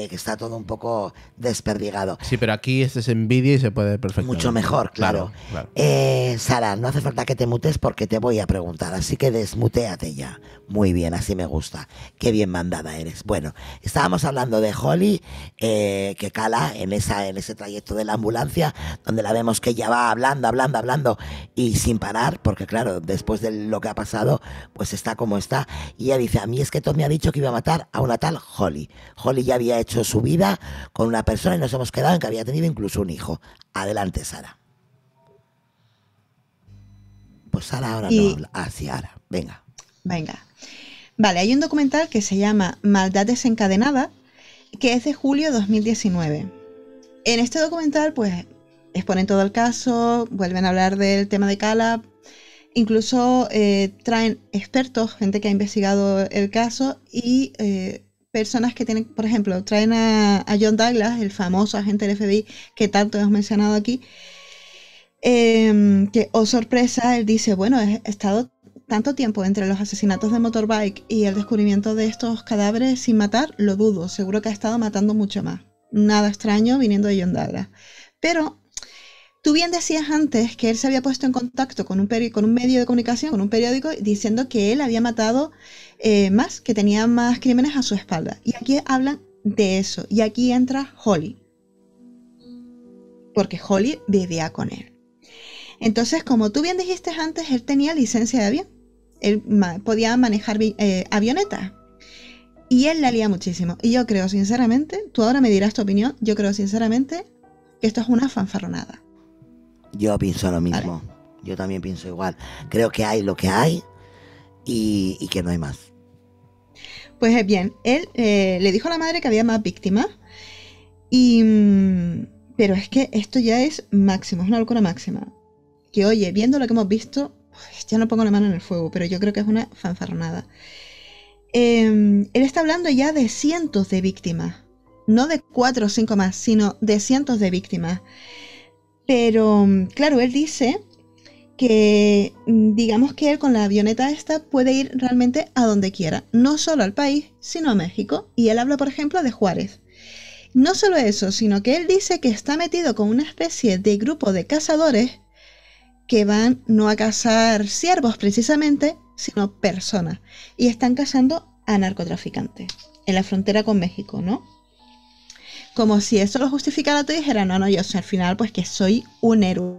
que está todo un poco desperdigado. Sí, pero aquí este es envidia y se puede perfectamente. Mucho mejor, claro. Eh, Sara, no hace falta que te mutes porque te voy a preguntar, así que desmuteate ya. Muy bien, así me gusta. Qué bien mandada eres. Bueno, estábamos hablando de Holly, eh, que cala en, esa, en ese trayecto de la ambulancia, donde la vemos que ya va hablando, hablando, hablando y sin parar, porque claro, después de lo que ha pasado, pues está como está. Y ella dice, a mí es que Tom me ha dicho que iba a matar a una tal Holly. Holly ya había hecho su vida con una persona y nos hemos quedado en que había tenido incluso un hijo. Adelante, Sara. Pues Sara ahora no habla. Ah, Venga. Venga. Vale, hay un documental que se llama Maldad desencadenada, que es de julio 2019. En este documental, pues, exponen todo el caso, vuelven a hablar del tema de Cala, incluso eh, traen expertos, gente que ha investigado el caso y eh, personas que tienen, por ejemplo, traen a, John Douglas, el famoso agente del FBI que tanto hemos mencionado aquí, em, que, os oh, sorpresa, él dice, bueno, he estado tanto tiempo entre los asesinatos de motorbike y el descubrimiento de estos cadáveres sin matar, lo dudo, seguro que ha estado matando mucho más. Nada extraño viniendo de John Douglas. Pero Tú bien decías antes que él se había puesto en contacto con un, medio de comunicación, con un periódico, diciendo que él había matado eh, más, que tenía más crímenes a su espalda. Y aquí hablan de eso. Y aquí entra Holly. Porque Holly vivía con él. Entonces, como tú bien dijiste antes, él tenía licencia de avión. Él podía manejar avionetas. Eh, avioneta. Y él le lia muchísimo. Y yo creo, sinceramente, tú ahora me dirás tu opinión, yo creo, sinceramente, que esto es una fanfarronada. Yo pienso lo mismo. Yo también pienso igual. Creo que hay lo que hay y, que no hay más. Pues eh, bien, él eh, le dijo a la madre que había más víctimas. Y, mm, pero es que esto ya es máximo, es una locura máxima. Que oye, viendo lo que hemos visto, ya no pongo la mano en el fuego, pero yo creo que es una fanfarronada. Em, él está hablando ya de cientos de víctimas. No de cuatro o cinco más, sino de cientos de víctimas. Pero mm, claro, él dice que mm, digamos que él con la avioneta esta puede ir realmente a donde quiera, no solo al país, sino a México. Y él habla, por ejemplo, de Juárez. No solo eso, sino que él dice que está metido con una especie de grupo de cazadores que van no a cazar siervos precisamente, sino personas. Y están cazando a narcotraficantes en la frontera con México, ¿no? como si eso lo justificara tú y dijera, no, no, yo soy al final pues que soy un héroe.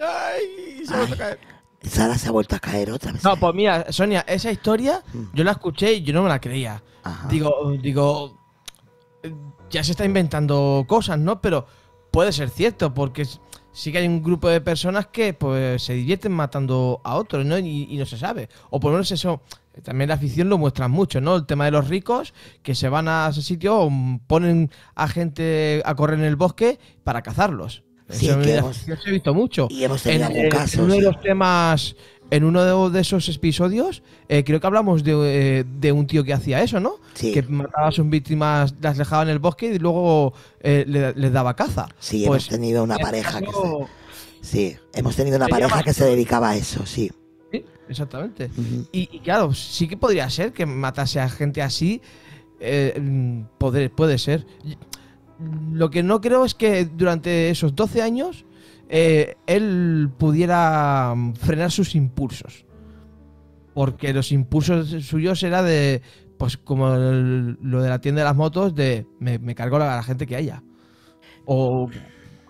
Ay, se a Caer. Sara se ha vuelto a caer otra vez. No, pues mira, Sonia, esa historia mm. yo la escuché y yo no me la creía. Digo, digo, ya se está inventando cosas, ¿no? Pero puede ser cierto, porque sí que hay un grupo de personas que pues se divierten matando a otros, ¿no? Y, no se sabe. O por lo menos eso, también la afición lo muestra mucho, ¿no? El tema de los ricos que se van a ese sitio o ponen a gente a correr en el bosque para cazarlos. Sí, yo he visto mucho. Y hemos tenido caso. Uno de los temas en uno de esos episodios, eh, creo que hablamos eh, de, un tío que hacía eso, ¿no? Sí. Que mataba a sus víctimas, las dejaba en el bosque y luego eh, les daba caza. Sí, hemos pues, tenido una pareja que se, Sí, hemos tenido una pareja que se dedicaba a eso, sí. Sí, exactamente. y, claro, sí que podría ser que matase a gente así. Mm, Poder, puede ser. Lo que no creo es que durante esos 12 años eh, él pudiera mm, frenar sus impulsos. Porque los impulsos suyos eran de, pues como lo de la tienda de las motos, de me, cargo a la, gente que haya. O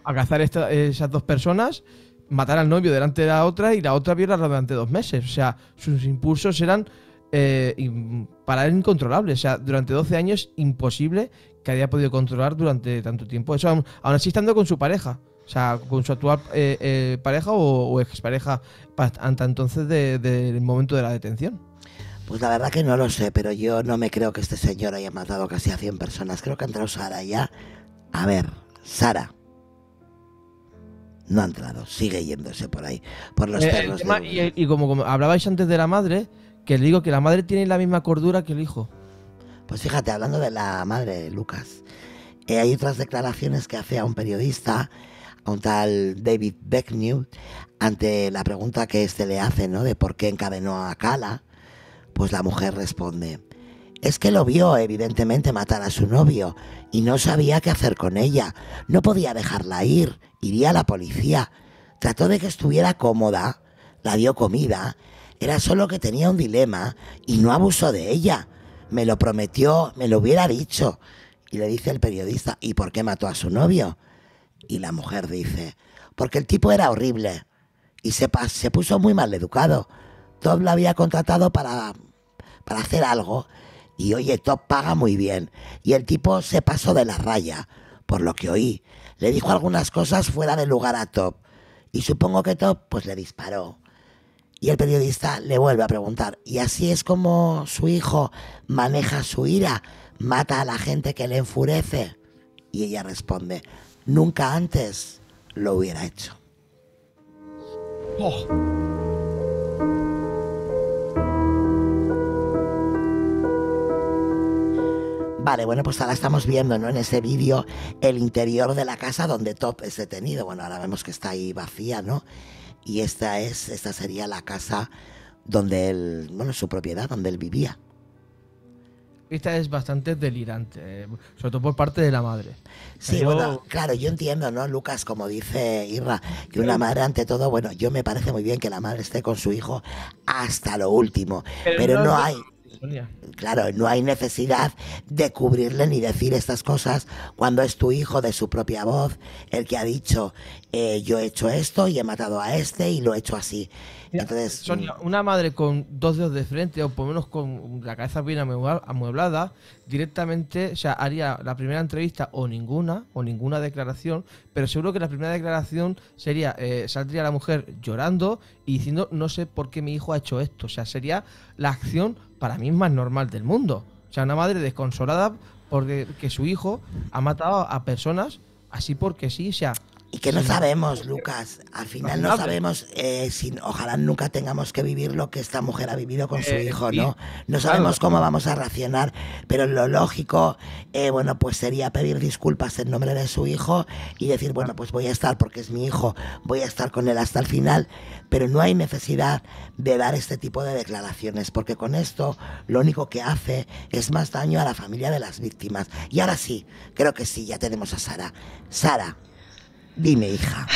a esas dos personas, matar al novio delante de la otra y la otra violarla durante dos meses. O sea, sus impulsos eran eh, para él incontrolables, O sea, durante 12 años imposible que haya podido controlar durante tanto tiempo. Eso ahora aún así estando con su pareja. O sea, con su actual eh, eh, pareja o, expareja hasta entonces del momento de la detención. Pues la verdad que no lo sé, pero yo no me creo que este señor haya matado casi a 100 personas. Creo que ha entrado Sara ya. A ver, Sara. No ha entrado, sigue yéndose por ahí, por los eh, perros. y, como, como, hablabais antes de la madre, que le digo que la madre tiene la misma cordura que el hijo. Pues fíjate, hablando de la madre Lucas, hay otras declaraciones que hace a un periodista con tal David Becknew ante la pregunta que éste le hace, ¿no? De por qué encadenó a Kala, pues la mujer responde, es que lo vio evidentemente matar a su novio y no sabía qué hacer con ella, no podía dejarla ir, iría a la policía, trató de que estuviera cómoda, la dio comida, era solo que tenía un dilema y no abusó de ella, me lo prometió, me lo hubiera dicho. Y le dice el periodista, ¿y por qué mató a su novio? Y la mujer dice, porque el tipo era horrible y se, se puso muy mal educado. Top lo había contratado para, para hacer algo y oye, Top paga muy bien. Y el tipo se pasó de la raya, por lo que oí. Le dijo algunas cosas fuera de lugar a Top y supongo que Top pues le disparó. Y el periodista le vuelve a preguntar, ¿y así es como su hijo maneja su ira? ¿Mata a la gente que le enfurece? Y ella responde, nunca antes lo hubiera hecho. Oh. Vale, bueno, pues ahora estamos viendo ¿no? en ese vídeo el interior de la casa donde Top es detenido. Bueno, ahora vemos que está ahí vacía, ¿no? Y esta es, esta sería la casa donde él, bueno, su propiedad, donde él vivía esta es bastante delirante, eh, sobre todo por parte de la madre. Sí, bueno, claro, yo entiendo, ¿no, Lucas? Como dice Irra, que una madre ante todo, bueno, yo me parece muy bien que la madre esté con su hijo hasta lo último. Pero, no, hay... Claro, no hay necesidad de cubrirle ni decir estas cosas cuando es tu hijo de su propia voz el que ha dicho, eh, yo he hecho esto y he matado a este y lo he hecho así. Sonia, una madre con dos dedos de frente o por lo menos con la cabeza bien amueblada, directamente, o sea, haría la primera entrevista o ninguna, o ninguna declaración, pero seguro que la primera declaración sería, eh, saldría la mujer llorando y diciendo, no sé por qué mi hijo ha hecho esto. O sea, sería la acción para mí más normal del mundo. O sea, una madre desconsolada porque su hijo ha matado a personas así porque sí, o sea, y que no sabemos, Lucas. Al final no sabemos eh, si ojalá nunca tengamos que vivir lo que esta mujer ha vivido con su eh, hijo, ¿no? No sabemos cómo vamos a reaccionar, pero lo lógico, eh, bueno, pues sería pedir disculpas en nombre de su hijo y decir, bueno, pues voy a estar porque es mi hijo, voy a estar con él hasta el final, pero no hay necesidad de dar este tipo de declaraciones, porque con esto lo único que hace es más daño a la familia de las víctimas. Y ahora sí, creo que sí, ya tenemos a Sara. Sara. Dime, hija.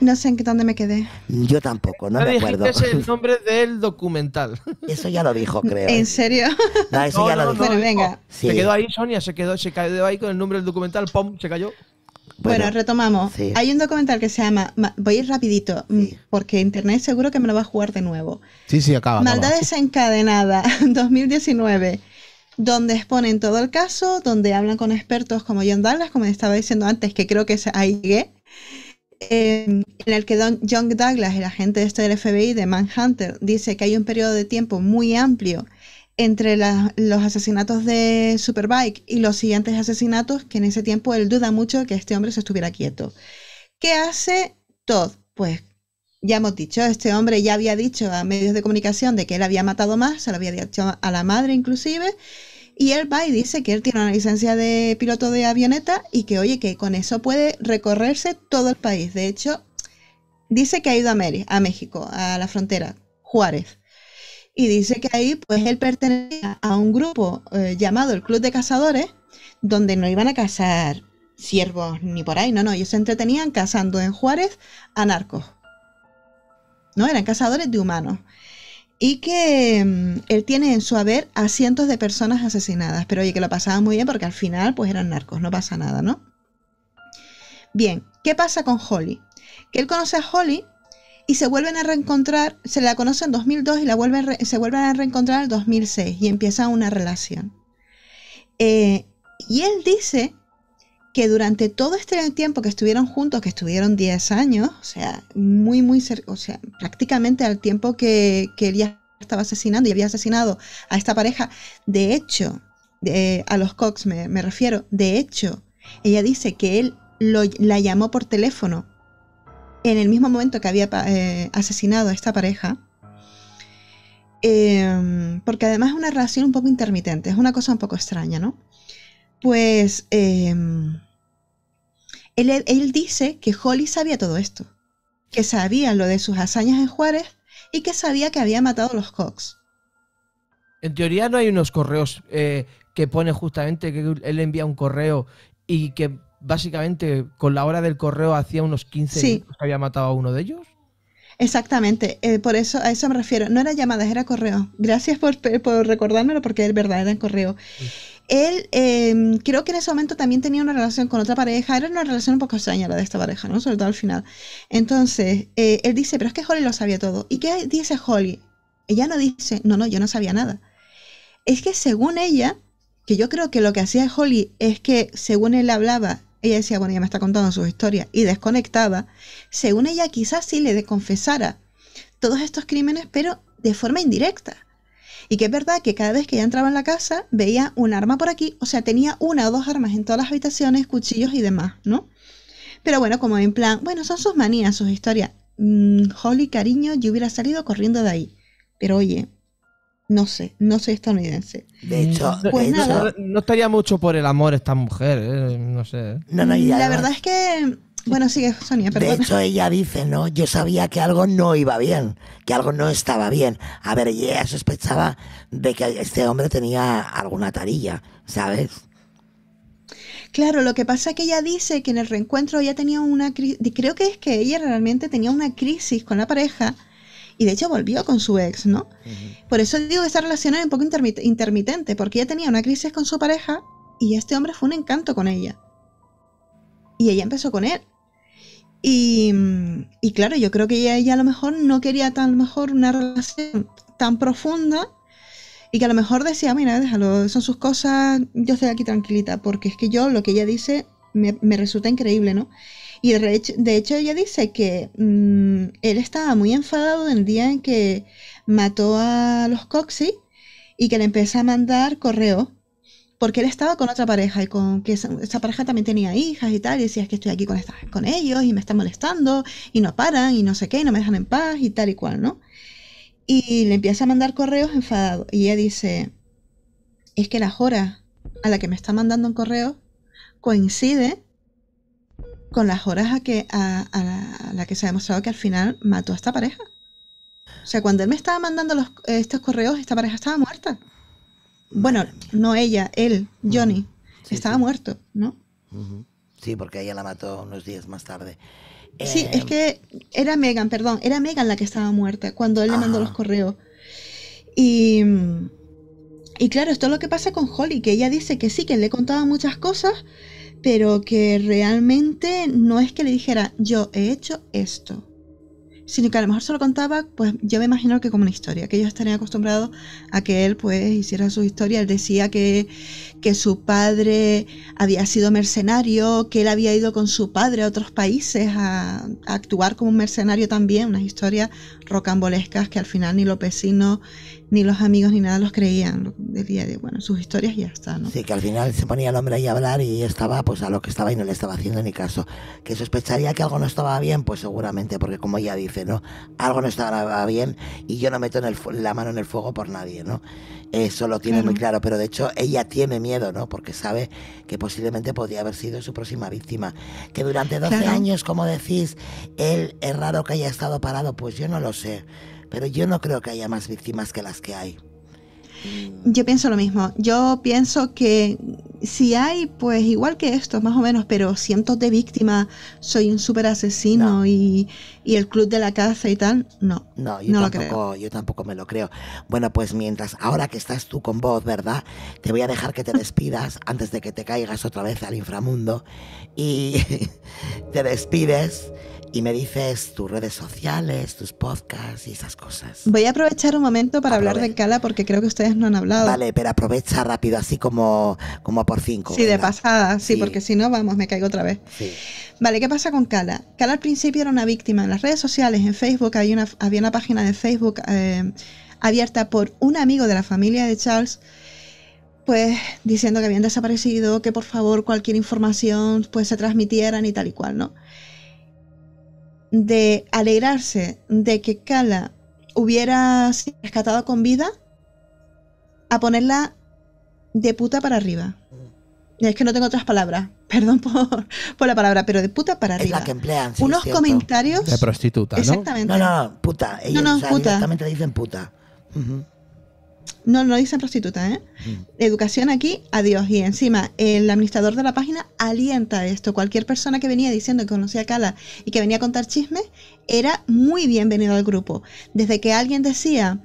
no sé en qué dónde me quedé. Yo tampoco, no, me acuerdo. Es el nombre del documental. Eso ya lo dijo, creo. ¿En ¿eh? serio? No, eso ya lo dijo. venga. Se quedó ahí, Sonia, se quedó, se ahí con el nombre del documental, ¡pum! Se cayó. Bueno, retomamos. Hay un documental que se llama. Voy a ir rapidito, mm, porque internet seguro que me lo va a jugar de nuevo. Sí, sí, acaba. Maldad desencadenada, 2019. donde exponen todo el caso, donde hablan con expertos como John Douglas, como estaba diciendo antes, que creo que es ahí eh, en el que John Douglas, el agente este del FBI de Manhunter, dice que hay un periodo de tiempo muy amplio entre los asesinatos de Superbike y los siguientes asesinatos, que en ese tiempo él duda mucho que este hombre se estuviera quieto. ¿Qué hace Todd? Pues ya hemos dicho, este hombre ya había dicho a medios de comunicación de que él había matado más, se lo había dicho a la madre inclusive, y él va y dice que él tiene una licencia de piloto de avioneta y que oye, que con eso puede recorrerse todo el país. De hecho, dice que ha ido a, México, a la frontera, Juárez. Y dice que ahí, pues él pertenecía a un grupo eh, llamado el Club de Cazadores, donde no iban a cazar siervos ni por ahí, no, no, ellos se entretenían cazando en Juárez a narcos ¿no? Eran cazadores de humanos. Y que mm, él tiene en su haber a cientos de personas asesinadas. Pero oye, que lo pasaban muy bien porque al final pues eran narcos, no pasa nada, ¿no? Bien, ¿qué pasa con Holly? Que él conoce a Holly y se vuelven a reencontrar, se la conoce en 2002 y la se vuelven a reencontrar en 2006 y empieza una relación. Eh, y él dice que durante todo este tiempo que estuvieron juntos, que estuvieron 10 años, o sea, muy, muy cerca, o sea, prácticamente al tiempo que, él ya estaba asesinando y había asesinado a esta pareja, de hecho, a los Cox me, refiero, de hecho, ella dice que él la llamó por teléfono en el mismo momento que había eh, asesinado a esta pareja, em, porque además es una relación un poco intermitente, es una cosa un poco extraña, ¿no? Pues... Em, él, dice que Holly sabía todo esto, que sabía lo de sus hazañas en Juárez y que sabía que había matado a los Cox. En teoría no hay unos correos eh, que pone justamente que él envía un correo y que básicamente con la hora del correo hacía unos 15 minutos que había matado a uno de ellos. Exactamente, eh, por eso a eso me refiero. No era llamadas, era correo. Gracias por, recordármelo porque es verdad, era en correo él em, creo que en ese momento también tenía una relación con otra pareja, era una relación un poco extraña la de esta pareja, ¿no? Sobre todo al final. Entonces, eh, él dice, pero es que Holly lo sabía todo. ¿Y qué dice Holly? Ella no dice, no, no, yo no sabía nada. Es que según ella, que yo creo que lo que hacía Holly es que según él hablaba, ella decía, bueno, ella me está contando su historias y desconectaba, según ella quizás sí le confesara todos estos crímenes, pero de forma indirecta. Y que es verdad que cada vez que ella entraba en la casa veía un arma por aquí, o sea, tenía una o dos armas en todas las habitaciones, cuchillos y demás, ¿no? Pero bueno, como en plan, bueno, son sus manías, sus historias. Mm, Holly, cariño, yo hubiera salido corriendo de ahí. Pero oye, no sé, no soy estadounidense. De hecho, no pues estaría mucho por el amor esta mujer, eh, no sé. la verdad es que bueno, sigue, Sonia, perdón. De hecho, ella dice, ¿no? Yo sabía que algo no iba bien, que algo no estaba bien. A ver, ella sospechaba de que este hombre tenía alguna tarilla, ¿sabes? Claro, lo que pasa es que ella dice que en el reencuentro ella tenía una crisis, creo que es que ella realmente tenía una crisis con la pareja y de hecho volvió con su ex, ¿no? Por eso digo que esa relación era un poco intermitente, porque ella tenía una crisis con su pareja y este hombre fue un encanto con ella. Y ella empezó con él y, claro, yo creo que ella, a lo mejor no quería tan, mejor una relación tan profunda y que a lo mejor decía, mira, déjalo, son sus cosas, yo estoy aquí tranquilita, porque es que yo lo que ella dice me, resulta increíble, ¿no? Y de hecho, de hecho ella dice que mm, él estaba muy enfadado el día en que mató a los Coxy y que le empezó a mandar correos porque él estaba con otra pareja y con que esa, pareja también tenía hijas y tal, y decía es que estoy aquí con, esta, con ellos y me están molestando y no paran y no sé qué y no me dejan en paz y tal y cual, ¿no? Y le empieza a mandar correos enfadado y ella dice, es que la horas a la que me está mandando un correo coincide con las horas a, que, la, que se ha demostrado que al final mató a esta pareja. O sea, cuando él me estaba mandando los, estos correos, esta pareja estaba muerta. Bueno, no ella, él, Johnny, estaba muerto, ¿no? Sí, porque ella la mató unos días más tarde. sí, es eh, que era Megan, perdón, era Megan la que estaba muerta cuando él le mandó los correos. Y, y claro, esto es lo que pasa con Holly, que ella dice que sí, que le contaba muchas cosas, pero que realmente no es que le dijera, yo he hecho esto sino que a lo mejor se lo contaba, pues yo me imagino que como una historia, que ellos estarían acostumbrados a que él pues hiciera su historia. Él decía que, su padre había sido mercenario, que él había ido con su padre a otros países a, actuar como un mercenario también, unas historias rocambolescas que al final ni lo vecinos ni los amigos ni nada los creían. Decía, de, bueno, sus historias ya está, ¿no? Sí, que al final se ponía el hombre ahí a hablar y estaba pues a lo que estaba y no le estaba haciendo ni caso. Que sospecharía que algo no estaba bien, pues seguramente, porque como ella dice, ¿no? Algo no estaba bien y yo no meto en la mano en el fuego por nadie, ¿no? Eso lo tiene muy claro, pero de hecho ella tiene miedo, ¿no? Porque sabe que posiblemente podría haber sido su próxima víctima. Que durante 12 años, como decís, él es raro que haya estado parado, pues yo no lo sé pero yo no creo que haya más víctimas que las que hay. Yo pienso lo mismo. Yo pienso que si hay, pues igual que esto, más o menos, pero cientos de víctimas, soy un súper asesino y, el club de la caza y tal, no. No, yo, tampoco, lo creo. yo tampoco me lo creo. Bueno, pues mientras, ahora que estás tú con voz, ¿verdad? Te voy a dejar que te despidas antes de que te caigas otra vez al inframundo y te despides y me dices tus redes sociales, tus podcasts y esas cosas. Voy a aprovechar un momento para hablar de Cala porque creo que ustedes no han hablado. Vale, pero aprovecha rápido, así como, como por cinco. Sí, de pasada, sí, porque si no, vamos, me caigo otra vez. Vale, ¿qué pasa con Cala? Cala al principio era una víctima en las redes sociales, en Facebook, había una página de Facebook eh, abierta por un amigo de la familia de Charles pues diciendo que habían desaparecido, que por favor cualquier información pues se transmitieran y tal y cual, ¿no? de alegrarse de que Kala hubiera sido rescatada con vida a ponerla de puta para arriba. Es que no tengo otras palabras, perdón por, la palabra, pero de puta para arriba. que emplean, Unos comentarios. De prostituta. ¿no? Exactamente. No, no, puta. Ellos, no, no, le dicen puta no, no dicen prostituta, ¿eh? Mm. Educación aquí, adiós. Y encima, el administrador de la página alienta esto. Cualquier persona que venía diciendo que conocía a Cala y que venía a contar chismes, era muy bienvenido al grupo. Desde que alguien decía,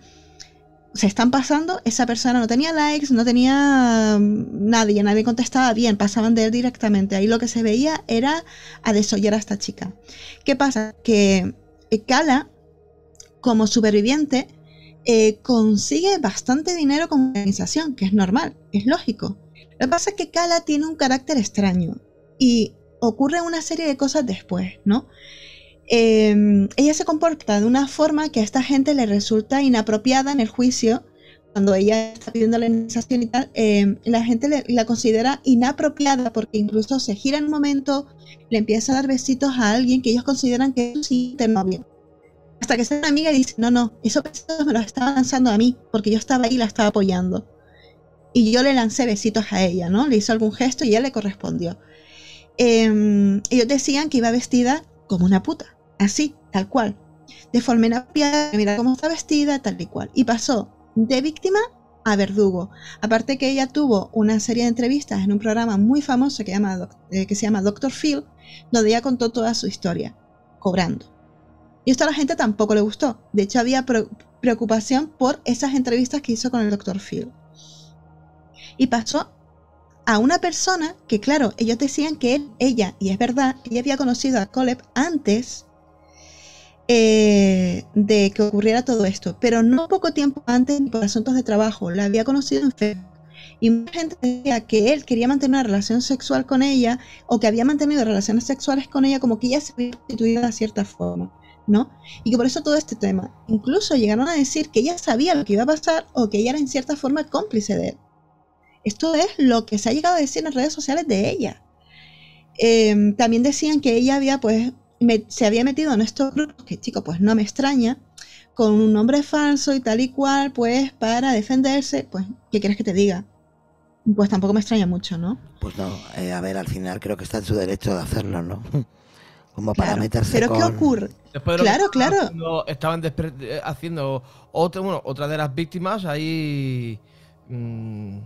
se están pasando, esa persona no tenía likes, no tenía mm, nadie, nadie contestaba bien, pasaban de él directamente. Ahí lo que se veía era a desollar a esta chica. ¿Qué pasa? Que Cala, como superviviente, eh, consigue bastante dinero con organización, que es normal, es lógico. Lo que pasa es que Kala tiene un carácter extraño y ocurre una serie de cosas después, ¿no? Em, ella se comporta de una forma que a esta gente le resulta inapropiada en el juicio. Cuando ella está pidiendo la indemnización y tal, em, la gente la considera inapropiada porque incluso se gira en un momento, le empieza a dar besitos a alguien que ellos consideran que es su siguiente novio. Hasta que sale una amiga y dice, no, no, esos besitos me los estaba lanzando a mí, porque yo estaba ahí y la estaba apoyando. Y yo le lancé besitos a ella, ¿no? Le hizo algún gesto y ella le correspondió. Em, ellos decían que iba vestida como una puta, así, tal cual. De forma inapropiada, mira cómo está vestida, tal y cual. Y pasó de víctima a verdugo. Aparte que ella tuvo una serie de entrevistas en un programa muy famoso que, eh, que se llama Doctor Phil, donde ella contó toda su historia, cobrando. Y esto a la gente tampoco le gustó. De hecho, había preocupación por esas entrevistas que hizo con el doctor Phil. Y pasó a una persona que, claro, ellos decían que él, ella, y es verdad, ella había conocido a Coleb antes eh, de que ocurriera todo esto, pero no poco tiempo antes por asuntos de trabajo, la había conocido en Facebook. Y mucha gente decía que él quería mantener una relación sexual con ella o que había mantenido relaciones sexuales con ella como que ella se había constituido de cierta forma. ¿no? Y que por eso todo este tema. Incluso llegaron a decir que ella sabía lo que iba a pasar o que ella era en cierta forma cómplice de él. Esto es lo que se ha llegado a decir en las redes sociales de ella. Em, también decían que ella había, pues, se había metido en estos grupos, que chico, pues no me extraña, con un nombre falso y tal y cual, pues, para defenderse, pues, ¿qué quieres que te diga? Pues tampoco me extraña mucho, ¿no? Pues no, eh, a ver, al final creo que está en su derecho de hacerlo, ¿no? Pero ¿qué ocurre? claro, claro. estaban haciendo otra, de las víctimas ahí mm,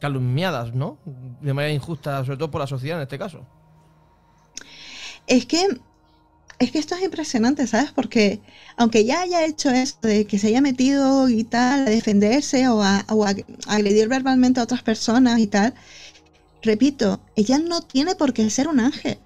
calumniadas, ¿no? De manera injusta, sobre todo por la sociedad en este caso. Es que es que esto es impresionante, ¿sabes? Porque aunque ya haya hecho esto de que se haya metido y tal, a defenderse o a agredir verbalmente a otras personas y tal, repito, ella no tiene por qué ser un ángel.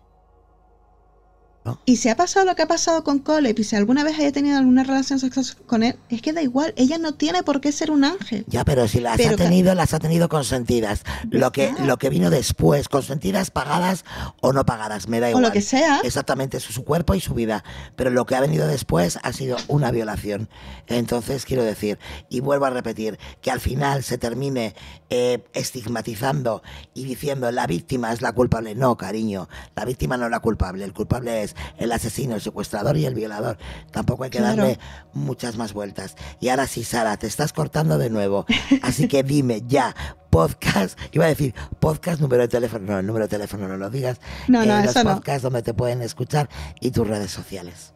Y si ha pasado lo que ha pasado con Cole y si alguna vez haya tenido alguna relación sexual con él, es que da igual, ella no tiene por qué ser un ángel. Ya, pero si las ha tenido, las ha tenido consentidas. Lo que, ah. lo que vino después, consentidas, pagadas o no pagadas, me da igual. O lo que sea. Exactamente, su, cuerpo y su vida. Pero lo que ha venido después ha sido una violación. Entonces, quiero decir, y vuelvo a repetir, que al final se termine eh, estigmatizando y diciendo la víctima es la culpable. No, cariño, la víctima no es la culpable, el culpable es el asesino, el secuestrador y el violador. Tampoco hay que darle muchas más vueltas. Y ahora sí, Sara, te estás cortando de nuevo. Así que dime ya, podcast, iba a decir podcast, número de teléfono, no, el número de teléfono no lo digas. No, no, eh, los podcasts donde te pueden escuchar y tus redes sociales.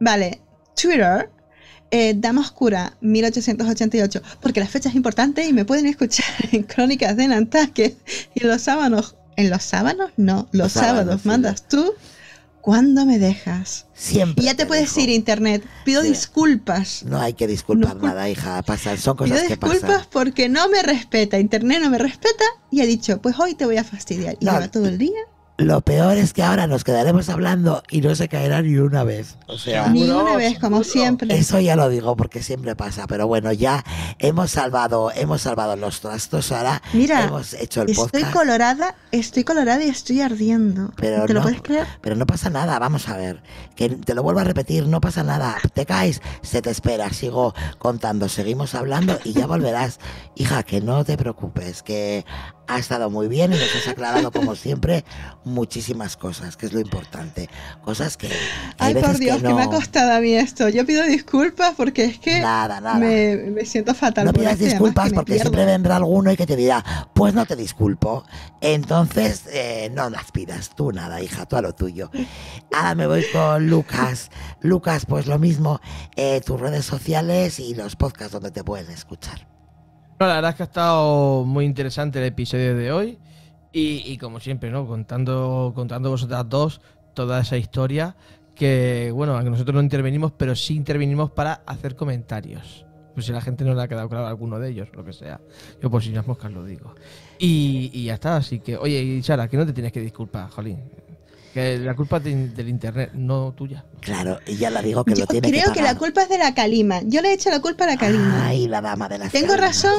Vale, Twitter, Dama Oscura, 1888, porque la fecha es importante y me pueden escuchar en Crónicas de Nantasque y los sábados. En los sábados, no, los, sábados, mandas tú ¿Cuándo me dejas? Siempre. Y ya te, puedes ir, internet. Pido disculpas. No hay que disculpar nada, pues, hija. Pasar, son cosas que pasan. disculpas porque no me respeta. Internet no me respeta y ha dicho, pues hoy te voy a fastidiar. Y va todo el día lo peor es que ahora nos quedaremos hablando y no se caerá ni una vez. O sea, ni una vez, como siempre. Eso ya lo digo porque siempre pasa, pero bueno, ya hemos salvado, hemos salvado los trastos ahora. Mira, hemos hecho el estoy colorada, estoy colorada y estoy ardiendo. Pero ¿Te lo puedes creer? Pero no pasa nada, vamos a ver. Que te lo vuelvo a repetir, no pasa nada. Te caes, se te espera, sigo contando, seguimos hablando y ya volverás. Hija, que no te preocupes, que ha estado muy bien y nos has aclarado, como siempre, muchísimas cosas, que es lo importante. Cosas que. Ay, por Dios, que, me ha costado a mí esto. Yo pido disculpas porque es que. Nada, nada. Me, siento fatal. No pidas este disculpas porque siempre vendrá alguno y que te dirá, pues no te disculpo. Entonces, eh, no las pidas. Tú nada, hija, tú a lo tuyo. Ahora me voy con Lucas. Lucas, pues lo mismo, eh, tus redes sociales y los podcasts donde te pueden escuchar. No, la verdad es que ha estado muy interesante el episodio de hoy. Y, como siempre, ¿no? Contando, contando vosotras dos toda esa historia que, bueno, aunque nosotros no intervenimos, pero sí intervenimos para hacer comentarios. Pues si la gente no le ha quedado claro alguno de ellos, lo que sea. Yo por si no es moscas lo digo. Y, ya está, así que, oye, y Sara, que no te tienes que disculpar, Jolín la culpa es del internet, no tuya. Claro, y ya la digo que lo tiene creo que, la culpa es de la calima. Yo le he hecho la culpa a la calima. Ay, la dama de la Tengo razón,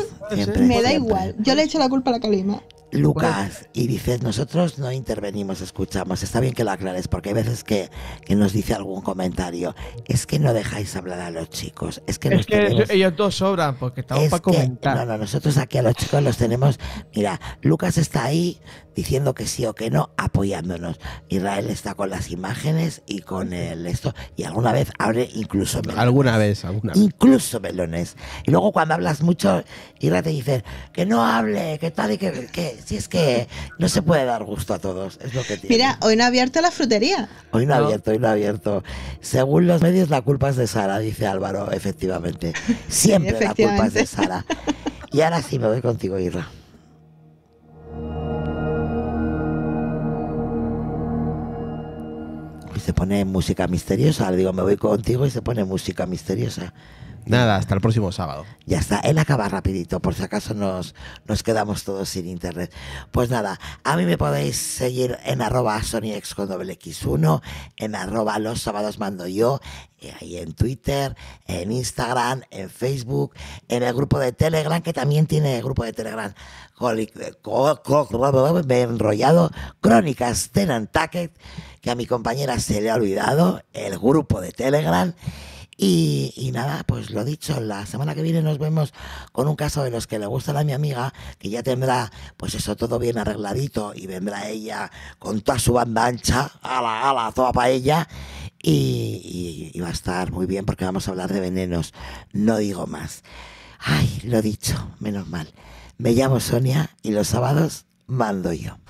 me da igual. Yo le he hecho la culpa a la calima. Lucas y dices, nosotros no intervenimos, escuchamos. Está bien que lo aclares, porque hay veces que, nos dice algún comentario. Es que no dejáis hablar a los chicos. Es que, ellos dos sobran, porque estamos para comentar. no, no, nosotros aquí a los chicos los tenemos. Mira, Lucas está ahí diciendo que sí o que no, apoyándonos. Israel está con las imágenes y con el esto. Y alguna vez abre incluso melones. Alguna vez, alguna vez. Incluso melones. Y luego cuando hablas mucho, Israel te dice, que no hable, que tal y que si es que no se puede dar gusto a todos, es lo que Mira, hoy no ha abierto la frutería. Hoy no, ha abierto, hoy no ha abierto. Según los medios, la culpa es de Sara, dice Álvaro, efectivamente. Siempre la culpa es de Sara. Y ahora sí me voy contigo, Irra. se pone música misteriosa. Le digo, me voy contigo y se pone música misteriosa. Nada, hasta el próximo sábado. Ya está, él acaba rapidito, por si acaso nos, nos quedamos todos sin internet. Pues nada, a mí me podéis seguir en arroba sonyx con 1 en arroba los sábados mando yo, eh, ahí en Twitter, en Instagram, en Facebook, en el grupo de Telegram, que también tiene el grupo de Telegram. Me he enrollado. Crónicas de que a mi compañera se le ha olvidado, el grupo de Telegram. Y, nada, pues lo dicho, la semana que viene nos vemos con un caso de los que le gusta a mi amiga, que ya tendrá, pues eso todo bien arregladito y vendrá ella con toda su banda ancha, ala, ala, toda para ella. y va a estar muy bien porque vamos a hablar de venenos, no digo más. Ay, lo dicho, menos mal. Me llamo Sonia y los sábados mando yo.